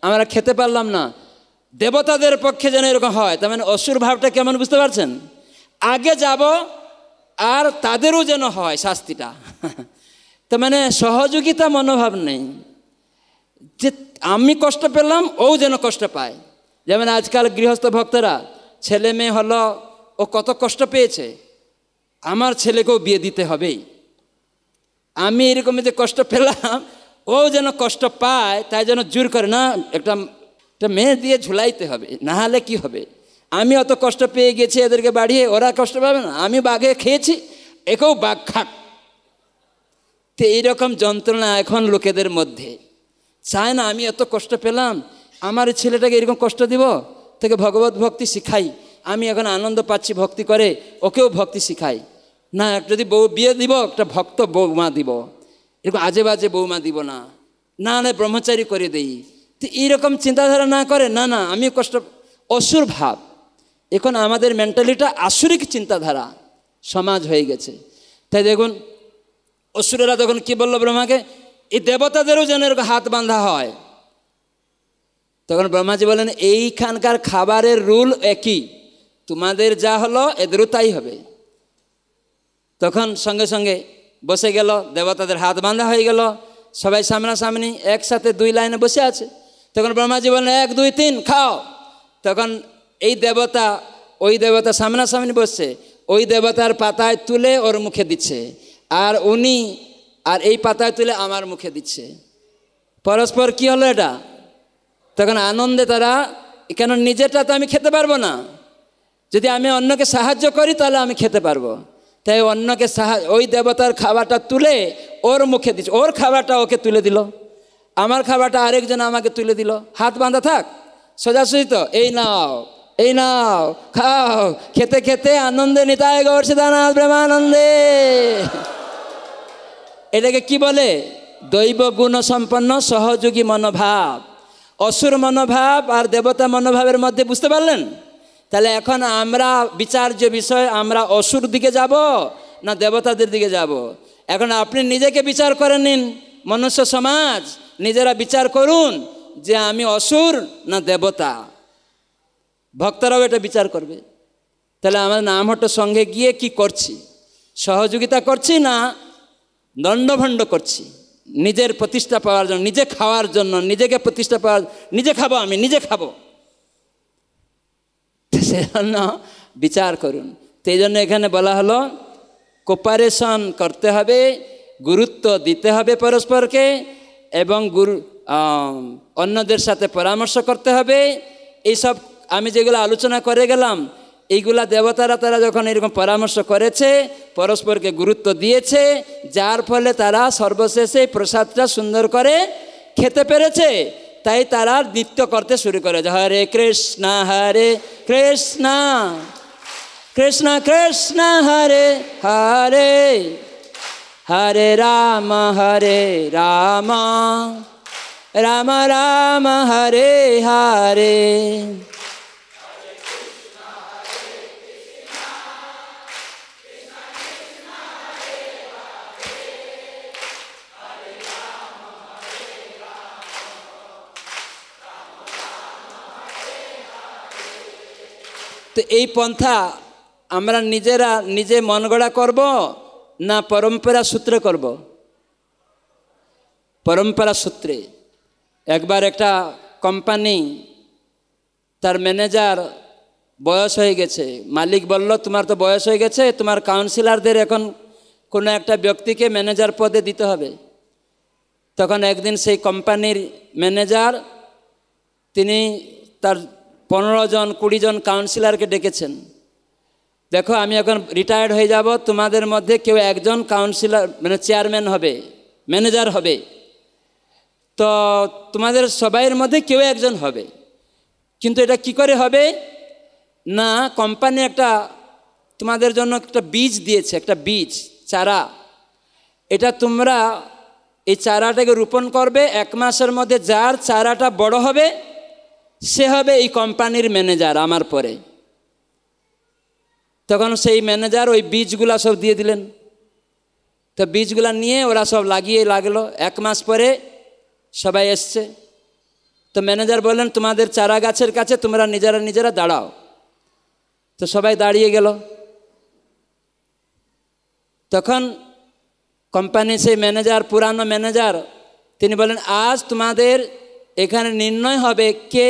আমরা খেতে পারলাম না দেবতাদের পক্ষে যেন এরকম হয় তার মানে অসুর ভাবটা কেমন বুঝতে পারছেন আগে যাব আর তাদেরও যেন হয় শাস্তিটা তো মানে সহযোগিতা মনোভাব নেই যে আমি কষ্ট পেলাম ও যেন কষ্ট পায় যেমন আজকাল গৃহস্থ ভক্তরা ছেলে মেয়ে হলো ও কত কষ্ট পেয়েছে আমার ছেলেকেও বিয়ে দিতে হবেই আমি এরকম যে কষ্ট পেলাম ও যেন কষ্ট পায় তাই যেন জোর করে না একটা একটা মেয়ে দিয়ে ঝুলাইতে হবে না হলে কি হবে আমি অত কষ্ট পেয়ে গেছি এদেরকে বাড়িয়ে ওরা কষ্ট পাবে না আমি বাঘে খেয়েছি একেও বাঘ খাক তো এইরকম যন্ত্রণা এখন লোকেদের মধ্যে চায় না আমি এত কষ্ট পেলাম আমার ছেলেটাকে এরকম কষ্ট দিব তাকে ভগবত ভক্তি শিখাই আমি এখন আনন্দ পাচ্ছি ভক্তি করে ওকেও ভক্তি শিখাই না যদি বউ বিয়ে দিব একটা ভক্ত বৌমা দিব এরকম আজে বাজে বৌমা দিব না না না ব্রহ্মচারী করে দেই তো এইরকম চিন্তাধারা না করে না না আমি কষ্ট অসুর ভাব এখন আমাদের মেন্টালিটা আসুরিক চিন্তাধারা সমাজ হয়ে গেছে তাই দেখুন অসুরেরা তখন কি বলল ব্রহ্মাকে এই দেবতাদেরও যেন এরকম হাত বাঁধা হয় তখন ব্রহ্মাজি বলেন এইখানকার খাবারের রুল একই তোমাদের যা হলো এদেরও তাই হবে তখন সঙ্গে সঙ্গে বসে গেল দেবতাদের হাত বাঁধা হয়ে গেল সবাই সামনাসামনি একসাথে দুই লাইনে বসে আছে তখন ব্রহ্মাজি বলেন এক দুই তিন খাও তখন এই দেবতা ওই দেবতা সামনাসামনি বসছে ওই দেবতার পাতায় তুলে ওর মুখে দিচ্ছে আর উনি আর এই পাতায় তুলে আমার মুখে দিচ্ছে পরস্পর কি হলো এটা তখন আনন্দে তারা কেন নিজেরটা তো আমি খেতে পারবো না যদি আমি অন্যকে সাহায্য করি তাহলে আমি খেতে পারবো তাই অন্যকে সাহায্য ওই দেবতার খাবারটা তুলে ওর মুখে দিচ্ছে ওর খাবারটা ওকে তুলে দিল আমার খাবারটা আরেকজন আমাকে তুলে দিল হাত বাঁধা থাক সোজাসুজি তো এই নাও এই নাও খাও খেতে খেতে আনন্দে নিতায় গৌর সীতানাথ প্রেমানন্দে এটাকে কি বলে দৈব গুণ সম্পন্ন সহযোগী মনোভাব অসুর মনোভাব আর দেবতা মনোভাবের মধ্যে বুঝতে পারলেন তাহলে এখন আমরা বিচার্য বিষয় আমরা অসুর দিকে যাব না দেবতাদের দিকে যাব। এখন আপনি নিজেকে বিচার করে নিন মনুষ্য সমাজ নিজেরা বিচার করুন যে আমি অসুর না দেবতা ভক্তরাও এটা বিচার করবে তাহলে আমার নামহট্টর সঙ্গে গিয়ে কি করছি সহযোগিতা করছি না দণ্ডভণ্ড করছি নিজের প্রতিষ্ঠা পাওয়ার জন্য নিজে খাওয়ার জন্য নিজেকে প্রতিষ্ঠা পাওয়ার নিজে খাবো আমি নিজে খাবো সেজন্য বিচার করুন সেই জন্য এখানে বলা হলো কোপারেশন করতে হবে গুরুত্ব দিতে হবে পরস্পরকে এবং গুরু অন্যদের সাথে পরামর্শ করতে হবে এইসব আমি যেগুলো আলোচনা করে গেলাম এইগুলা দেবতারা তারা যখন এরকম পরামর্শ করেছে পরস্পরকে গুরুত্ব দিয়েছে যার ফলে তারা সর্বশেষে প্রসাদটা সুন্দর করে খেতে পেরেছে তাই তারা নৃত্য করতে শুরু করে হরে কৃষ্ণা হরে কৃষ্ণা কৃষ্ণ কৃষ্ণ হরে হরে হরে রাম হরে রাম রাম রাম হরে হরে তো এই পন্থা আমরা নিজেরা নিজে মন গড়া করব না পরম্পরা সূত্রে করব পরম্পরা সূত্রে একবার একটা কোম্পানি তার ম্যানেজার বয়স হয়ে গেছে মালিক বলল তোমার তো বয়স হয়ে গেছে তোমার কাউন্সিলারদের এখন কোনো একটা ব্যক্তিকে ম্যানেজার পদে দিতে হবে তখন একদিন সেই কোম্পানির ম্যানেজার তিনি তার পনেরো জন কুড়ি জন কাউন্সিলারকে ডেকেছেন দেখো আমি এখন রিটায়ার্ড হয়ে যাব তোমাদের মধ্যে কেউ একজন কাউন্সিলার মানে চেয়ারম্যান হবে ম্যানেজার হবে তো তোমাদের সবাইয়ের মধ্যে কেউ একজন হবে কিন্তু এটা কি করে হবে না কোম্পানি একটা তোমাদের জন্য একটা বীজ দিয়েছে একটা বীজ চারা এটা তোমরা এই চারাটাকে রোপণ করবে এক মাসের মধ্যে যার চারাটা বড় হবে সে হবে এই কোম্পানির ম্যানেজার আমার পরে তখন সেই ম্যানেজার ওই বীজগুলা সব দিয়ে দিলেন তো বীজগুলা নিয়ে ওরা সব লাগিয়ে লাগলো এক মাস পরে সবাই এসছে তো ম্যানেজার বললেন তোমাদের চারা গাছের কাছে তোমরা নিজেরা নিজেরা দাঁড়াও তো সবাই দাঁড়িয়ে গেল তখন কোম্পানি সেই ম্যানেজার পুরানো ম্যানেজার তিনি বলেন আজ তোমাদের এখানে নির্ণয় হবে কে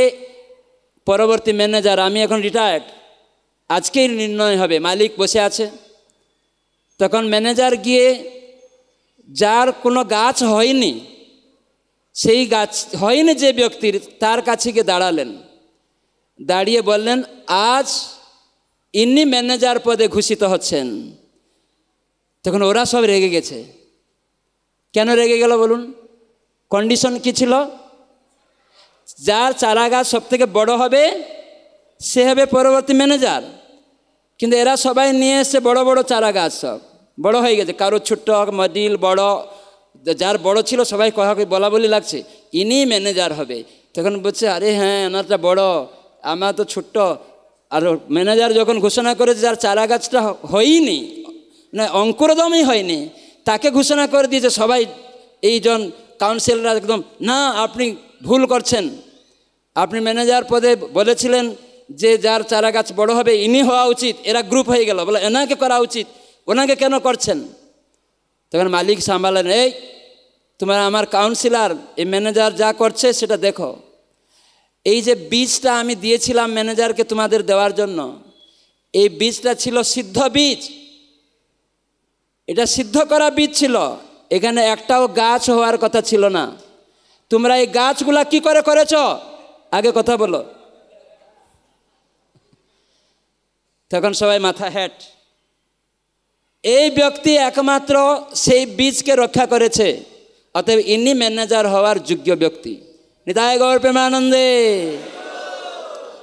পরবর্তী ম্যানেজার আমি এখন রিটায়ার্ড আজকেই নির্ণয় হবে মালিক বসে আছে তখন ম্যানেজার গিয়ে যার কোনো গাছ হয়নি সেই গাছ হয়নি যে ব্যক্তির তার কাছে গিয়ে দাঁড়ালেন দাঁড়িয়ে বললেন আজ ইনি ম্যানেজার পদে ঘোষিত হচ্ছেন তখন ওরা সব রেগে গেছে কেন রেগে গেল বলুন কন্ডিশন কী ছিল যার চারা গাছ থেকে বড় হবে সে হবে পরবর্তী ম্যানেজার কিন্তু এরা সবাই নিয়ে এসছে বড় বড় চারা গাছ সব বড় হয়ে গেছে কারো ছোট্ট মডিল বড় যার বড় ছিল সবাই কথা বলা বলি লাগছে ইনি ম্যানেজার হবে তখন বলছে আরে হ্যাঁ ওনারটা বড় আমার তো ছোট্ট আর ম্যানেজার যখন ঘোষণা করেছে যার চারা গাছটা হয়নি না মানে অঙ্কুরদমই হয়নি তাকে ঘোষণা করে দিয়েছে সবাই এইজন কাউন্সিলরা একদম না আপনি ভুল করছেন আপনি ম্যানেজার পদে বলেছিলেন যে যার চারা গাছ বড় হবে ইনি হওয়া উচিত এরা গ্রুপ হয়ে গেল বলে এনাকে করা উচিত ওনাকে কেন করছেন তখন মালিক সামলালেন এই তোমার আমার কাউন্সিলার এই ম্যানেজার যা করছে সেটা দেখো এই যে বীজটা আমি দিয়েছিলাম ম্যানেজারকে তোমাদের দেওয়ার জন্য এই বীজটা ছিল সিদ্ধ বীজ এটা সিদ্ধ করা বীজ ছিল এখানে একটাও গাছ হওয়ার কথা ছিল না তোমরা এই গাছগুলা কি করে করেছ আগে কথা বলো তখন সবাই মাথা হ্যাট এই ব্যক্তি একমাত্র সেই বীজকে রক্ষা করেছে অতএব ইনি ম্যানেজার হওয়ার যোগ্য ব্যক্তি নিতায় গৌর প্রেমানন্দে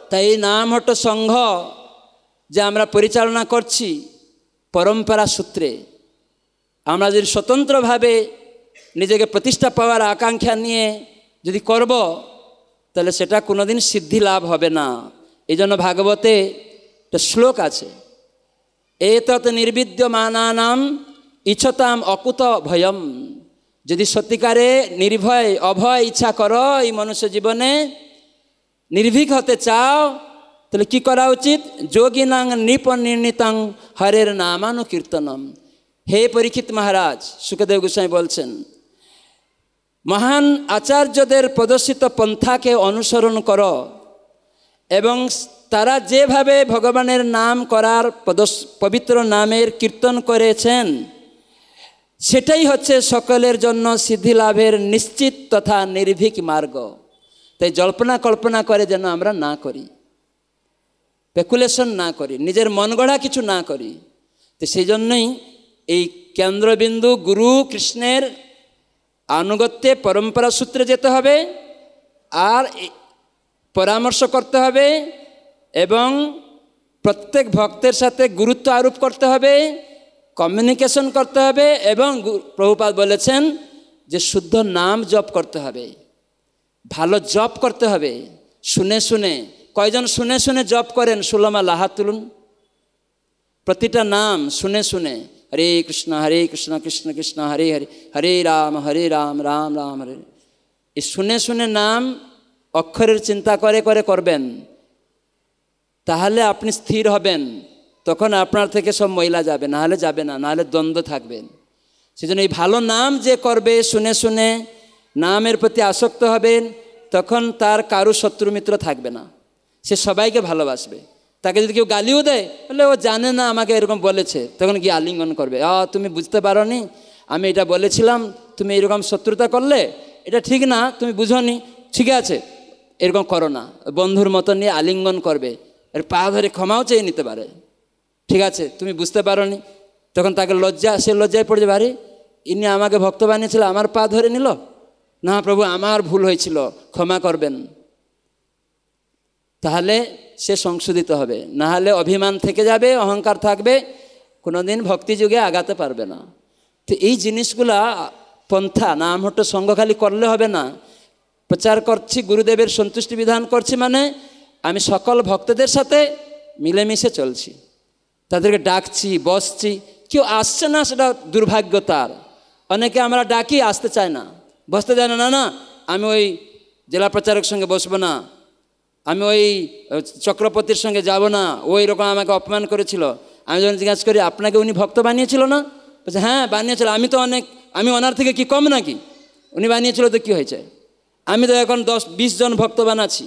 তাই এই নাম হট সংঘ যে আমরা পরিচালনা করছি পরম্পরা সূত্রে আমরা যদি স্বতন্ত্রভাবে নিজেকে প্রতিষ্ঠা পাওয়ার আকাঙ্ক্ষা নিয়ে যদি করব তাহলে সেটা কোনোদিন সিদ্ধি লাভ হবে না এই জন্য ভাগবতে একটা শ্লোক আছে এ তৎ নির্বিদ্যমানানাম ইচ্ছতাম অকুত ভয়ম যদি সত্যিকারে নির্ভয় অভয় ইচ্ছা করো এই মনুষ্য জীবনে নির্ভীক হতে চাও তাহলে কি করা উচিত যোগিনাং নৃপনির্ণীতাং হরের নামানুকীর্তনম হে পরীক্ষিত মহারাজ সুখদেব গোস্বাই বলছেন মহান আচার্যদের প্রদর্শিত পন্থাকে অনুসরণ কর এবং তারা যেভাবে ভগবানের নাম করার পবিত্র নামের কীর্তন করেছেন সেটাই হচ্ছে সকলের জন্য সিদ্ধি লাভের নিশ্চিত তথা নির্ভীক মার্গ তাই জল্পনা কল্পনা করে যেন আমরা না করি স্পেকুলেশন না করি নিজের মন গড়া কিছু না করি তো সেই জন্যই এই কেন্দ্রবিন্দু গুরু কৃষ্ণের আনুগত্যে পরম্পরা সূত্রে যেতে হবে আর পরামর্শ করতে হবে এবং প্রত্যেক ভক্তের সাথে গুরুত্ব আরোপ করতে হবে কমিউনিকেশন করতে হবে এবং প্রভুপাত বলেছেন যে শুদ্ধ নাম জপ করতে হবে ভালো জপ করতে হবে শুনে শুনে কয়জন শুনে শুনে জপ করেন সুলমা লাহাতুলুন প্রতিটা নাম শুনে শুনে হরে কৃষ্ণ হরে কৃষ্ণ কৃষ্ণ কৃষ্ণ হরে হরে হরে রাম হরে রাম রাম রাম হরে এই শুনে শুনে নাম অক্ষরের চিন্তা করে করে করবেন তাহলে আপনি স্থির হবেন তখন আপনার থেকে সব মহিলা যাবে নাহলে যাবে না নাহলে দ্বন্দ্ব থাকবেন সেজন্য এই ভালো নাম যে করবে শুনে শুনে নামের প্রতি আসক্ত হবেন তখন তার কারো শত্রু মিত্র থাকবে না সে সবাইকে ভালোবাসবে তাকে যদি কেউ গালিও দেয় বলে ও জানে না আমাকে এরকম বলেছে তখন কি আলিঙ্গন করবে আ তুমি বুঝতে পারো নি আমি এটা বলেছিলাম তুমি এরকম শত্রুতা করলে এটা ঠিক না তুমি বুঝনি ঠিক আছে এরকম করো না বন্ধুর মতো নিয়ে আলিঙ্গন করবে এর পা ধরে ক্ষমাও চেয়ে নিতে পারে ঠিক আছে তুমি বুঝতে পারো নি তখন তাকে লজ্জা সে লজ্জায় পড়ে যাবে আরে ইনি আমাকে ভক্ত বানিয়েছিল আমার পা ধরে নিল না প্রভু আমার ভুল হয়েছিল ক্ষমা করবেন তাহলে সে সংশোধিত হবে না হলে অভিমান থেকে যাবে অহংকার থাকবে কোনো দিন ভক্তিযুগে আগাতে পারবে না তো এই জিনিসগুলা পন্থা নাম হট্ট সঙ্গ খালি করলে হবে না প্রচার করছি গুরুদেবের সন্তুষ্টি বিধান করছি মানে আমি সকল ভক্তদের সাথে মিলেমিশে চলছি তাদেরকে ডাকছি বসছি কেউ আসছে না সেটা দুর্ভাগ্য তার অনেকে আমরা ডাকি আসতে চায় না বসতে চায় না না না আমি ওই জেলা প্রচারক সঙ্গে বসবো না আমি ওই চক্রবর্তীর সঙ্গে যাব না ও এরকম আমাকে অপমান করেছিল আমি যখন জিজ্ঞাসা করি আপনাকে উনি ভক্ত বানিয়েছিল না বলছে হ্যাঁ বানিয়েছিল আমি তো অনেক আমি ওনার থেকে কি কম নাকি উনি বানিয়েছিল তো কি হয়েছে আমি তো এখন দশ বিশ জন ভক্ত বানাচ্ছি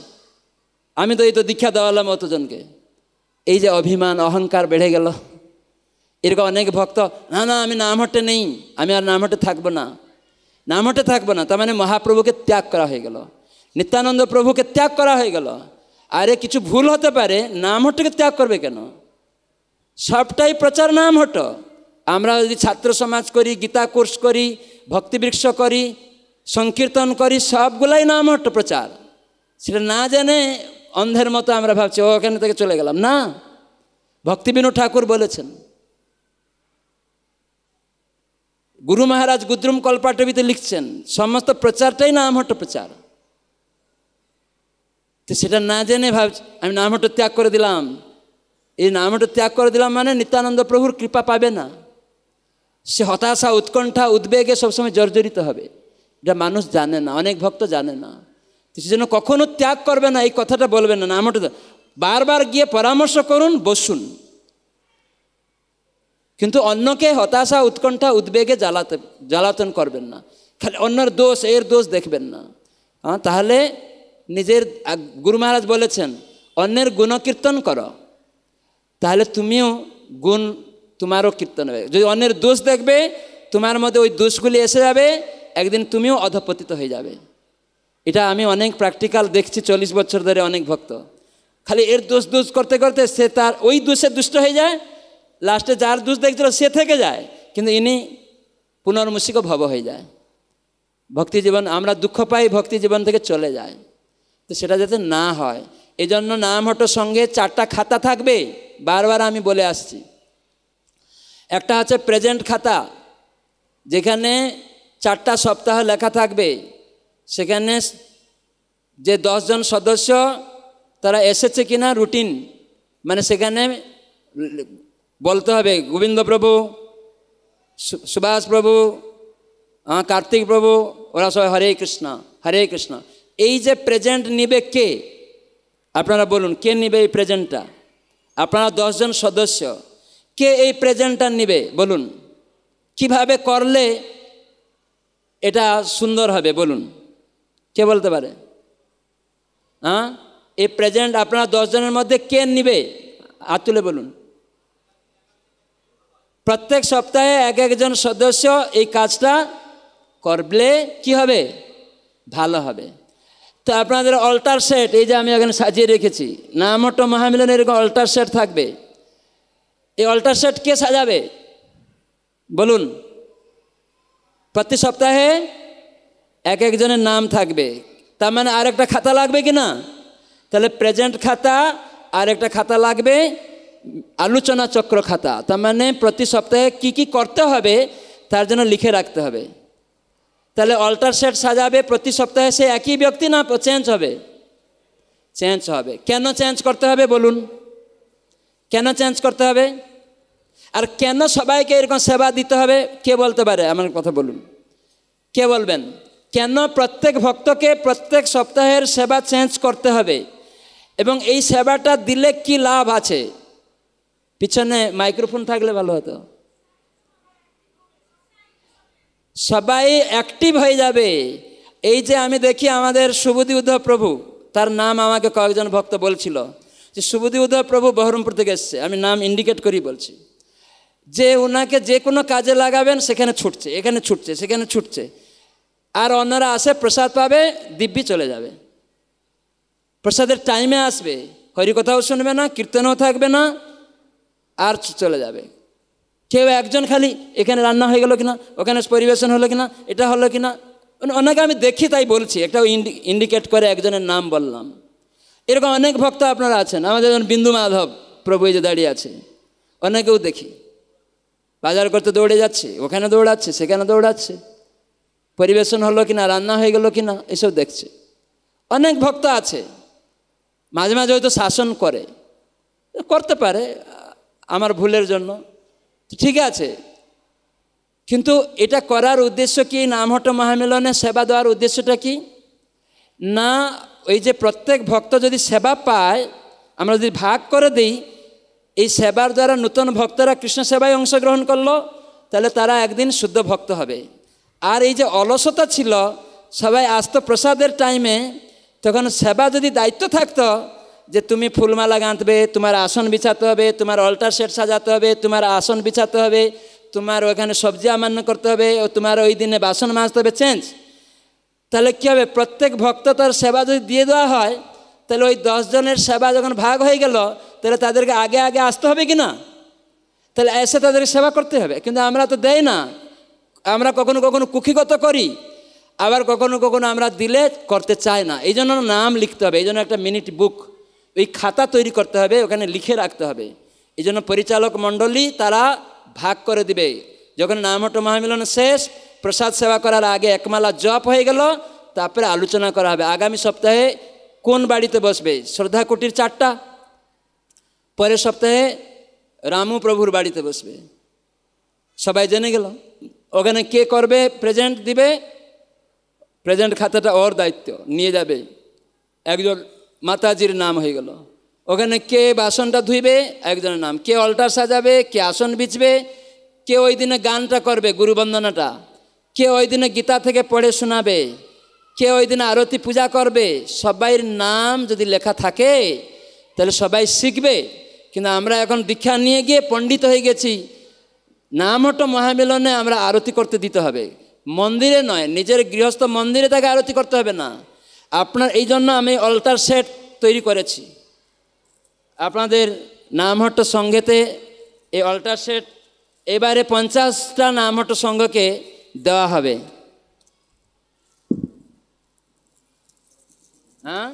আমি তো এই তো দীক্ষা দেওয়ালাম অতজনকে এই যে অভিমান অহংকার বেড়ে গেল এরকম অনেক ভক্ত না না আমি নাম হটে নেই আমি আর নাম হটে থাকবো না নাম হটে থাকবো না তার মানে মহাপ্রভুকে ত্যাগ করা হয়ে গেল নিত্যানন্দ প্রভুকে ত্যাগ করা হয়ে গেল আরে কিছু ভুল হতে পারে নাম হট্টকে ত্যাগ করবে কেন সবটাই প্রচার নাম হট আমরা যদি ছাত্র সমাজ করি গীতা কোর্স করি ভক্তিবৃক্ষ করি সংকীর্তন করি সবগুলাই নাম হট প্রচার সেটা না জানে অন্ধের মতো আমরা ভাবছি ওখানে থেকে চলে গেলাম না ভক্তিবিনু ঠাকুর বলেছেন গুরু মহারাজ গুদ্রুম কল্পাটবিতে লিখছেন সমস্ত প্রচারটাই নাম হট প্রচার তো সেটা না জেনে ভাবছি আমি নামটা ত্যাগ করে দিলাম এই নামটা ত্যাগ করে দিলাম মানে নিত্যানন্দ প্রভুর কৃপা পাবে না সে হতাশা উৎকণ্ঠা উদ্বেগে সবসময় জর্জরিত হবে এটা মানুষ জানে না অনেক ভক্ত জানে না তো সেজন্য কখনো ত্যাগ করবে না এই কথাটা বলবে না নামটা বারবার গিয়ে পরামর্শ করুন বসুন কিন্তু অন্যকে হতাশা উৎকণ্ঠা উদ্বেগে জ্বালাতে জ্বালাতন করবেন না খালি অন্যর দোষ এর দোষ দেখবেন না তাহলে নিজের গুরু মহারাজ বলেছেন অন্যের গুণ কীর্তন করো তাহলে তুমিও গুণ তোমারও কীর্তন হবে যদি অন্যের দোষ দেখবে তোমার মধ্যে ওই দোষগুলি এসে যাবে একদিন তুমিও অধপতিত হয়ে যাবে এটা আমি অনেক প্র্যাকটিক্যাল দেখছি চল্লিশ বছর ধরে অনেক ভক্ত খালি এর দোষ দোষ করতে করতে সে তার ওই দোষে দুষ্ট হয়ে যায় লাস্টে যার দোষ দেখছিল সে থেকে যায় কিন্তু ইনি পুনর্মুষিক ভব হয়ে যায় ভক্তি জীবন আমরা দুঃখ পাই ভক্তি জীবন থেকে চলে যায় তো সেটা যাতে না হয় এজন্য নাম হটো সঙ্গে চারটা খাতা থাকবে বারবার আমি বলে আসছি একটা আছে প্রেজেন্ট খাতা যেখানে চারটা সপ্তাহ লেখা থাকবে সেখানে যে দশজন সদস্য তারা এসেছে কিনা রুটিন মানে সেখানে বলতে হবে গোবিন্দ প্রভু সুভাষ প্রভু কার্তিক প্রভু ওরা সবাই হরে কৃষ্ণ হরে কৃষ্ণ এই যে প্রেজেন্ট নিবে কে আপনারা বলুন কে নিবে এই প্রেজেন্টটা আপনারা দশজন সদস্য কে এই প্রেজেন্টটা নিবে বলুন কিভাবে করলে এটা সুন্দর হবে বলুন কে বলতে পারে হ্যাঁ এই প্রেজেন্ট আপনারা দশজনের মধ্যে কে নিবে আর তুলে বলুন প্রত্যেক সপ্তাহে এক একজন সদস্য এই কাজটা করলে কি হবে ভালো হবে তো আপনাদের অল্টার সেট এই যে আমি এখানে সাজিয়ে রেখেছি নামটো মহামিলনের এরকম অল্টার সেট থাকবে এই অল্টার সেট কে সাজাবে বলুন প্রতি সপ্তাহে এক একজনের নাম থাকবে তার মানে আরেকটা খাতা লাগবে কি না তাহলে প্রেজেন্ট খাতা আর একটা খাতা লাগবে আলোচনা চক্র খাতা তার মানে প্রতি সপ্তাহে কি কি করতে হবে তার জন্য লিখে রাখতে হবে তাহলে অল্টার সেট সাজাবে প্রতি সপ্তাহে সে একই ব্যক্তি না চেঞ্জ হবে চেঞ্জ হবে কেন চেঞ্জ করতে হবে বলুন কেন চেঞ্জ করতে হবে আর কেন সবাইকে এরকম সেবা দিতে হবে কে বলতে পারে আমার কথা বলুন কে বলবেন কেন প্রত্যেক ভক্তকে প্রত্যেক সপ্তাহের সেবা চেঞ্জ করতে হবে এবং এই সেবাটা দিলে কি লাভ আছে পিছনে মাইক্রোফোন থাকলে ভালো হতো সবাই অ্যাক্টিভ হয়ে যাবে এই যে আমি দেখি আমাদের সুবুদি উদ্ধব প্রভু তার নাম আমাকে কয়েকজন ভক্ত বলছিল যে সুবুদি উদ্ধব প্রভু বহরমপুর থেকে এসছে আমি নাম ইন্ডিকেট করি বলছি যে ওনাকে যে কোনো কাজে লাগাবেন সেখানে ছুটছে এখানে ছুটছে সেখানে ছুটছে আর অন্যরা আসে প্রসাদ পাবে দিব্যি চলে যাবে প্রসাদের টাইমে আসবে হরিকথাও শুনবে না কীর্তনও থাকবে না আর চলে যাবে কেউ একজন খালি এখানে রান্না হয়ে গেলো কিনা ওখানে পরিবেশন হলো কিনা এটা হলো কিনা অনেকে আমি দেখি তাই বলছি একটা ইন্ডিকেট করে একজনের নাম বললাম এরকম অনেক ভক্ত আপনারা আছেন আমাদের যেমন বিন্দু মাধব প্রভু যে দাঁড়িয়ে আছে অনেকেও দেখি বাজার করতে দৌড়ে যাচ্ছে ওখানে দৌড়াচ্ছে সেখানে দৌড়াচ্ছে পরিবেশন হলো কিনা রান্না হয়ে গেলো কিনা এসব দেখছে অনেক ভক্ত আছে মাঝে মাঝে হয়তো শাসন করে করতে পারে আমার ভুলের জন্য ঠিক আছে কিন্তু এটা করার উদ্দেশ্য কি নামহট্ট মহামিলনে সেবা দেওয়ার উদ্দেশ্যটা কি না ওই যে প্রত্যেক ভক্ত যদি সেবা পায় আমরা যদি ভাগ করে দিই এই সেবার দ্বারা নূতন ভক্তরা কৃষ্ণ সেবায় অংশগ্রহণ করলো তাহলে তারা একদিন শুদ্ধ ভক্ত হবে আর এই যে অলসতা ছিল সবাই আসতো প্রসাদের টাইমে তখন সেবা যদি দায়িত্ব থাকতো যে তুমি ফুলমালা গাঁথবে তোমার আসন বিছাতে হবে তোমার অল্টার সেট সাজাতে হবে তোমার আসন বিছাতে হবে তোমার ওখানে সবজি আমান্য করতে হবে ও তোমার ওই দিনে বাসন মাজতে হবে চেঞ্জ তাহলে কী হবে প্রত্যেক ভক্ত তার সেবা যদি দিয়ে দেওয়া হয় তাহলে ওই দশজনের সেবা যখন ভাগ হয়ে গেল তাহলে তাদেরকে আগে আগে আসতে হবে কি না তাহলে এসে তাদেরকে সেবা করতে হবে কিন্তু আমরা তো দেই না আমরা কখনো কখনো কুখিগত করি আবার কখনো কখনো আমরা দিলে করতে চাই না এই জন্য নাম লিখতে হবে এই জন্য একটা মিনিট বুক ওই খাতা তৈরি করতে হবে ওখানে লিখে রাখতে হবে এই জন্য পরিচালক মণ্ডলী তারা ভাগ করে দিবে যখন নামহট্ট মহামিলন শেষ প্রসাদ সেবা করার আগে একমালা জপ হয়ে গেল তারপরে আলোচনা করা হবে আগামী সপ্তাহে কোন বাড়িতে বসবে শ্রদ্ধা কুটির চারটা পরের সপ্তাহে রামু প্রভুর বাড়িতে বসবে সবাই জেনে গেল ওখানে কে করবে প্রেজেন্ট দিবে প্রেজেন্ট খাতাটা ওর দায়িত্ব নিয়ে যাবে একজন মাতাজির নাম হয়ে গেল ওখানে কে বাসনটা ধুইবে একজনের নাম কে অল্টার সাজাবে কে আসন বিছবে কে ওই দিনে গানটা করবে গুরুবন্দনাটা কে ওই দিনে গীতা থেকে পড়ে শোনাবে কে ওই দিনে আরতি পূজা করবে সবাইয়ের নাম যদি লেখা থাকে তাহলে সবাই শিখবে কিন্তু আমরা এখন দীক্ষা নিয়ে গিয়ে পণ্ডিত হয়ে গেছি নাম হটো মহামিলনে আমরা আরতি করতে দিতে হবে মন্দিরে নয় নিজের গৃহস্থ মন্দিরে তাকে আরতি করতে হবে না আপনার এই জন্য আমি অল্টার সেট তৈরি করেছি আপনাদের নামহট্ট সঙ্গেতে এই অল্টার সেট এবারে পঞ্চাশটা নামহট্ট সঙ্গকে দেওয়া হবে হ্যাঁ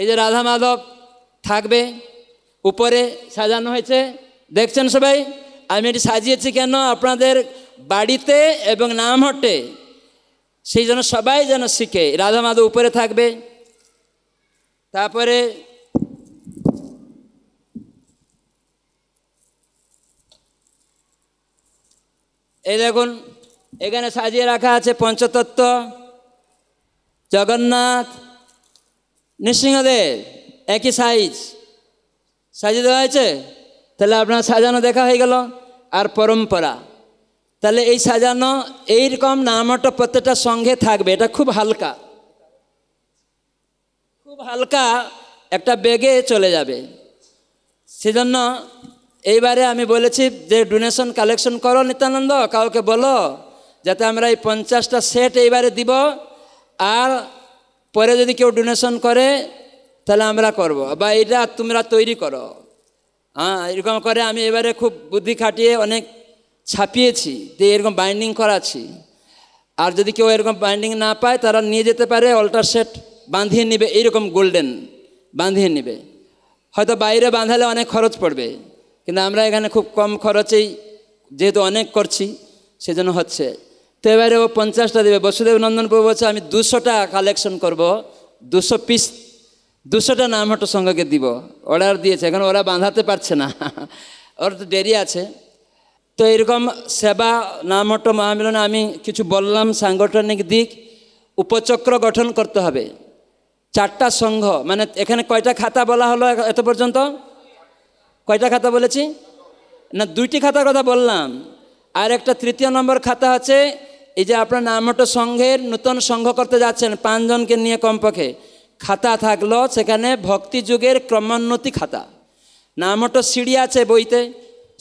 এই যে রাধা মাধব থাকবে উপরে সাজানো হয়েছে দেখছেন সবাই আমি এটি সাজিয়েছি কেন আপনাদের বাড়িতে এবং নামহট্টে সেই জন্য সবাই যেন শিখে রাধা মাধব উপরে থাকবে তারপরে এই দেখুন এখানে সাজিয়ে রাখা আছে পঞ্চতত্ত্ব জগন্নাথ নৃসিংহদেব একই সাইজ সাজিয়ে দেওয়া হয়েছে তাহলে আপনার সাজানো দেখা হয়ে গেল আর পরম্পরা তাহলে এই সাজানো এইরকম নামটা প্রত্যেকটা সঙ্গে থাকবে এটা খুব হালকা খুব হালকা একটা বেগে চলে যাবে সেজন্য এইবারে আমি বলেছি যে ডোনেশন কালেকশন করো নিত্যানন্দ কাউকে বলো যাতে আমরা এই পঞ্চাশটা সেট এইবারে দিব আর পরে যদি কেউ ডোনেশন করে তাহলে আমরা করব বা এটা তোমরা তৈরি করো হ্যাঁ এরকম করে আমি এবারে খুব বুদ্ধি খাটিয়ে অনেক ছাপিয়েছি দিয়ে এরকম বাইন্ডিং করা আছে আর যদি কেউ এরকম বাইন্ডিং না পায় তারা নিয়ে যেতে পারে অল্টার সেট বাঁধিয়ে নেবে এইরকম গোল্ডেন বাঁধিয়ে নেবে হয়তো বাইরে বাঁধালে অনেক খরচ পড়বে কিন্তু আমরা এখানে খুব কম খরচেই যেহেতু অনেক করছি সেজন্য হচ্ছে তো এবারে ও পঞ্চাশটা দেবে বসুদেব নন্দন প্রভু বলছে আমি দুশোটা কালেকশন করব দুশো পিস দুশোটা নামহট্ট সঙ্গকে দিব অর্ডার দিয়েছে এখন ওরা বাঁধাতে পারছে না ওর তো দেরি আছে তো এরকম সেবা নামট মহামিলনে আমি কিছু বললাম সাংগঠনিক দিক উপচক্র গঠন করতে হবে চারটা সংঘ মানে এখানে কয়টা খাতা বলা হলো এত পর্যন্ত কয়টা খাতা বলেছি না দুইটি খাতার কথা বললাম আর একটা তৃতীয় নম্বর খাতা আছে এই যে আপনার নামটো সংঘের নূতন সংঘ করতে যাচ্ছেন পাঁচজনকে নিয়ে কমপক্ষে খাতা থাকলো সেখানে ভক্তি যুগের ক্রমোন্নতি খাতা হটো সিঁড়ি আছে বইতে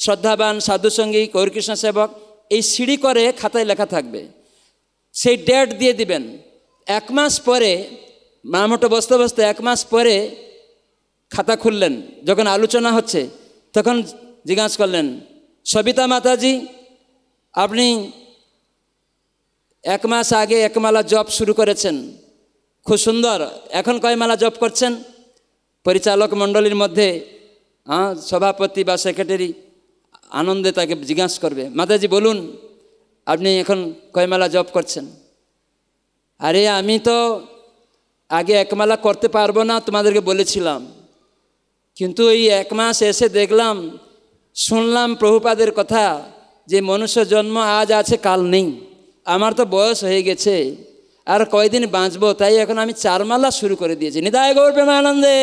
শ্রদ্ধাবান সাধুসঙ্গী কৌরকৃষ্ণ সেবক এই সিঁড়ি করে খাতায় লেখা থাকবে সেই ডেট দিয়ে দিবেন এক মাস পরে মামটো বসতে বসতে এক মাস পরে খাতা খুললেন যখন আলোচনা হচ্ছে তখন জিজ্ঞাসা করলেন সবিতা মাতাজি আপনি এক মাস আগে একমালা জব শুরু করেছেন খুব সুন্দর এখন কয় মালা জব করছেন পরিচালক মণ্ডলীর মধ্যে সভাপতি বা সেক্রেটারি আনন্দে তাকে জিজ্ঞাসা করবে মাতাজি বলুন আপনি এখন কয়মালা জব করছেন আরে আমি তো আগে একমালা করতে পারবো না তোমাদেরকে বলেছিলাম কিন্তু এই এক মাস এসে দেখলাম শুনলাম প্রভুপাদের কথা যে মনুষ্য জন্ম আজ আছে কাল নেই আমার তো বয়স হয়ে গেছে আর কয়দিন বাঁচবো তাই এখন আমি চারমালা শুরু করে দিয়েছি নিদায় গৌর প্রেমানন্দে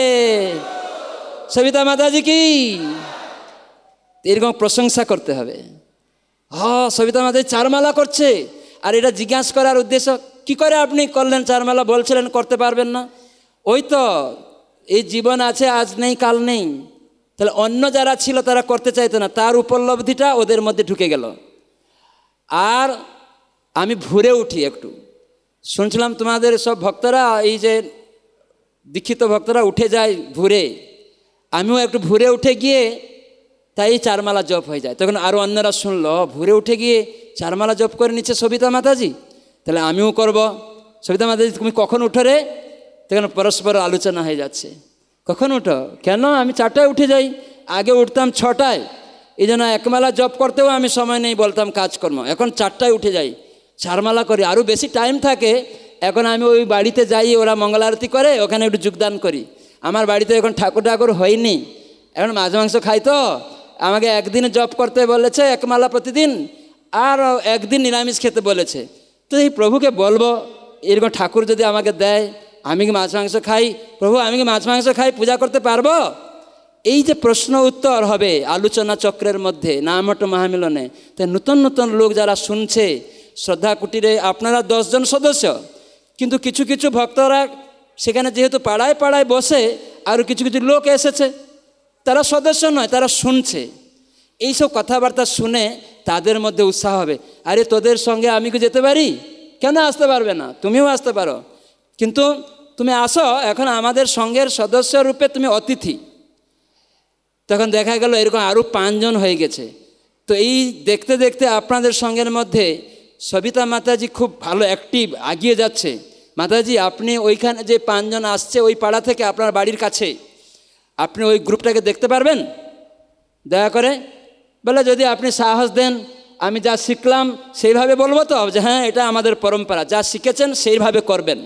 সবিতা মাতাজি কি এরকম প্রশংসা করতে হবে হ হ্যাঁ, সবিতা মাঝে চারমালা করছে আর এটা জিজ্ঞাসা করার উদ্দেশ্য কি করে আপনি করলেন চারমালা বলছিলেন করতে পারবেন না ওই তো এই জীবন আছে আজ নেই কাল নেই তাহলে অন্য যারা ছিল তারা করতে চাইতো না তার উপলব্ধিটা ওদের মধ্যে ঢুকে গেল আর আমি ভুরে উঠি একটু শুনছিলাম তোমাদের সব ভক্তরা এই যে দীক্ষিত ভক্তরা উঠে যায় ভুরে আমিও একটু ভুরে উঠে গিয়ে তাই চারমালা জপ হয়ে যায় তখন আরও অন্যরা শুনল ভোরে উঠে গিয়ে চারমালা জপ করে নিচ্ছে সবিতা মাতাজি তাহলে আমিও করব সবিতা মাতাজি তুমি কখন উঠো রে তখন পরস্পর আলোচনা হয়ে যাচ্ছে কখন উঠো কেন আমি চারটায় উঠে যাই আগে উঠতাম ছটায় এই জন্য একমালা জব করতেও আমি সময় নেই বলতাম কাজকর্ম এখন চারটায় উঠে যাই চারমালা করি আরও বেশি টাইম থাকে এখন আমি ওই বাড়িতে যাই ওরা মঙ্গলারতি করে ওখানে একটু যোগদান করি আমার বাড়িতে এখন ঠাকুর ঠাকুর হয়নি এখন মাছ মাংস খাই তো আমাকে একদিন জব করতে বলেছে একমালা প্রতিদিন আর একদিন নিরামিষ খেতে বলেছে তো এই প্রভুকে বলবো এরকম ঠাকুর যদি আমাকে দেয় আমি কি মাছ মাংস খাই প্রভু আমি কি মাছ মাংস খাই পূজা করতে পারবো এই যে প্রশ্ন উত্তর হবে আলোচনা চক্রের মধ্যে নামট মহামিলনে তাই নতুন নতুন লোক যারা শুনছে শ্রদ্ধা কুটিরে আপনারা দশজন সদস্য কিন্তু কিছু কিছু ভক্তরা সেখানে যেহেতু পাড়ায় পাড়ায় বসে আর কিছু কিছু লোক এসেছে তারা সদস্য নয় তারা শুনছে এইসব কথাবার্তা শুনে তাদের মধ্যে উৎসাহ হবে আরে তোদের সঙ্গে আমি কি যেতে পারি কেন আসতে পারবে না তুমিও আসতে পারো কিন্তু তুমি আসো এখন আমাদের সঙ্গের সদস্য রূপে তুমি অতিথি তখন দেখা গেল এরকম আরও পাঁচজন হয়ে গেছে তো এই দেখতে দেখতে আপনাদের সঙ্গের মধ্যে সবিতা মাতাজি খুব ভালো অ্যাক্টিভ আগিয়ে যাচ্ছে মাতাজি আপনি ওইখানে যে পাঁচজন আসছে ওই পাড়া থেকে আপনার বাড়ির কাছে আপনি ওই গ্রুপটাকে দেখতে পারবেন দয়া করে বলে যদি আপনি সাহস দেন আমি যা শিখলাম সেইভাবে বলবো তো যে হ্যাঁ এটা আমাদের পরম্পরা যা শিখেছেন সেইভাবে করবেন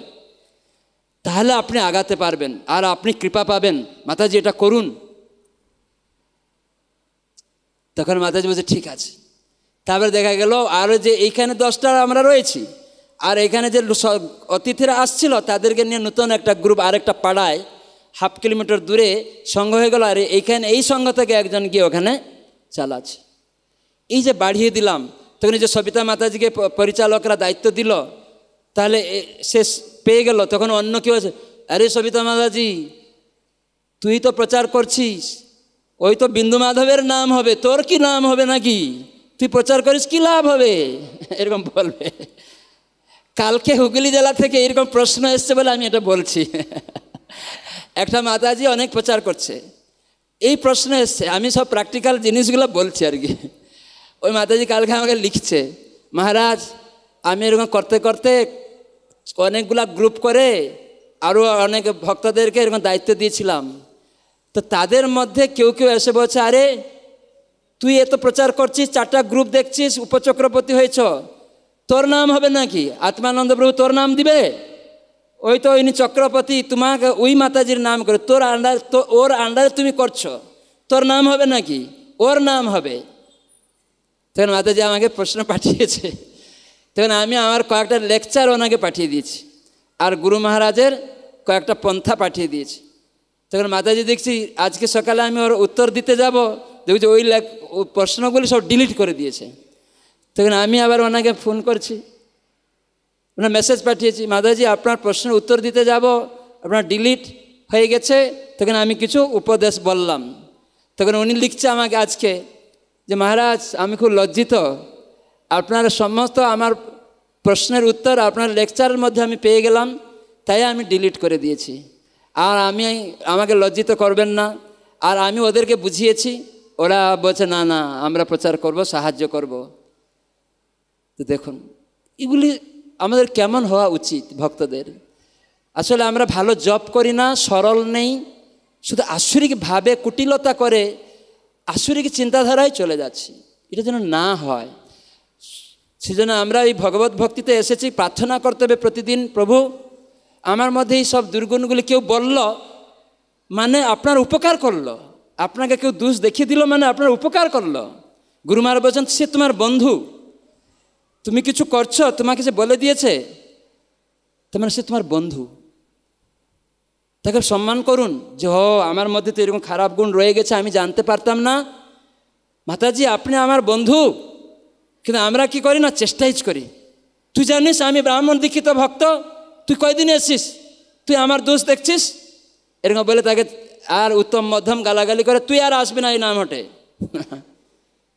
তাহলে আপনি আগাতে পারবেন আর আপনি কৃপা পাবেন মাতাজি এটা করুন তখন মাতাজি বলছে ঠিক আছে তারপরে দেখা গেল আরও যে এইখানে দশটা আমরা রয়েছি আর এখানে যে অতিথিরা আসছিল তাদেরকে নিয়ে নতুন একটা গ্রুপ আরেকটা পাড়ায় হাফ কিলোমিটার দূরে সঙ্গ হয়ে গেল আর এইখানে এই সঙ্গ থেকে একজন গিয়ে ওখানে চালাচ্ছে এই যে বাড়িয়ে দিলাম তখন যে সবিতা মাতাজিকে পরিচালকরা দায়িত্ব দিল তাহলে সে পেয়ে গেল তখন অন্য কেউ আছে আরে সবিতা মাতাজি তুই তো প্রচার করছিস ওই তো বিন্দু মাধবের নাম হবে তোর কি নাম হবে নাকি তুই প্রচার করিস কি লাভ হবে এরকম বলবে কালকে হুগলি জেলা থেকে এরকম প্রশ্ন এসছে বলে আমি এটা বলছি একটা মাতাজি অনেক প্রচার করছে এই প্রশ্ন এসছে আমি সব প্র্যাকটিক্যাল জিনিসগুলো বলছি আর কি ওই মাতাজি কালকে আমাকে লিখছে মহারাজ আমি এরকম করতে করতে অনেকগুলা গ্রুপ করে আরও অনেক ভক্তদেরকে এরকম দায়িত্ব দিয়েছিলাম তো তাদের মধ্যে কেউ কেউ এসে বলছে আরে তুই এত প্রচার করছিস চারটা গ্রুপ দেখছিস উপচক্রপতি হয়েছ তোর নাম হবে নাকি আত্মানন্দ প্রভু তোর নাম দিবে ওই তো ইনি চক্রপতি তোমাকে ওই মাতাজির নাম করে তোর আন্ডার তো ওর আন্ডারে তুমি করছো তোর নাম হবে নাকি ওর নাম হবে তখন মাতাজি আমাকে প্রশ্ন পাঠিয়েছে তখন আমি আমার কয়েকটা লেকচার ওনাকে পাঠিয়ে দিয়েছি আর গুরু মহারাজের কয়েকটা পন্থা পাঠিয়ে দিয়েছি তখন মাতাজি দেখছি আজকে সকালে আমি ওর উত্তর দিতে যাব দেখছি ওই প্রশ্নগুলি সব ডিলিট করে দিয়েছে তখন আমি আবার ওনাকে ফোন করছি ওনার মেসেজ পাঠিয়েছি মাদাজি আপনার প্রশ্নের উত্তর দিতে যাব আপনার ডিলিট হয়ে গেছে তখন আমি কিছু উপদেশ বললাম তখন উনি লিখছে আমাকে আজকে যে মহারাজ আমি খুব লজ্জিত আপনার সমস্ত আমার প্রশ্নের উত্তর আপনার লেকচারের মধ্যে আমি পেয়ে গেলাম তাই আমি ডিলিট করে দিয়েছি আর আমি আমাকে লজ্জিত করবেন না আর আমি ওদেরকে বুঝিয়েছি ওরা বলছে না না আমরা প্রচার করব সাহায্য করব তো দেখুন এগুলি আমাদের কেমন হওয়া উচিত ভক্তদের আসলে আমরা ভালো জব করি না সরল নেই শুধু আসুরিক ভাবে কুটিলতা করে আসুরিক চিন্তাধারায় চলে যাচ্ছি এটা যেন না হয় সেজন্য আমরা এই ভগবত ভক্তিতে এসেছি প্রার্থনা করতে হবে প্রতিদিন প্রভু আমার মধ্যে এই সব দুর্গুণগুলি কেউ বলল মানে আপনার উপকার করলো আপনাকে কেউ দুষ দেখিয়ে দিল মানে আপনার উপকার করলো গুরুমার বলছেন সে তোমার বন্ধু তুমি কিছু করছো তোমাকে সে বলে দিয়েছে তোমার মানে সে তোমার বন্ধু তাকে সম্মান করুন যে হ আমার মধ্যে তো এরকম খারাপ গুণ রয়ে গেছে আমি জানতে পারতাম না মাতাজি আপনি আমার বন্ধু কিন্তু আমরা কি করি না চেষ্টাইজ করি তুই জানিস আমি ব্রাহ্মণ দীক্ষিত ভক্ত তুই কয়দিন এসছিস তুই আমার দোষ দেখছিস এরকম বলে তাকে আর উত্তম মধ্যম গালাগালি করে তুই আর আসবি না এই নাম হটে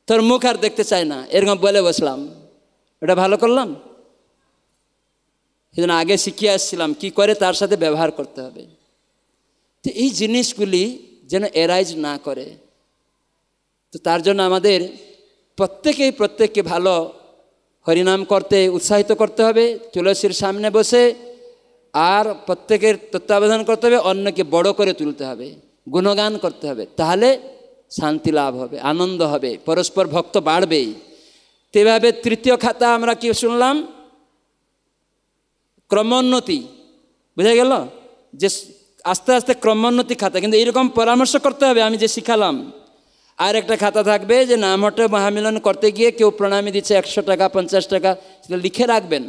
তোর মুখ আর দেখতে চাই না এরকম বলে বসলাম এটা ভালো করলাম সেজন্য আগে শিখিয়ে আসছিলাম কি করে তার সাথে ব্যবহার করতে হবে তো এই জিনিসগুলি যেন এরাইজ না করে তো তার জন্য আমাদের প্রত্যেকেই প্রত্যেককে ভালো হরিনাম করতে উৎসাহিত করতে হবে তুলসীর সামনে বসে আর প্রত্যেকের তত্ত্বাবধান করতে হবে অন্যকে বড় করে তুলতে হবে গুণগান করতে হবে তাহলে শান্তি লাভ হবে আনন্দ হবে পরস্পর ভক্ত বাড়বেই তেভাবে তৃতীয় খাতা আমরা কি শুনলাম ক্রমোন্নতি বুঝা গেল যে আস্তে আস্তে ক্রমোন্নতি খাতা কিন্তু এরকম পরামর্শ করতে হবে আমি যে শিখালাম আর একটা খাতা থাকবে যে নাম হটে মহামিলন করতে গিয়ে কেউ প্রণামী দিচ্ছে একশো টাকা পঞ্চাশ টাকা সেটা লিখে রাখবেন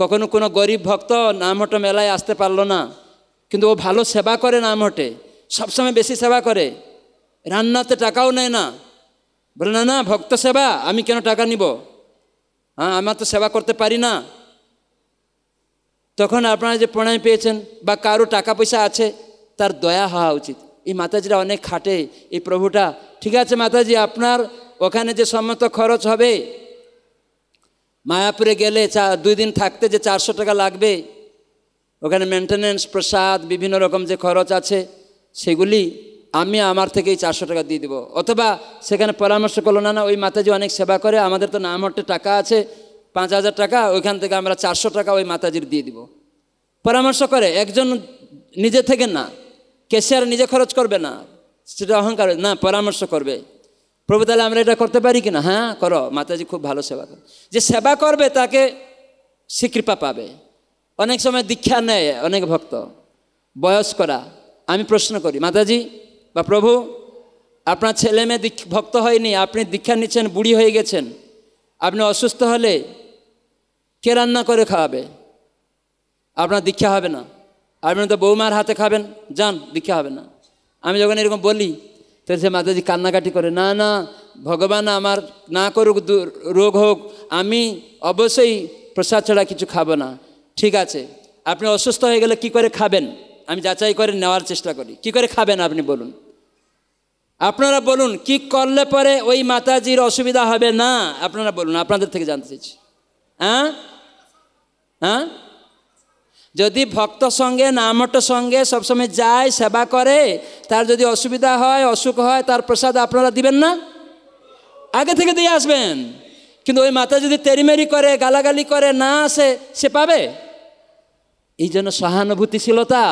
কখনো কোনো গরিব ভক্ত নাম হটে মেলায় আসতে পারলো না কিন্তু ও ভালো সেবা করে নাম হটে সবসময় বেশি সেবা করে রান্নাতে টাকাও নেয় না বলে না না ভক্ত সেবা আমি কেন টাকা নিব হ্যাঁ আমার তো সেবা করতে পারি না তখন আপনারা যে প্রণয় পেয়েছেন বা কারো টাকা পয়সা আছে তার দয়া হওয়া উচিত এই মাতাজিরা অনেক খাটে এই প্রভুটা ঠিক আছে মাতাজি আপনার ওখানে যে সমস্ত খরচ হবে মায়াপুরে গেলে চা দুই দিন থাকতে যে চারশো টাকা লাগবে ওখানে মেনটেন্যান্স প্রসাদ বিভিন্ন রকম যে খরচ আছে সেগুলি আমি আমার থেকেই চারশো টাকা দিয়ে দেবো অথবা সেখানে পরামর্শ করলো না না ওই মাতাজি অনেক সেবা করে আমাদের তো নাম হট্টে টাকা আছে পাঁচ হাজার টাকা ওইখান থেকে আমরা চারশো টাকা ওই মাতাজির দিয়ে দিব পরামর্শ করে একজন নিজে থেকে না ক্যাশিয়ার নিজে খরচ করবে না সেটা অহংকার না পরামর্শ করবে প্রভু তাহলে আমরা এটা করতে পারি কি না হ্যাঁ করো মাতাজি খুব ভালো সেবা করে যে সেবা করবে তাকে স্বীকৃপা পাবে অনেক সময় দীক্ষা নেয় অনেক ভক্ত বয়স্করা আমি প্রশ্ন করি মাতাজি বা প্রভু আপনার ছেলে মেয়ে ভক্ত হয়নি আপনি দীক্ষা নিচ্ছেন বুড়ি হয়ে গেছেন আপনি অসুস্থ হলে কে রান্না করে খাওয়াবে আপনার দীক্ষা হবে না আপনি তো বৌমার হাতে খাবেন যান দীক্ষা হবে না আমি যখন এরকম বলি তো সে মাতাজি কান্নাকাটি করে না না ভগবান আমার না করুক রোগ হোক আমি অবশ্যই প্রসাদ ছাড়া কিছু খাবো না ঠিক আছে আপনি অসুস্থ হয়ে গেলে কি করে খাবেন আমি যাচাই করে নেওয়ার চেষ্টা করি কি করে খাবেন আপনি বলুন আপনারা বলুন কি করলে পরে ওই মাতাজির অসুবিধা হবে না আপনারা বলুন আপনাদের থেকে জানতে চাইছি হ্যাঁ হ্যাঁ যদি ভক্ত সঙ্গে নামট সঙ্গে সবসময় যায় সেবা করে তার যদি অসুবিধা হয় অসুখ হয় তার প্রসাদ আপনারা দিবেন না আগে থেকে দিয়ে আসবেন কিন্তু ওই মাতা যদি তেরিমেরি করে গালাগালি করে না আসে সে পাবে এই জন্য সহানুভূতিশীলতা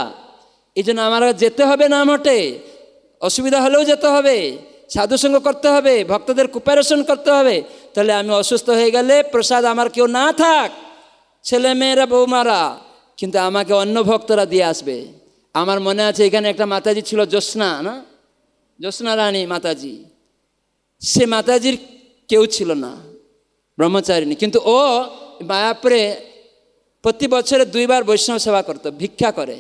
এই জন্য আমার যেতে হবে না মঠে অসুবিধা হলেও যেতে হবে সাধুসঙ্গ করতে হবে ভক্তদের কুপারেশন করতে হবে তাহলে আমি অসুস্থ হয়ে গেলে প্রসাদ আমার কেউ না থাক ছেলে মেয়েরা বৌমারা কিন্তু আমাকে অন্য ভক্তরা দিয়ে আসবে আমার মনে আছে এখানে একটা মাতাজি ছিল জ্যোৎস্না না জ্যোৎস্না রানী মাতাজি সে মাতাজির কেউ ছিল না ব্রহ্মচারিণী কিন্তু ও মায়াপুরে প্রতি বছরে দুইবার বৈষ্ণব সেবা করতো ভিক্ষা করে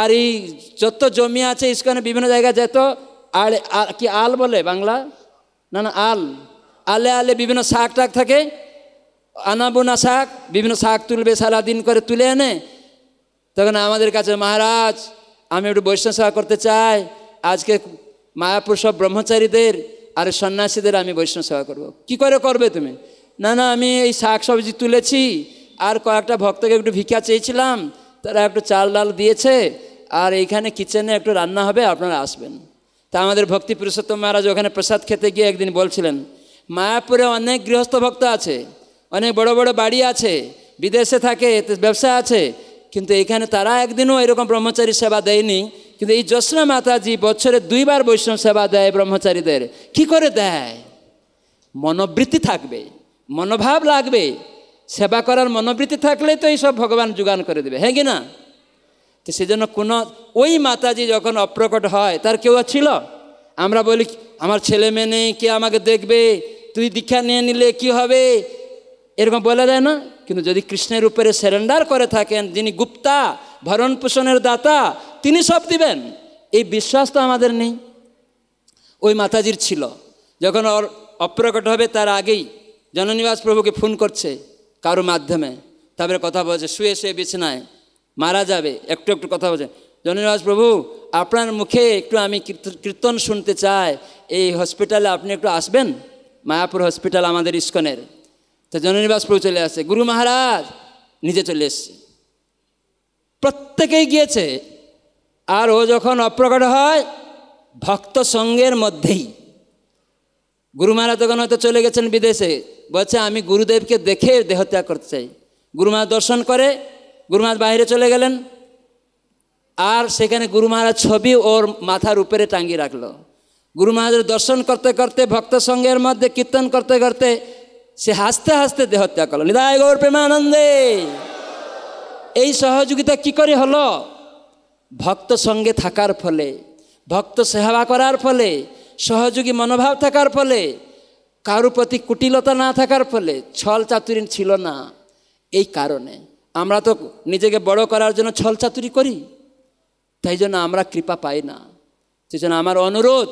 আর এই যত জমি আছে ইস্কনে বিভিন্ন জায়গায় যেত আর কি আল বলে বাংলা না না আল আলে আলে বিভিন্ন শাক টাক থাকে আনাবোনা শাক বিভিন্ন শাক তুলবে সারাদিন করে তুলে এনে তখন আমাদের কাছে মহারাজ আমি একটু বৈষ্ণব সেবা করতে চাই আজকে মায়াপুর সব ব্রহ্মচারীদের আর সন্ন্যাসীদের আমি বৈষ্ণব সেবা করব। কি করে করবে তুমি না না আমি এই শাক সবজি তুলেছি আর কয়েকটা ভক্তকে একটু ভিক্ষা চেয়েছিলাম তারা একটু চাল ডাল দিয়েছে আর এইখানে কিচেনে একটু রান্না হবে আপনারা আসবেন তা আমাদের ভক্তি পুরুষোত্তম মহারাজ ওখানে প্রসাদ খেতে গিয়ে একদিন বলছিলেন মায়াপুরে অনেক গৃহস্থ ভক্ত আছে অনেক বড় বড় বাড়ি আছে বিদেশে থাকে ব্যবসা আছে কিন্তু এখানে তারা একদিনও এরকম ব্রহ্মচারী সেবা দেয়নি কিন্তু এই জ্যোৎস্না মাতাজি বছরে দুইবার বৈষ্ণব সেবা দেয় ব্রহ্মচারীদের কি করে দেয় মনোবৃত্তি থাকবে মনোভাব লাগবে সেবা করার মনোবৃত্তি থাকলে তো এইসব ভগবান যোগান করে দেবে হ্যাঁ কি না তো সেজন্য কোনো ওই মাতাজি যখন অপ্রকট হয় তার কেউ ছিল আমরা বলি আমার ছেলে মেয়ে নেই কে আমাকে দেখবে তুই দীক্ষা নিয়ে নিলে কি হবে এরকম বলা যায় না কিন্তু যদি কৃষ্ণের উপরে স্যারেন্ডার করে থাকেন যিনি গুপ্তা ভরণ পোষণের দাতা তিনি সব দিবেন এই বিশ্বাস তো আমাদের নেই ওই মাতাজির ছিল যখন অপ্রকট হবে তার আগেই জননিবাস প্রভুকে ফোন করছে কারো মাধ্যমে তারপরে কথা বলছে শুয়ে শুয়ে বিছানায় মারা যাবে একটু একটু কথা বলছে জনরাজ প্রভু আপনার মুখে একটু আমি কীর্তন শুনতে চাই এই হসপিটালে আপনি একটু আসবেন মায়াপুর হসপিটাল আমাদের ইস্কনের তো জননিবাস প্রভু চলে আসে গুরু মহারাজ নিজে চলে এসছে প্রত্যেকেই গিয়েছে আর ও যখন অপ্রকট হয় ভক্ত সঙ্গের মধ্যেই গুরু মহারাজ তখন হয়তো চলে গেছেন বিদেশে বলছে আমি গুরুদেবকে দেখে দেহত্যাগ করতে চাই গুরু মহারাজ দর্শন করে গুরু মহারাজ বাইরে চলে গেলেন আর সেখানে গুরু মহারাজ ছবি ওর মাথার উপরে টাঙ্গিয়ে রাখলো গুরু মহারাজের দর্শন করতে করতে ভক্ত সঙ্গের মধ্যে কীর্তন করতে করতে সে হাসতে হাসতে দেহত্যাগ করলো নিদায় গৌর প্রেমানন্দে এই সহযোগিতা কি করে হলো ভক্ত সঙ্গে থাকার ফলে ভক্ত সেবা করার ফলে সহযোগী মনোভাব থাকার ফলে কারো প্রতি কুটিলতা না থাকার ফলে ছল চাতুরি ছিল না এই কারণে আমরা তো নিজেকে বড় করার জন্য ছল চাতুরি করি তাই জন্য আমরা কৃপা পাই না সেই জন্য আমার অনুরোধ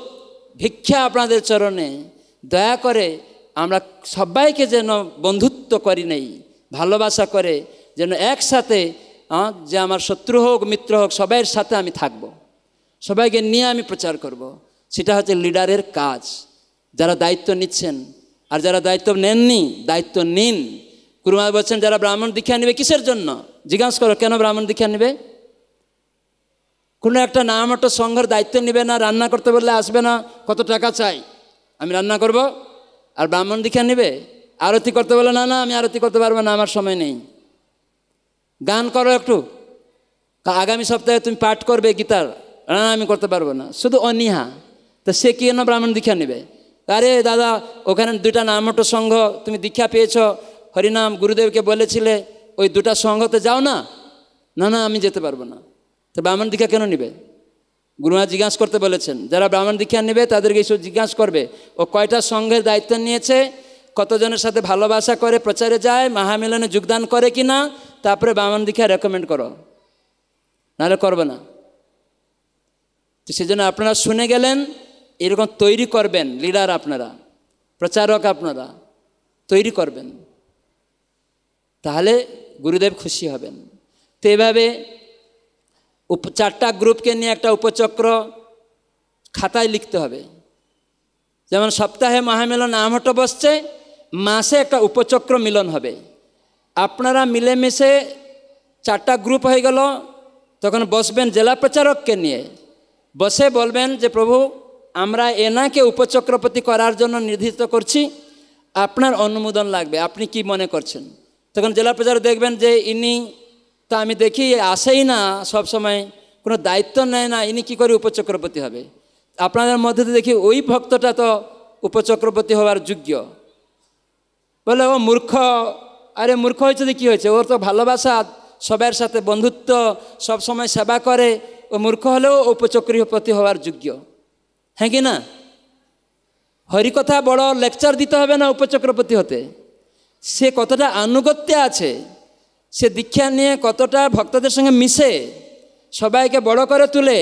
ভিক্ষা আপনাদের চরণে দয়া করে আমরা সবাইকে যেন বন্ধুত্ব করি নেই ভালোবাসা করে যেন একসাথে যে আমার শত্রু হোক মিত্র হোক সবাইয়ের সাথে আমি থাকব সবাইকে নিয়ে আমি প্রচার করব। সেটা হচ্ছে লিডারের কাজ যারা দায়িত্ব নিচ্ছেন আর যারা দায়িত্ব নেননি দায়িত্ব নিন কুরুমা বলছেন যারা ব্রাহ্মণ দীক্ষা নেবে কিসের জন্য জিজ্ঞাসা করো কেন ব্রাহ্মণ দীক্ষা নেবে কোনো একটা নাম একটা সংঘের দায়িত্ব নেবে না রান্না করতে বললে আসবে না কত টাকা চাই আমি রান্না করব আর ব্রাহ্মণ দীক্ষা নেবে আরতি করতে বলে না না আমি আরতি করতে পারবো না আমার সময় নেই গান করো একটু আগামী সপ্তাহে তুমি পাঠ করবে গীতার না আমি করতে পারবো না শুধু অনীহা তা সে কি যেন ব্রাহ্মণ দীক্ষা নেবে আরে দাদা ওখানে দুটা নামটো সংঘ তুমি দীক্ষা পেয়েছ হরিনাম গুরুদেবকে বলেছিলে ওই দুটা সংঘতে যাও না না না আমি যেতে পারবো না তো ব্রাহ্মণ দীক্ষা কেন নেবে গুরুমা জিজ্ঞাসা করতে বলেছেন যারা ব্রাহ্মণ দীক্ষা নেবে তাদেরকে এইসব জিজ্ঞাসা করবে ও কয়টা সংঘের দায়িত্ব নিয়েছে কতজনের সাথে ভালোবাসা করে প্রচারে যায় মহামিলনে যোগদান করে কি না তারপরে ব্রাহ্মণ দীক্ষা রেকমেন্ড করো নাহলে করবো না তো সেজন্য আপনারা শুনে গেলেন এরকম তৈরি করবেন লিডার আপনারা প্রচারক আপনারা তৈরি করবেন তাহলে গুরুদেব খুশি হবেন তো এভাবে উপ চারটা গ্রুপকে নিয়ে একটা উপচক্র খাতায় লিখতে হবে যেমন সপ্তাহে মহামেলন আমহট বসছে মাসে একটা উপচক্র মিলন হবে আপনারা মিলেমিশে চারটা গ্রুপ হয়ে গেল তখন বসবেন জেলা প্রচারককে নিয়ে বসে বলবেন যে প্রভু আমরা এনাকে উপচক্রপতি করার জন্য নির্ধারিত করছি আপনার অনুমোদন লাগবে আপনি কি মনে করছেন তখন জেলা প্রচার দেখবেন যে ইনি তা আমি দেখি আসেই না সব সময় কোনো দায়িত্ব নেয় না ইনি কি করে উপচক্রপতি হবে আপনাদের মধ্যে দেখি ওই ভক্তটা তো উপচক্রপতি হওয়ার যোগ্য বলে ও মূর্খ আরে মূর্খ হয়েছে কি হয়েছে ওর তো ভালোবাসা সবার সাথে বন্ধুত্ব সব সময় সেবা করে ও মূর্খ হলেও উপচক্রপতি হওয়ার যোগ্য হ্যাঁ কি না হরিকথা বড় লেকচার দিতে হবে না উপচক্রপতি হতে সে কতটা আনুগত্যে আছে সে দীক্ষা নিয়ে কতটা ভক্তদের সঙ্গে মিশে সবাইকে বড় করে তুলে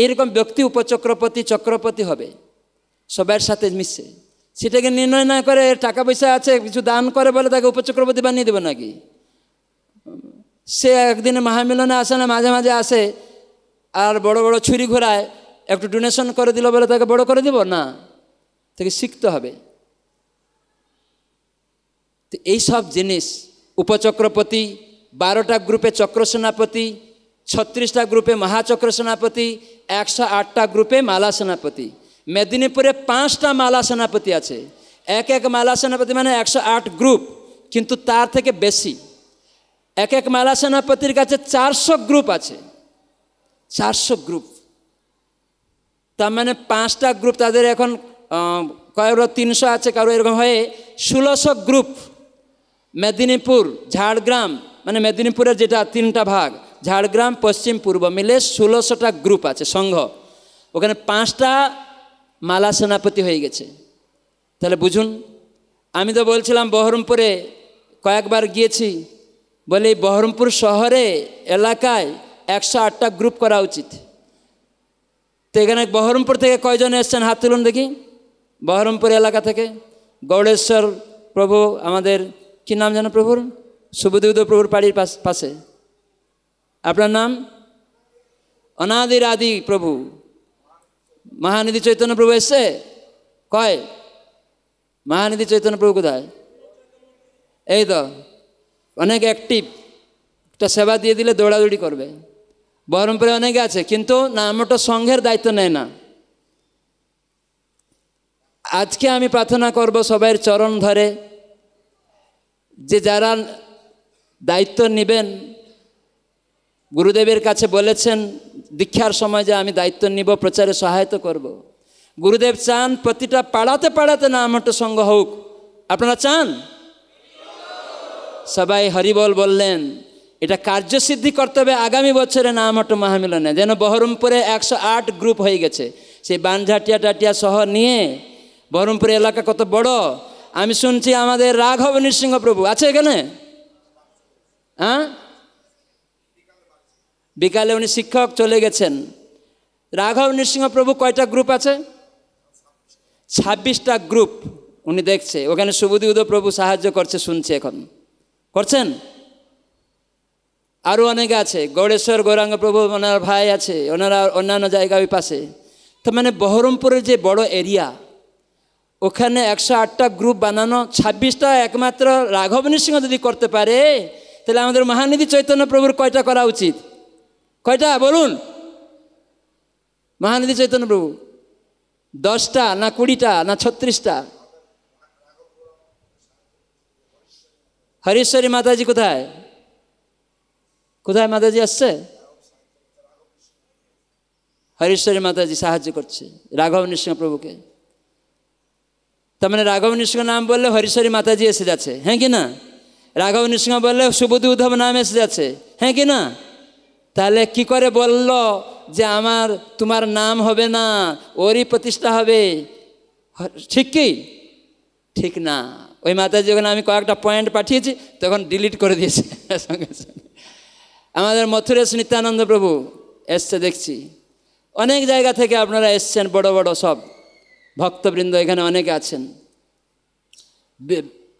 এইরকম ব্যক্তি উপচক্রপতি চক্রপতি হবে সবার সাথে মিশে সেটাকে নির্ণয় না করে টাকা পয়সা আছে কিছু দান করে বলে তাকে উপচক্রপতি বানিয়ে দেবে নাকি সে একদিনে মহামিলনে আসে না মাঝে মাঝে আসে আর বড় বড় ছুরি ঘোরায় একটু ডোনেশন করে দিল বলে তাকে বড় করে দিব না তাকে শিখতে হবে তো এইসব জিনিস উপচক্রপতি বারোটা গ্রুপে চক্র সেনাপতি ছত্রিশটা গ্রুপে মহাচক্র সেনাপতি একশো আটটা গ্রুপে মালা সেনাপতি মেদিনীপুরে পাঁচটা মালা সেনাপতি আছে এক এক মালা সেনাপতি মানে একশো আট গ্রুপ কিন্তু তার থেকে বেশি এক এক মালা সেনাপতির কাছে চারশো গ্রুপ আছে চারশো গ্রুপ তার মানে পাঁচটা গ্রুপ তাদের এখন কারো তিনশো আছে কারো এরকম হয়ে ষোলোশো গ্রুপ মেদিনীপুর ঝাড়গ্রাম মানে মেদিনীপুরের যেটা তিনটা ভাগ ঝাড়গ্রাম পশ্চিম পূর্ব মিলে ষোলোশোটা গ্রুপ আছে সংঘ ওখানে পাঁচটা মালা সেনাপতি হয়ে গেছে তাহলে বুঝুন আমি তো বলছিলাম বহরমপুরে কয়েকবার গিয়েছি বলে বহরমপুর শহরে এলাকায় একশো আটটা গ্রুপ করা উচিত তো এখানে বহরমপুর থেকে কয়জন এসছেন হাত তুলুন দেখি বহরমপুর এলাকা থেকে গৌড়েশ্বর প্রভু আমাদের কি নাম জানো প্রভুর শুভদুদ প্রভুর পাড়ির পাশে আপনার নাম অনাদির আদি প্রভু মহানিধি চৈতন্য প্রভু এসছে কয় মহানিধি চৈতন্য প্রভু কোথায় এই তো অনেক অ্যাক্টিভ একটা সেবা দিয়ে দিলে দৌড়াদৌড়ি করবে বহরমপুরে অনেকে আছে কিন্তু না আমরা সংঘের দায়িত্ব নেয় না আজকে আমি প্রার্থনা করব সবাই চরণ ধরে যে যারা দায়িত্ব নেবেন গুরুদেবের কাছে বলেছেন দীক্ষার সময় যে আমি দায়িত্ব নিব প্রচারে সহায়তা করব। গুরুদেব চান প্রতিটা পাড়াতে পাড়াতে না আমার সঙ্গ হোক আপনারা চান সবাই হরিবল বললেন এটা কার্যসিদ্ধি করতে হবে আগামী বছরে নামহট্ট মহামিলনে যেন বহরমপুরে একশো আট গ্রুপ হয়ে গেছে সেই বানঝাটিয়া টাটিয়া শহর নিয়ে বহরমপুর এলাকা কত বড় আমি শুনছি আমাদের রাঘব নৃসিংহ প্রভু আছে এখানে হ্যাঁ বিকালে উনি শিক্ষক চলে গেছেন রাঘব নৃসিংহ প্রভু কয়টা গ্রুপ আছে ছাব্বিশটা গ্রুপ উনি দেখছে ওখানে সুবুদি উদয় প্রভু সাহায্য করছে শুনছে এখন করছেন আরও অনেকে আছে গৌড়েশ্বর গৌরাঙ্গ প্রভু ওনার ভাই আছে ওনারা অন্যান্য জায়গা ওই পাশে তো মানে বহরমপুরের যে বড় এরিয়া ওখানে একশো আটটা গ্রুপ বানানো ছাব্বিশটা একমাত্র রাঘব নৃসিংহ যদি করতে পারে তাহলে আমাদের মহানিধি চৈতন্য প্রভুর কয়টা করা উচিত কয়টা বলুন মহানিধি চৈতন্য প্রভু দশটা না কুড়িটা না ছত্রিশটা হরিশ্বরী মাতাজি কোথায় কোথায় মাতাজি আসছে হরিশ্বরী মাতাজি সাহায্য করছে রাঘব নৃসিংহ প্রভুকে তার মানে রাঘব নৃসিংহ নাম বললে হরিশ্বরী মাতাজি এসে যাচ্ছে হ্যাঁ কি না রাঘব নৃসিংহ বললে সুবোধ উদ্ধব নাম এসে যাচ্ছে হ্যাঁ কি না তাহলে কি করে বলল যে আমার তোমার নাম হবে না ওরই প্রতিষ্ঠা হবে ঠিক কি ঠিক না ওই মাতাজি যখন আমি কয়েকটা পয়েন্ট পাঠিয়েছি তখন ডিলিট করে দিয়েছে সঙ্গে সঙ্গে আমাদের মথুরেশ নিত্যানন্দ প্রভু এসছে দেখছি অনেক জায়গা থেকে আপনারা এসছেন বড় বড় সব ভক্তবৃন্দ এখানে অনেকে আছেন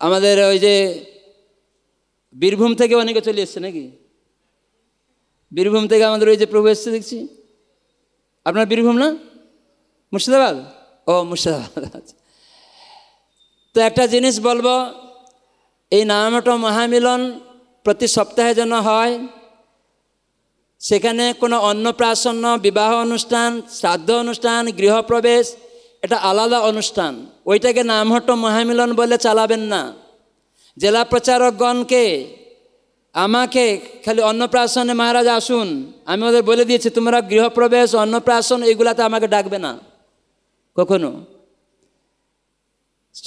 আমাদের ওই যে বীরভূম থেকে অনেকে চলে এসছে নাকি বীরভূম থেকে আমাদের ওই যে প্রভু এসছে দেখছি আপনার বীরভূম না মুর্শিদাবাদ ও মুর্শিদাবাদ তো একটা জিনিস বলবো এই নামটা মহামিলন প্রতি সপ্তাহে যেন হয় সেখানে কোনো অন্নপ্রাশন্ন বিবাহ অনুষ্ঠান শ্রাদ্ধ অনুষ্ঠান গৃহপ্রবেশ এটা আলাদা অনুষ্ঠান ওইটাকে নামহট্ট মহামিলন বলে চালাবেন না জেলা প্রচারকগণকে আমাকে খালি অন্নপ্রাশনে মহারাজ আসুন আমি ওদের বলে দিয়েছি তোমরা গৃহপ্রবেশ অন্নপ্রাশন এইগুলাতে আমাকে ডাকবে না কখনো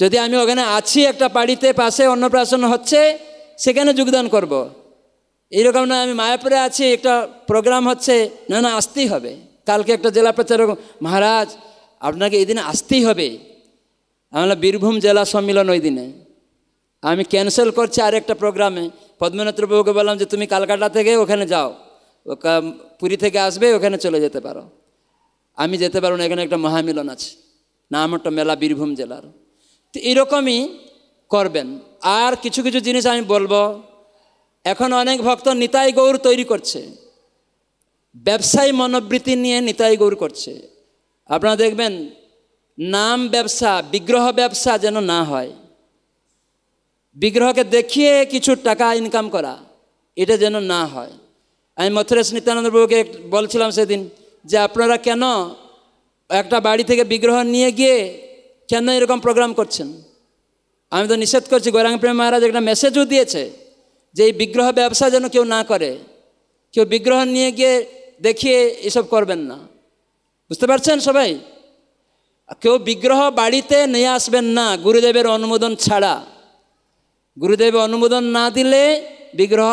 যদি আমি ওখানে আছি একটা বাড়িতে পাশে অন্নপ্রাশন হচ্ছে সেখানে যোগদান করব। এইরকম না আমি মায়াপুরে আছি একটা প্রোগ্রাম হচ্ছে না না আসতেই হবে কালকে একটা জেলা প্রচারক মহারাজ আপনাকে এই দিনে আসতেই হবে আমরা বীরভূম জেলা সম্মিলন ওই দিনে আমি ক্যান্সেল করছি আরেকটা প্রোগ্রামে পদ্মনাথ বাবুকে বললাম যে তুমি কালকাটা থেকে ওখানে যাও পুরী থেকে আসবে ওখানে চলে যেতে পারো আমি যেতে পারো না এখানে একটা মহামিলন আছে নাম একটা মেলা বীরভূম জেলার তো এরকমই করবেন আর কিছু কিছু জিনিস আমি বলবো এখন অনেক ভক্ত নিতাই গৌর তৈরি করছে ব্যবসায়ী মনোবৃত্তি নিয়ে নিতাই গৌর করছে আপনারা দেখবেন নাম ব্যবসা বিগ্রহ ব্যবসা যেন না হয় বিগ্রহকে দেখিয়ে কিছু টাকা ইনকাম করা এটা যেন না হয় আমি মথুরেশ নিত্যানন্দ বলছিলাম সেদিন যে আপনারা কেন একটা বাড়ি থেকে বিগ্রহ নিয়ে গিয়ে কেন এরকম প্রোগ্রাম করছেন আমি তো নিষেধ করছি গৌরাঙ্গপ্রেম মহারাজ একটা মেসেজও দিয়েছে যে এই বিগ্রহ ব্যবসা যেন কেউ না করে কেউ বিগ্রহ নিয়ে গিয়ে দেখিয়ে এসব করবেন না বুঝতে পারছেন সবাই কেউ বিগ্রহ বাড়িতে নিয়ে আসবেন না গুরুদেবের অনুমোদন ছাড়া গুরুদেব অনুমোদন না দিলে বিগ্রহ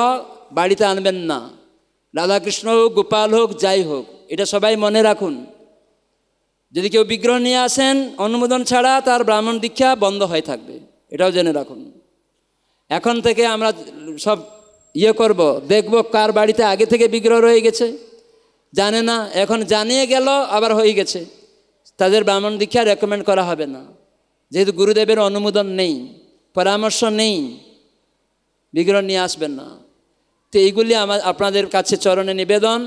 বাড়িতে আনবেন না রাধাকৃষ্ণ হোক গোপাল হোক যাই হোক এটা সবাই মনে রাখুন যদি কেউ বিগ্রহ নিয়ে আসেন অনুমোদন ছাড়া তার ব্রাহ্মণ দীক্ষা বন্ধ হয়ে থাকবে এটাও জেনে রাখুন এখন থেকে আমরা সব ইয়ে করব দেখব কার বাড়িতে আগে থেকে বিগ্রহ রয়ে গেছে জানে না এখন জানিয়ে গেল আবার হয়ে গেছে তাদের ব্রাহ্মণ দীক্ষা রেকমেন্ড করা হবে না যেহেতু গুরুদেবের অনুমোদন নেই পরামর্শ নেই বিগ্রহ নিয়ে আসবেন না তো এইগুলি আমার আপনাদের কাছে চরণে নিবেদন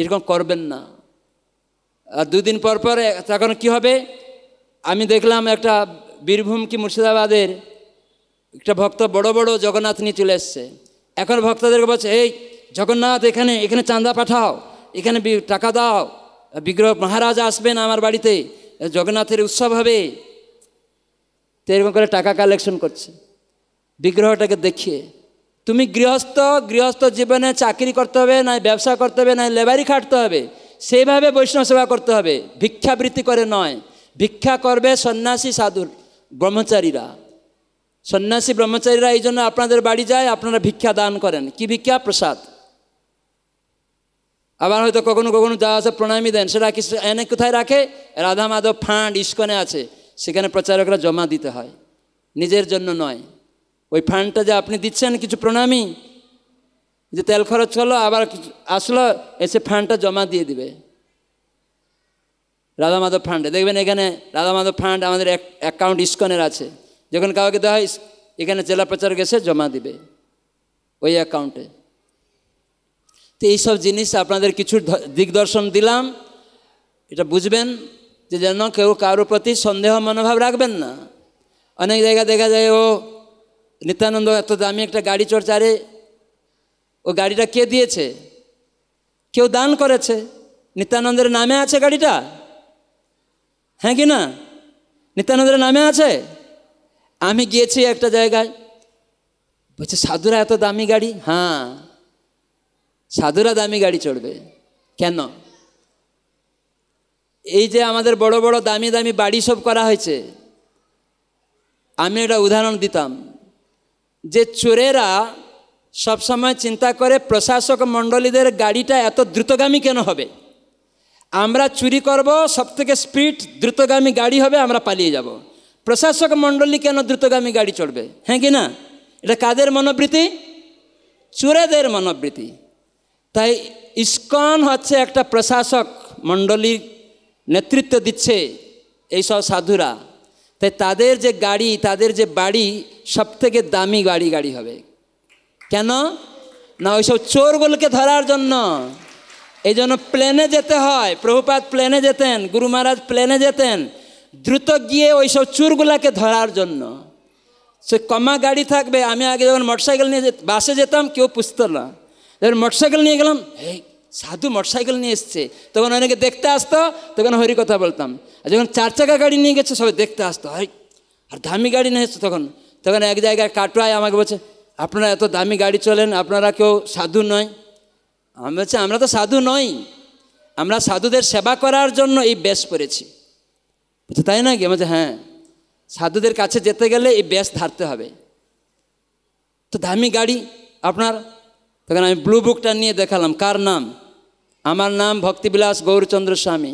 এরকম করবেন না আর দুদিন পর পর তখন কি হবে আমি দেখলাম একটা বীরভূম কি মুর্শিদাবাদের একটা ভক্ত বড় বড় জগন্নাথ নিয়ে চলে এসছে এখন ভক্তদেরকে বলছে এই জগন্নাথ এখানে এখানে চাঁদা পাঠাও এখানে টাকা দাও বিগ্রহ মহারাজ আসবেন আমার বাড়িতে জগন্নাথের উৎসব হবে তো এরকম করে টাকা কালেকশন করছে বিগ্রহটাকে দেখিয়ে তুমি গৃহস্থ গৃহস্থ জীবনে চাকরি করতে হবে না ব্যবসা করতে হবে না লেবারি খাটতে হবে সেইভাবে বৈষ্ণব সেবা করতে হবে ভিক্ষাবৃত্তি করে নয় ভিক্ষা করবে সন্ন্যাসী সাধুর ব্রহ্মচারীরা সন্ন্যাসী ব্রহ্মচারীরা এই জন্য আপনাদের বাড়ি যায় আপনারা ভিক্ষা দান করেন কি ভিক্ষা প্রসাদ আবার হয়তো কখনো কখনো যা আছে প্রণামী দেন সেটা কি এনে কোথায় রাখে রাধা মাধব ফান্ড ইস্কনে আছে সেখানে প্রচারকরা জমা দিতে হয় নিজের জন্য নয় ওই ফান্ডটা যে আপনি দিচ্ছেন কিছু প্রণামী যে তেল খরচ হলো আবার আসলো এসে ফান্ডটা জমা দিয়ে দিবে রাধা মাধব ফান্ডে দেখবেন এখানে রাধা মাধব ফান্ড আমাদের অ্যাকাউন্ট ইস্কনের আছে যখন কাউকে দেওয়া হয় এখানে জেলা প্রচার গেছে জমা দিবে ওই অ্যাকাউন্টে তো এইসব জিনিস আপনাদের কিছু দিগদর্শন দিলাম এটা বুঝবেন যে যেন কেউ কারোর প্রতি সন্দেহ মনোভাব রাখবেন না অনেক জায়গায় দেখা যায় ও নিত্যানন্দ এত দামি একটা গাড়ি চর্চারে ও গাড়িটা কে দিয়েছে কেউ দান করেছে নিত্যানন্দের নামে আছে গাড়িটা হ্যাঁ কি না নিত্যানন্দের নামে আছে আমি গিয়েছি একটা জায়গায় বলছে সাধুরা এত দামি গাড়ি হ্যাঁ সাধুরা দামি গাড়ি চড়বে কেন এই যে আমাদের বড় বড় দামি দামি বাড়ি সব করা হয়েছে আমি এটা উদাহরণ দিতাম যে চোরেরা সবসময় চিন্তা করে প্রশাসক মণ্ডলীদের গাড়িটা এত দ্রুতগামী কেন হবে আমরা চুরি করব সবথেকে স্পিড দ্রুতগামী গাড়ি হবে আমরা পালিয়ে যাব প্রশাসক মণ্ডলী কেন দ্রুতগামী গাড়ি চড়বে হ্যাঁ কি না এটা কাদের মনোবৃত্তি চোরেদের মনোবৃত্তি তাই ইস্কন হচ্ছে একটা প্রশাসক মণ্ডলীর নেতৃত্ব দিচ্ছে এইসব সাধুরা তাই তাদের যে গাড়ি তাদের যে বাড়ি সব থেকে দামি গাড়ি গাড়ি হবে কেন না ওইসব চোরগুলোকে ধরার জন্য এই জন্য প্লেনে যেতে হয় প্রভুপাত প্লেনে যেতেন গুরু মহারাজ প্লেনে যেতেন দ্রুত গিয়ে ওই সব চুরগুলাকে ধরার জন্য সে কমা গাড়ি থাকবে আমি আগে যখন মোটরসাইকেল নিয়ে বাসে যেতাম কেউ পুষত না যখন মোটরসাইকেল নিয়ে গেলাম হেই সাধু মোটরসাইকেল নিয়ে এসছে তখন অনেকে দেখতে আসতো তখন হরি কথা বলতাম আর যখন চার চাকা গাড়ি নিয়ে গেছে সবাই দেখতে আসতো হাই আর দামি গাড়ি নিয়ে এসছে তখন তখন এক জায়গায় কাটোয় আমাকে বলছে আপনারা এত দামি গাড়ি চলেন আপনারা কেউ সাধু নয় আমি বলছি আমরা তো সাধু নই আমরা সাধুদের সেবা করার জন্য এই বেশ পড়েছি তাই না কি বলছে হ্যাঁ সাধুদের কাছে যেতে গেলে এই ব্যাস ধারতে হবে তো দামি গাড়ি আপনার তখন আমি ব্লু বুকটা নিয়ে দেখালাম কার নাম আমার নাম ভক্তিবিলাস গৌরচন্দ্র স্বামী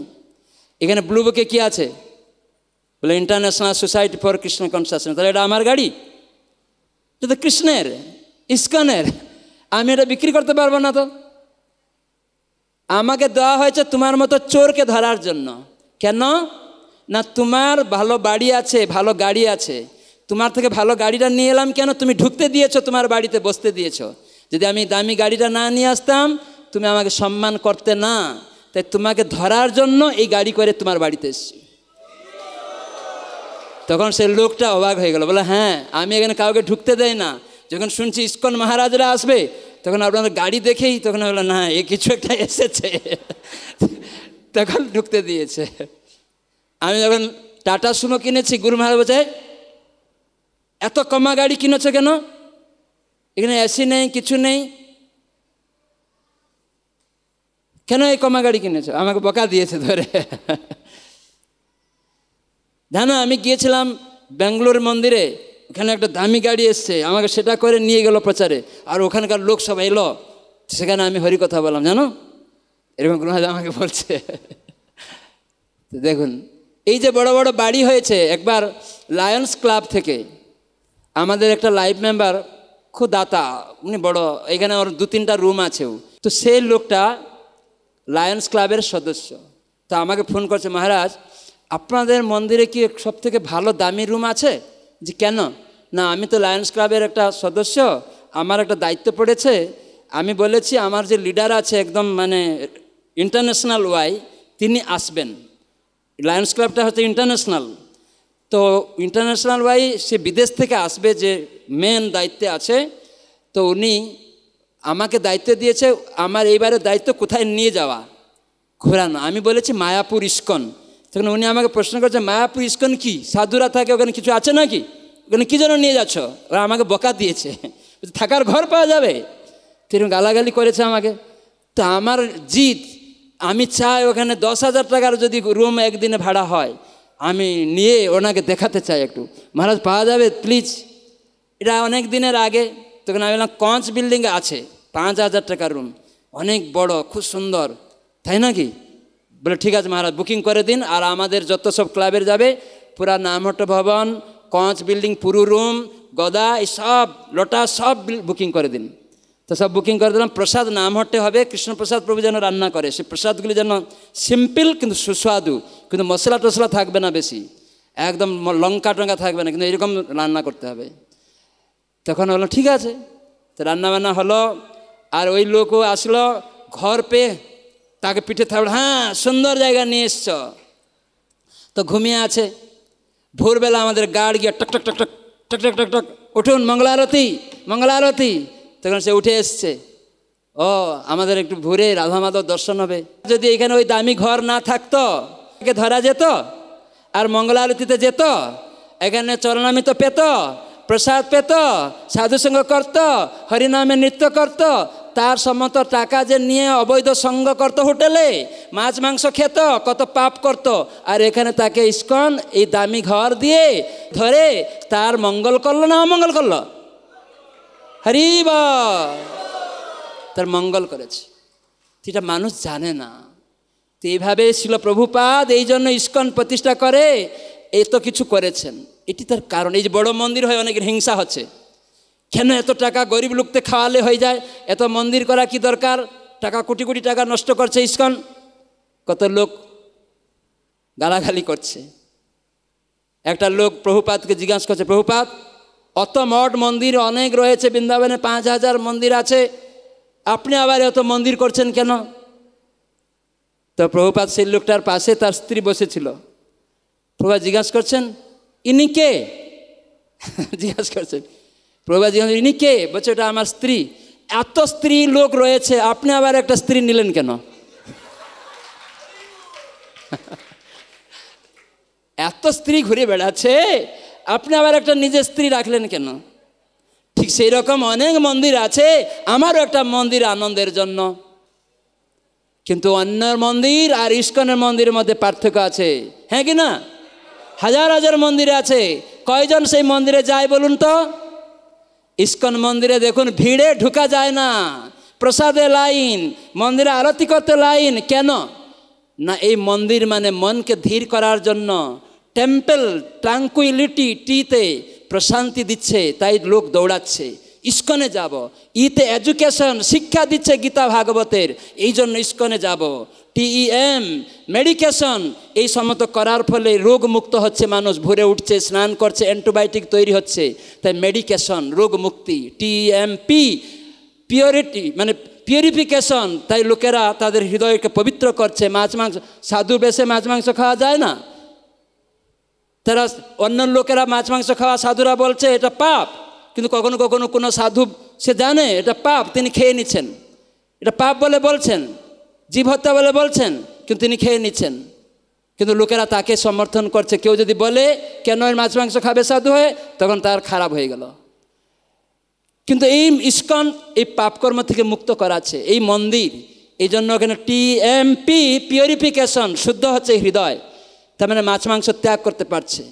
এখানে ব্লু বুকে কী আছে বলে international society for Krishna consciousness তাহলে এটা আমার গাড়ি এটা তো কৃষ্ণের ইস্কনের আমি এটা বিক্রি করতে পারবো না তো আমাকে দেওয়া হয়েছে তোমার মতো চোরকে ধরার জন্য কেন না তোমার ভালো বাড়ি আছে ভালো গাড়ি আছে তোমার থেকে ভালো গাড়িটা নিয়ে এলাম কেন তুমি ঢুকতে দিয়েছো তোমার বাড়িতে বসতে দিয়েছো যদি আমি দামি গাড়িটা না নিয়ে আসতাম তুমি আমাকে সম্মান করতে না তাই তোমাকে ধরার জন্য এই গাড়ি করে তোমার বাড়িতে এসছি তখন সে লোকটা অবাক হয়ে গেল বলে হ্যাঁ আমি এখানে কাউকে ঢুকতে দেয় না যখন শুনছি ইস্কন মহারাজরা আসবে তখন আপনার গাড়ি দেখেই তখন বললো না এ কিছু একটা এসেছে তখন ঢুকতে দিয়েছে আমি যখন টাটা সুমো কিনেছি গুরু মহারাজ বলছে এত কমা গাড়ি কিনেছ কেন এখানে এসি নেই কিছু নেই কেন এই কমা গাড়ি কিনেছ আমাকে বকা দিয়েছে ধরে জানো আমি গিয়েছিলাম ব্যাঙ্গালোর মন্দিরে ওখানে একটা দামি গাড়ি এসছে আমাকে সেটা করে নিয়ে গেল প্রচারে আর ওখানকার লোক সব এলো সেখানে আমি হরি কথা বললাম জানো এরকম কোনো আমাকে বলছে দেখুন এই যে বড় বড় বাড়ি হয়েছে একবার লায়ন্স ক্লাব থেকে আমাদের একটা লাইভ মেম্বার খুব দাতা উনি বড় এখানে ওর দু তিনটা রুম আছেও তো সেই লোকটা লায়ন্স ক্লাবের সদস্য তা আমাকে ফোন করছে মহারাজ আপনাদের মন্দিরে কি সব থেকে ভালো দামি রুম আছে যে কেন না আমি তো লায়ন্স ক্লাবের একটা সদস্য আমার একটা দায়িত্ব পড়েছে আমি বলেছি আমার যে লিডার আছে একদম মানে ইন্টারন্যাশনাল ওয়াই তিনি আসবেন লায়ন্স ক্লাবটা হচ্ছে ইন্টারন্যাশনাল তো ইন্টারন্যাশনাল ওয়াই সে বিদেশ থেকে আসবে যে মেন দায়িত্বে আছে তো উনি আমাকে দায়িত্ব দিয়েছে আমার এইবারে দায়িত্ব কোথায় নিয়ে যাওয়া ঘোরানো আমি বলেছি মায়াপুর ইস্কন তখন উনি আমাকে প্রশ্ন করছে মায়াপুর ইস্কন কি সাধুরা থাকে ওখানে কিছু আছে নাকি ওখানে কী জন্য নিয়ে যাচ্ছ ওরা আমাকে বকা দিয়েছে থাকার ঘর পাওয়া যাবে তিনি গালাগালি করেছে আমাকে তো আমার জিত আমি চাই ওখানে দশ হাজার টাকার যদি রুম একদিনে ভাড়া হয় আমি নিয়ে ওনাকে দেখাতে চাই একটু মহারাজ পাওয়া যাবে প্লিজ এটা অনেক দিনের আগে তখন আমি বললাম কঞ্চ বিল্ডিংয়ে আছে পাঁচ হাজার টাকার রুম অনেক বড় খুব সুন্দর তাই নাকি বলে ঠিক আছে মহারাজ বুকিং করে দিন আর আমাদের যত সব ক্লাবের যাবে পুরা নামহট্ট ভবন কঞ্চ বিল্ডিং পুরু রুম গদা এই সব লোটা সব বুকিং করে দিন তো সব বুকিং করে দিলাম প্রসাদ হটে হবে কৃষ্ণপ্রসাদ প্রভু যেন রান্না করে সে প্রসাদগুলি যেন সিম্পল কিন্তু সুস্বাদু কিন্তু মশলা টসলা থাকবে না বেশি একদম লঙ্কা টঙ্কা থাকবে না কিন্তু এরকম রান্না করতে হবে তখন বললাম ঠিক আছে তো রান্নাবান্না হলো আর ওই লোকও আসলো ঘর পেয়ে তাকে পিঠে থাকলো হ্যাঁ সুন্দর জায়গা নিয়ে এসছ তো ঘুমিয়ে আছে ভোরবেলা আমাদের গার্ড গিয়ে টক টক টক টক টক টক টক টক উঠুন মঙ্গলারতি মঙ্গলারতি তখন সে উঠে এসছে ও আমাদের একটু ঘুরে রাধা মাধব দর্শন হবে যদি এখানে ওই দামি ঘর না থাকতো একে ধরা যেত আর মঙ্গলা আরতিতে যেত এখানে চরণামিত পেত প্রসাদ পেত সাধুসঙ্গ করত হরিনামে নৃত্য করত তার সমস্ত টাকা যে নিয়ে অবৈধ সঙ্গ করত হোটেলে মাছ মাংস খেত কত পাপ করত আর এখানে তাকে ইস্কন এই দামি ঘর দিয়ে ধরে তার মঙ্গল করলো না অমঙ্গল করলো হরিবা তার মঙ্গল করেছে সেটা মানুষ জানে না তো এইভাবে শিল প্রভুপাদ এই জন্য ইস্কন প্রতিষ্ঠা করে এত কিছু করেছেন এটি তার কারণ এই যে বড় মন্দির হয় অনেকের হিংসা হচ্ছে কেন এত টাকা গরিব লুকতে খাওয়ালে হয়ে যায় এত মন্দির করা কি দরকার টাকা কোটি কোটি টাকা নষ্ট করছে ইস্কন কত লোক গালাগালি করছে একটা লোক প্রভুপাতকে জিজ্ঞাসা করছে প্রভুপাত অত মঠ মন্দির অনেক রয়েছে বৃন্দাবনে পাঁচ হাজার মন্দির আছে আপনি আবার এত মন্দির করছেন কেন তো প্রভুপাত সেই লোকটার পাশে তার স্ত্রী বসেছিল প্রভা জিজ্ঞাসা করছেন ইনি কে জিজ্ঞাসা করছেন প্রভা জিজ্ঞাসা ইনি কে বলছে ওটা আমার স্ত্রী এত স্ত্রী লোক রয়েছে আপনি আবার একটা স্ত্রী নিলেন কেন এত স্ত্রী ঘুরে বেড়াচ্ছে আপনি আবার একটা নিজের স্ত্রী রাখলেন কেন ঠিক সেই রকম অনেক মন্দির আছে আমারও একটা মন্দির আনন্দের জন্য কিন্তু অন্যের মন্দির আর ইস্কনের মন্দিরের মধ্যে পার্থক্য আছে হ্যাঁ কি না হাজার হাজার মন্দির আছে কয়জন সেই মন্দিরে যায় বলুন তো ইস্কন মন্দিরে দেখুন ভিড়ে ঢুকা যায় না প্রসাদে লাইন মন্দিরে আরতি করতে লাইন কেন না এই মন্দির মানে মনকে ধীর করার জন্য টেম্পেল ট্রাঙ্কুইলিটি টিতে প্রশান্তি দিচ্ছে তাই লোক দৌড়াচ্ছে ইস্কনে যাব ইতে এডুকেশন শিক্ষা দিচ্ছে গীতা ভাগবতের এই জন্য ইস্কনে যাব টিইএম মেডিকেশন এই সমস্ত করার ফলে রোগ মুক্ত হচ্ছে মানুষ ভোরে উঠছে স্নান করছে অ্যান্টিবায়োটিক তৈরি হচ্ছে তাই মেডিকেশন রোগ মুক্তি রোগমুক্তি পি পিওরিটি মানে পিউরিফিকেশন তাই লোকেরা তাদের হৃদয়কে পবিত্র করছে মাছ মাংস সাধু বেশে মাছ মাংস খাওয়া যায় না তারা অন্য লোকেরা মাছ মাংস খাওয়া সাধুরা বলছে এটা পাপ কিন্তু কখনো কখনো কোনো সাধু সে জানে এটা পাপ তিনি খেয়ে নিচ্ছেন এটা পাপ বলে বলছেন জীব হত্যা বলে বলছেন কিন্তু তিনি খেয়ে নিচ্ছেন কিন্তু লোকেরা তাকে সমর্থন করছে কেউ যদি বলে কেন এর মাছ মাংস খাবে সাধু হয়ে তখন তার খারাপ হয়ে গেল কিন্তু এই ইস্কন এই পাপকর্ম থেকে মুক্ত করাছে এই মন্দির এই জন্য এখানে টিএমপি পিউরিফিকেশন শুদ্ধ হচ্ছে হৃদয় তার মানে মাছ মাংস ত্যাগ করতে পারছে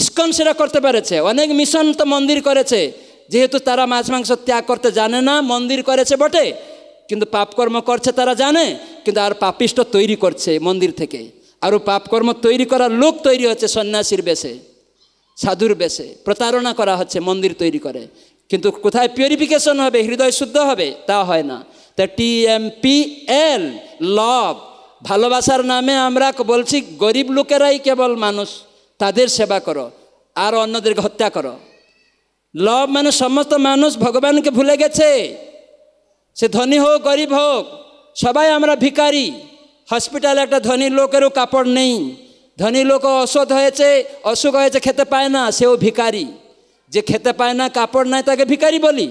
ইস্কন সেটা করতে পেরেছে অনেক মিশন তো মন্দির করেছে যেহেতু তারা মাছ মাংস ত্যাগ করতে জানে না মন্দির করেছে বটে কিন্তু পাপকর্ম করছে তারা জানে কিন্তু আর পাপিষ্ট তৈরি করছে মন্দির থেকে আরও পাপকর্ম তৈরি করার লোক তৈরি হচ্ছে সন্ন্যাসীর বেশে সাধুর বেশে প্রতারণা করা হচ্ছে মন্দির তৈরি করে কিন্তু কোথায় পিউরিফিকেশন হবে হৃদয় শুদ্ধ হবে তা হয় না তা T M P L love ভালোবাসার নামে আমরা বলছি গরিব লোকেরাই কেবল মানুষ তাদের সেবা করো আর অন্যদেরকে হত্যা করো লভ মানে সমস্ত মানুষ ভগবানকে ভুলে গেছে সে ধনী হোক গরিব হোক সবাই আমরা ভিকারি হসপিটালে একটা ধনী লোকেরও কাপড় নেই ধনী লোক অসুখ হয়েছে অসুখ হয়েছে খেতে পায় না সেও ভিকারি যে খেতে পায় না কাপড় নাই তাকে ভিকারি বলি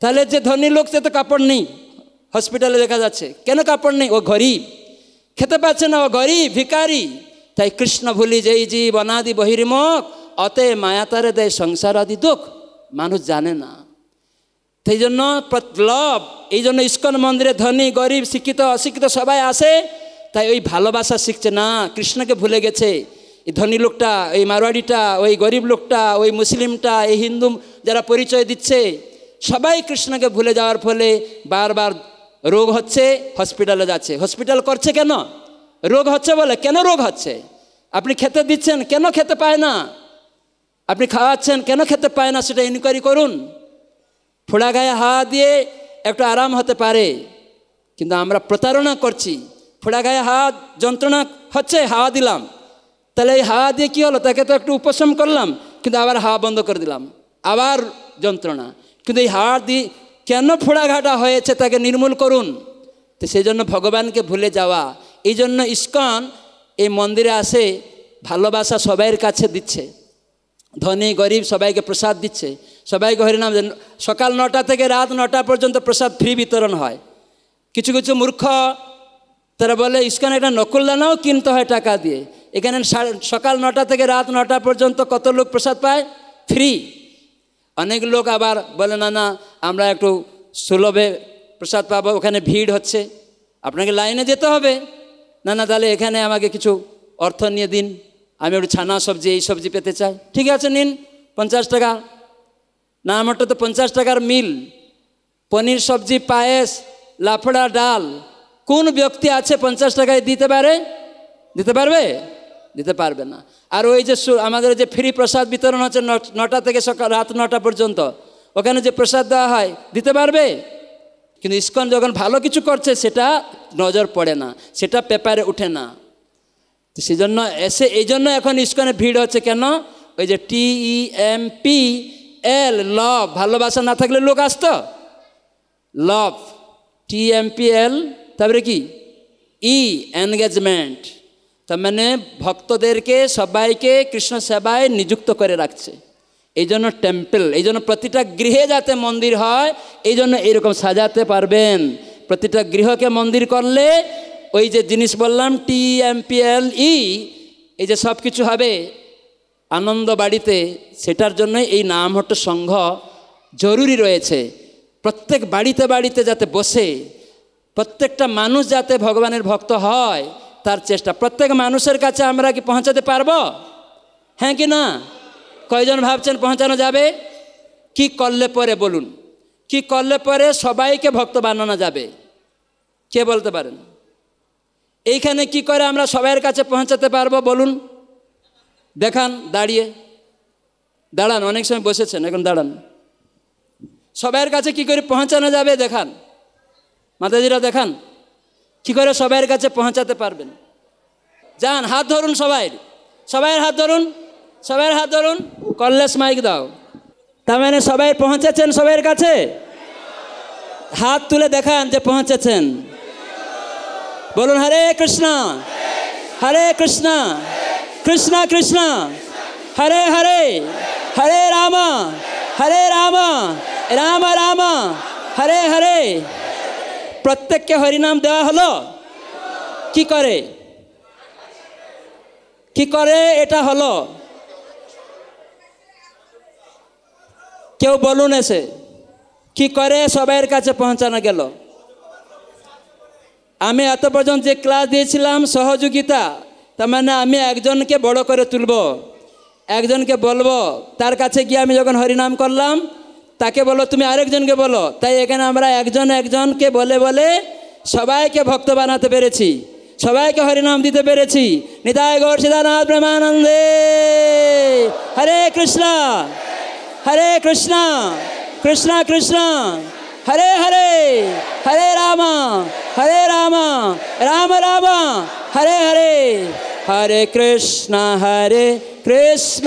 তাহলে যে ধনী লোক সে তো কাপড় নেই হসপিটালে দেখা যাচ্ছে কেন কাপড় নেই ও গরিব খেতে পাচ্ছে না গরিব ভিকারি তাই কৃষ্ণ ভুলি জি বনাদি বহির্মুখ অতে মায়াতারে দেয় সংসার আদি দুঃখ মানুষ জানে না সেই জন্য লভ এই জন্য ইস্কন মন্দিরে ধনী গরিব শিক্ষিত অশিক্ষিত সবাই আসে তাই ওই ভালোবাসা শিখছে না কৃষ্ণকে ভুলে গেছে এই ধনী লোকটা ওই মারোয়াড়িটা ওই গরিব লোকটা ওই মুসলিমটা এই হিন্দু যারা পরিচয় দিচ্ছে সবাই কৃষ্ণকে ভুলে যাওয়ার ফলে বারবার রোগ হচ্ছে হসপিটালে যাচ্ছে হসপিটাল করছে কেন রোগ হচ্ছে বলে কেন রোগ হচ্ছে আপনি খেতে দিচ্ছেন কেন খেতে পায় না আপনি খাওয়াচ্ছেন কেন খেতে পায় না সেটা ইনকোয়ারি করুন ফোড়া গায়ে হাওয়া দিয়ে একটু আরাম হতে পারে কিন্তু আমরা প্রতারণা করছি ফোড়া গায়ে হাওয়া যন্ত্রণা হচ্ছে হাওয়া দিলাম তাহলে এই হাওয়া দিয়ে কী হলো তাকে তো একটু উপশম করলাম কিন্তু আবার হাওয়া বন্ধ করে দিলাম আবার যন্ত্রণা কিন্তু এই হাওয়া দিয়ে কেন ফোড়াঘাটা হয়েছে তাকে নির্মূল করুন তো সেই জন্য ভগবানকে ভুলে যাওয়া এই জন্য ইস্কন এই মন্দিরে আসে ভালোবাসা সবাইয়ের কাছে দিচ্ছে ধনী গরিব সবাইকে প্রসাদ দিচ্ছে সবাইকে হরিনাম সকাল নটা থেকে রাত নটা পর্যন্ত প্রসাদ ফ্রি বিতরণ হয় কিছু কিছু মূর্খ তারা বলে ইস্কন একটা দানাও কিনতে হয় টাকা দিয়ে এখানে সকাল নটা থেকে রাত নটা পর্যন্ত কত লোক প্রসাদ পায় ফ্রি অনেক লোক আবার বলে না না আমরা একটু সুলভে প্রসাদ পাবো ওখানে ভিড় হচ্ছে আপনাকে লাইনে যেতে হবে না না তাহলে এখানে আমাকে কিছু অর্থ নিয়ে দিন আমি একটু ছানা সবজি এই সবজি পেতে চাই ঠিক আছে নিন পঞ্চাশ টাকা না আমারটা তো পঞ্চাশ টাকার মিল পনির সবজি পায়েস লাফড়া ডাল কোন ব্যক্তি আছে পঞ্চাশ টাকায় দিতে পারে দিতে পারবে দিতে পারবে না আর ওই যে আমাদের যে ফ্রি প্রসাদ বিতরণ হচ্ছে নটা থেকে সকাল রাত নটা পর্যন্ত ওখানে যে প্রসাদ দেওয়া হয় দিতে পারবে কিন্তু ইস্কন যখন ভালো কিছু করছে সেটা নজর পড়ে না সেটা পেপারে উঠে না তো জন্য এসে এই জন্য এখন ইস্কনে ভিড় হচ্ছে কেন ওই যে T E M P L love ভালোবাসা না থাকলে লোক আসত love T M P L তারপরে কি ই e, এনগেজমেন্ট তার ভক্তদেরকে সবাইকে কৃষ্ণ সেবায় নিযুক্ত করে রাখছে এই জন্য টেম্পল এই জন্য প্রতিটা গৃহে যাতে মন্দির হয় এই জন্য এইরকম সাজাতে পারবেন প্রতিটা গৃহকে মন্দির করলে ওই যে জিনিস বললাম টি এম পি এল ই এই যে সব কিছু হবে আনন্দ বাড়িতে সেটার জন্য এই নাম সংঘ জরুরি রয়েছে প্রত্যেক বাড়িতে বাড়িতে যাতে বসে প্রত্যেকটা মানুষ যাতে ভগবানের ভক্ত হয় তার চেষ্টা প্রত্যেক মানুষের কাছে আমরা কি পৌঁছাতে পারব হ্যাঁ কি না কয়জন ভাবছেন পৌঁছানো যাবে কি করলে পরে বলুন কি করলে পরে সবাইকে ভক্ত বানানো যাবে কে বলতে পারেন এইখানে কি করে আমরা সবাইয়ের কাছে পৌঁছাতে পারবো বলুন দেখান দাঁড়িয়ে দাঁড়ান অনেক সময় বসেছেন এখন দাঁড়ান সবাইয়ের কাছে কি করে পৌঁছানো যাবে দেখান মাতাজিরা দেখান কী করে সবাইয়ের কাছে পৌঁছাতে পারবেন যান হাত ধরুন সবাই সবাইয়ের হাত ধরুন সবাইয়ের হাত ধরুন কললেস মাইক দাও তার মানে সবাই পৌঁছেছেন সবাইয়ের কাছে হাত তুলে দেখান যে পৌঁছেছেন বলুন হরে কৃষ্ণা হরে কৃষ্ণা কৃষ্ণা কৃষ্ণা হরে হরে হরে রামা হরে রামা রাম রামা হরে হরে প্রত্যেককে হরিনাম দেওয়া হলো কি করে কি করে এটা হলো কেউ বলুন এসে কি করে সবাইয়ের কাছে পৌঁছানো গেল আমি এত পর্যন্ত যে ক্লাস দিয়েছিলাম সহযোগিতা তার মানে আমি একজনকে বড় করে তুলব একজনকে বলবো তার কাছে গিয়ে আমি যখন হরিনাম করলাম তাকে বলো তুমি আরেকজনকে বলো তাই এখানে আমরা একজন একজনকে বলে বলে সবাইকে ভক্ত বানাতে পেরেছি সবাইকে হরিনাম দিতে পেরেছি নিতায় গৌর সীতানাথ প্রেমানন্দে হরে কৃষ্ণ হরে কৃষ্ণ কৃষ্ণ কৃষ্ণ হরে হরে হরে রাম হরে রাম রাম রাম হরে হরে হরে কৃষ্ণ হরে কৃষ্ণ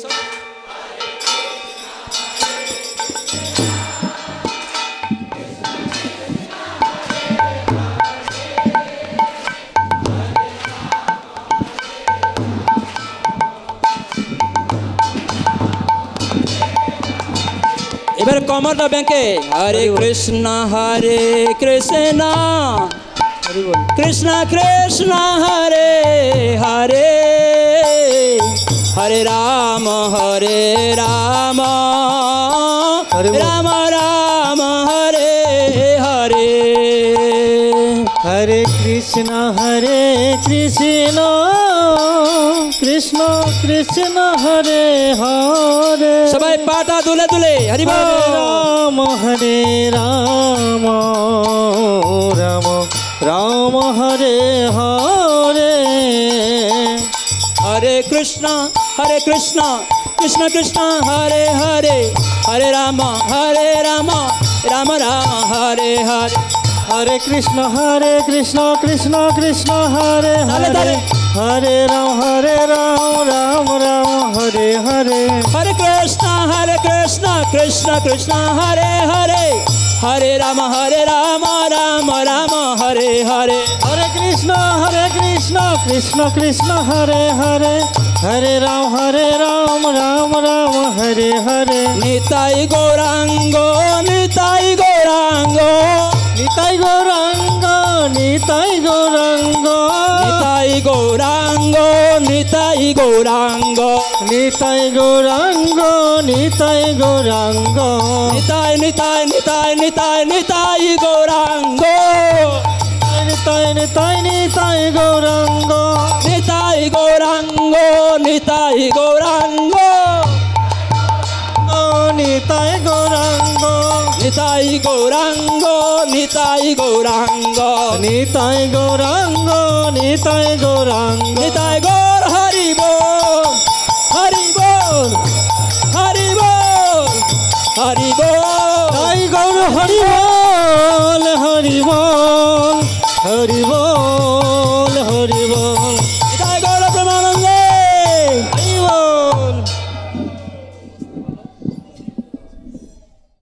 এবার কমলটা ব্যাংকে হরে কৃষ্ণ হরে কৃষ্ণ কৃষ্ণ কৃষ্ণ হরে হরে হরে রাম হরে রাম রাম রাম হরে হরে হরে কৃষ্ণ হরে কৃষ্ণ कृष्ण कृष्ण हरे हरे सब पाटा दुले दुले हरि राम हरे राम राम राम हरे हरे हरे कृष्ण हरे कृष्ण कृष्ण कृष्ण हरे हरे हरे राम हरे राम राम राम हरे हरे हरे कृष्ण हरे कृष्ण कृष्ण कृष्ण हरे हरे हरे राम हरे राम राम राम हरे हरे हरे कृष्ण हरे कृष्ण कृष्ण कृष्ण हरे हरे हरे राम हरे राम राम राम हरे हरे हरे कृष्ण हरे कृष्ण कृष्ण कृष्ण हरे हरे हरे राम हरे राम राम राम हरे हरे नीताई गौरांगो नीताई गौरांगो নিতাই গৌরাঙ্গ নিতাই গৌরাঙ্গ নিতাই গৌরাঙ্গ নিতাই গৌরাঙ্গ নিতাই গৌরাঙ্গ নিতাই গৌরাঙ্গ নিতাই নিতাই নিতাই নিতাই নিতাই গৌরাঙ্গ নিতাই নিতাই নিতাই গৌরাঙ্গ নিতাই গৌরাঙ্গ নিতাই গৌরাঙ্গ নিতাই গৌরাঙ্গ নিতাই গৌরাঙ্গ নিতাই গৌরাঙ্গ নিতাই গৌরাঙ্গ নিতাই গৌরাঙ্গ নিতাই গৌর হরি বল হরি বল হরি বল হরি বল গৌর হরি বল হরি বল হরি বল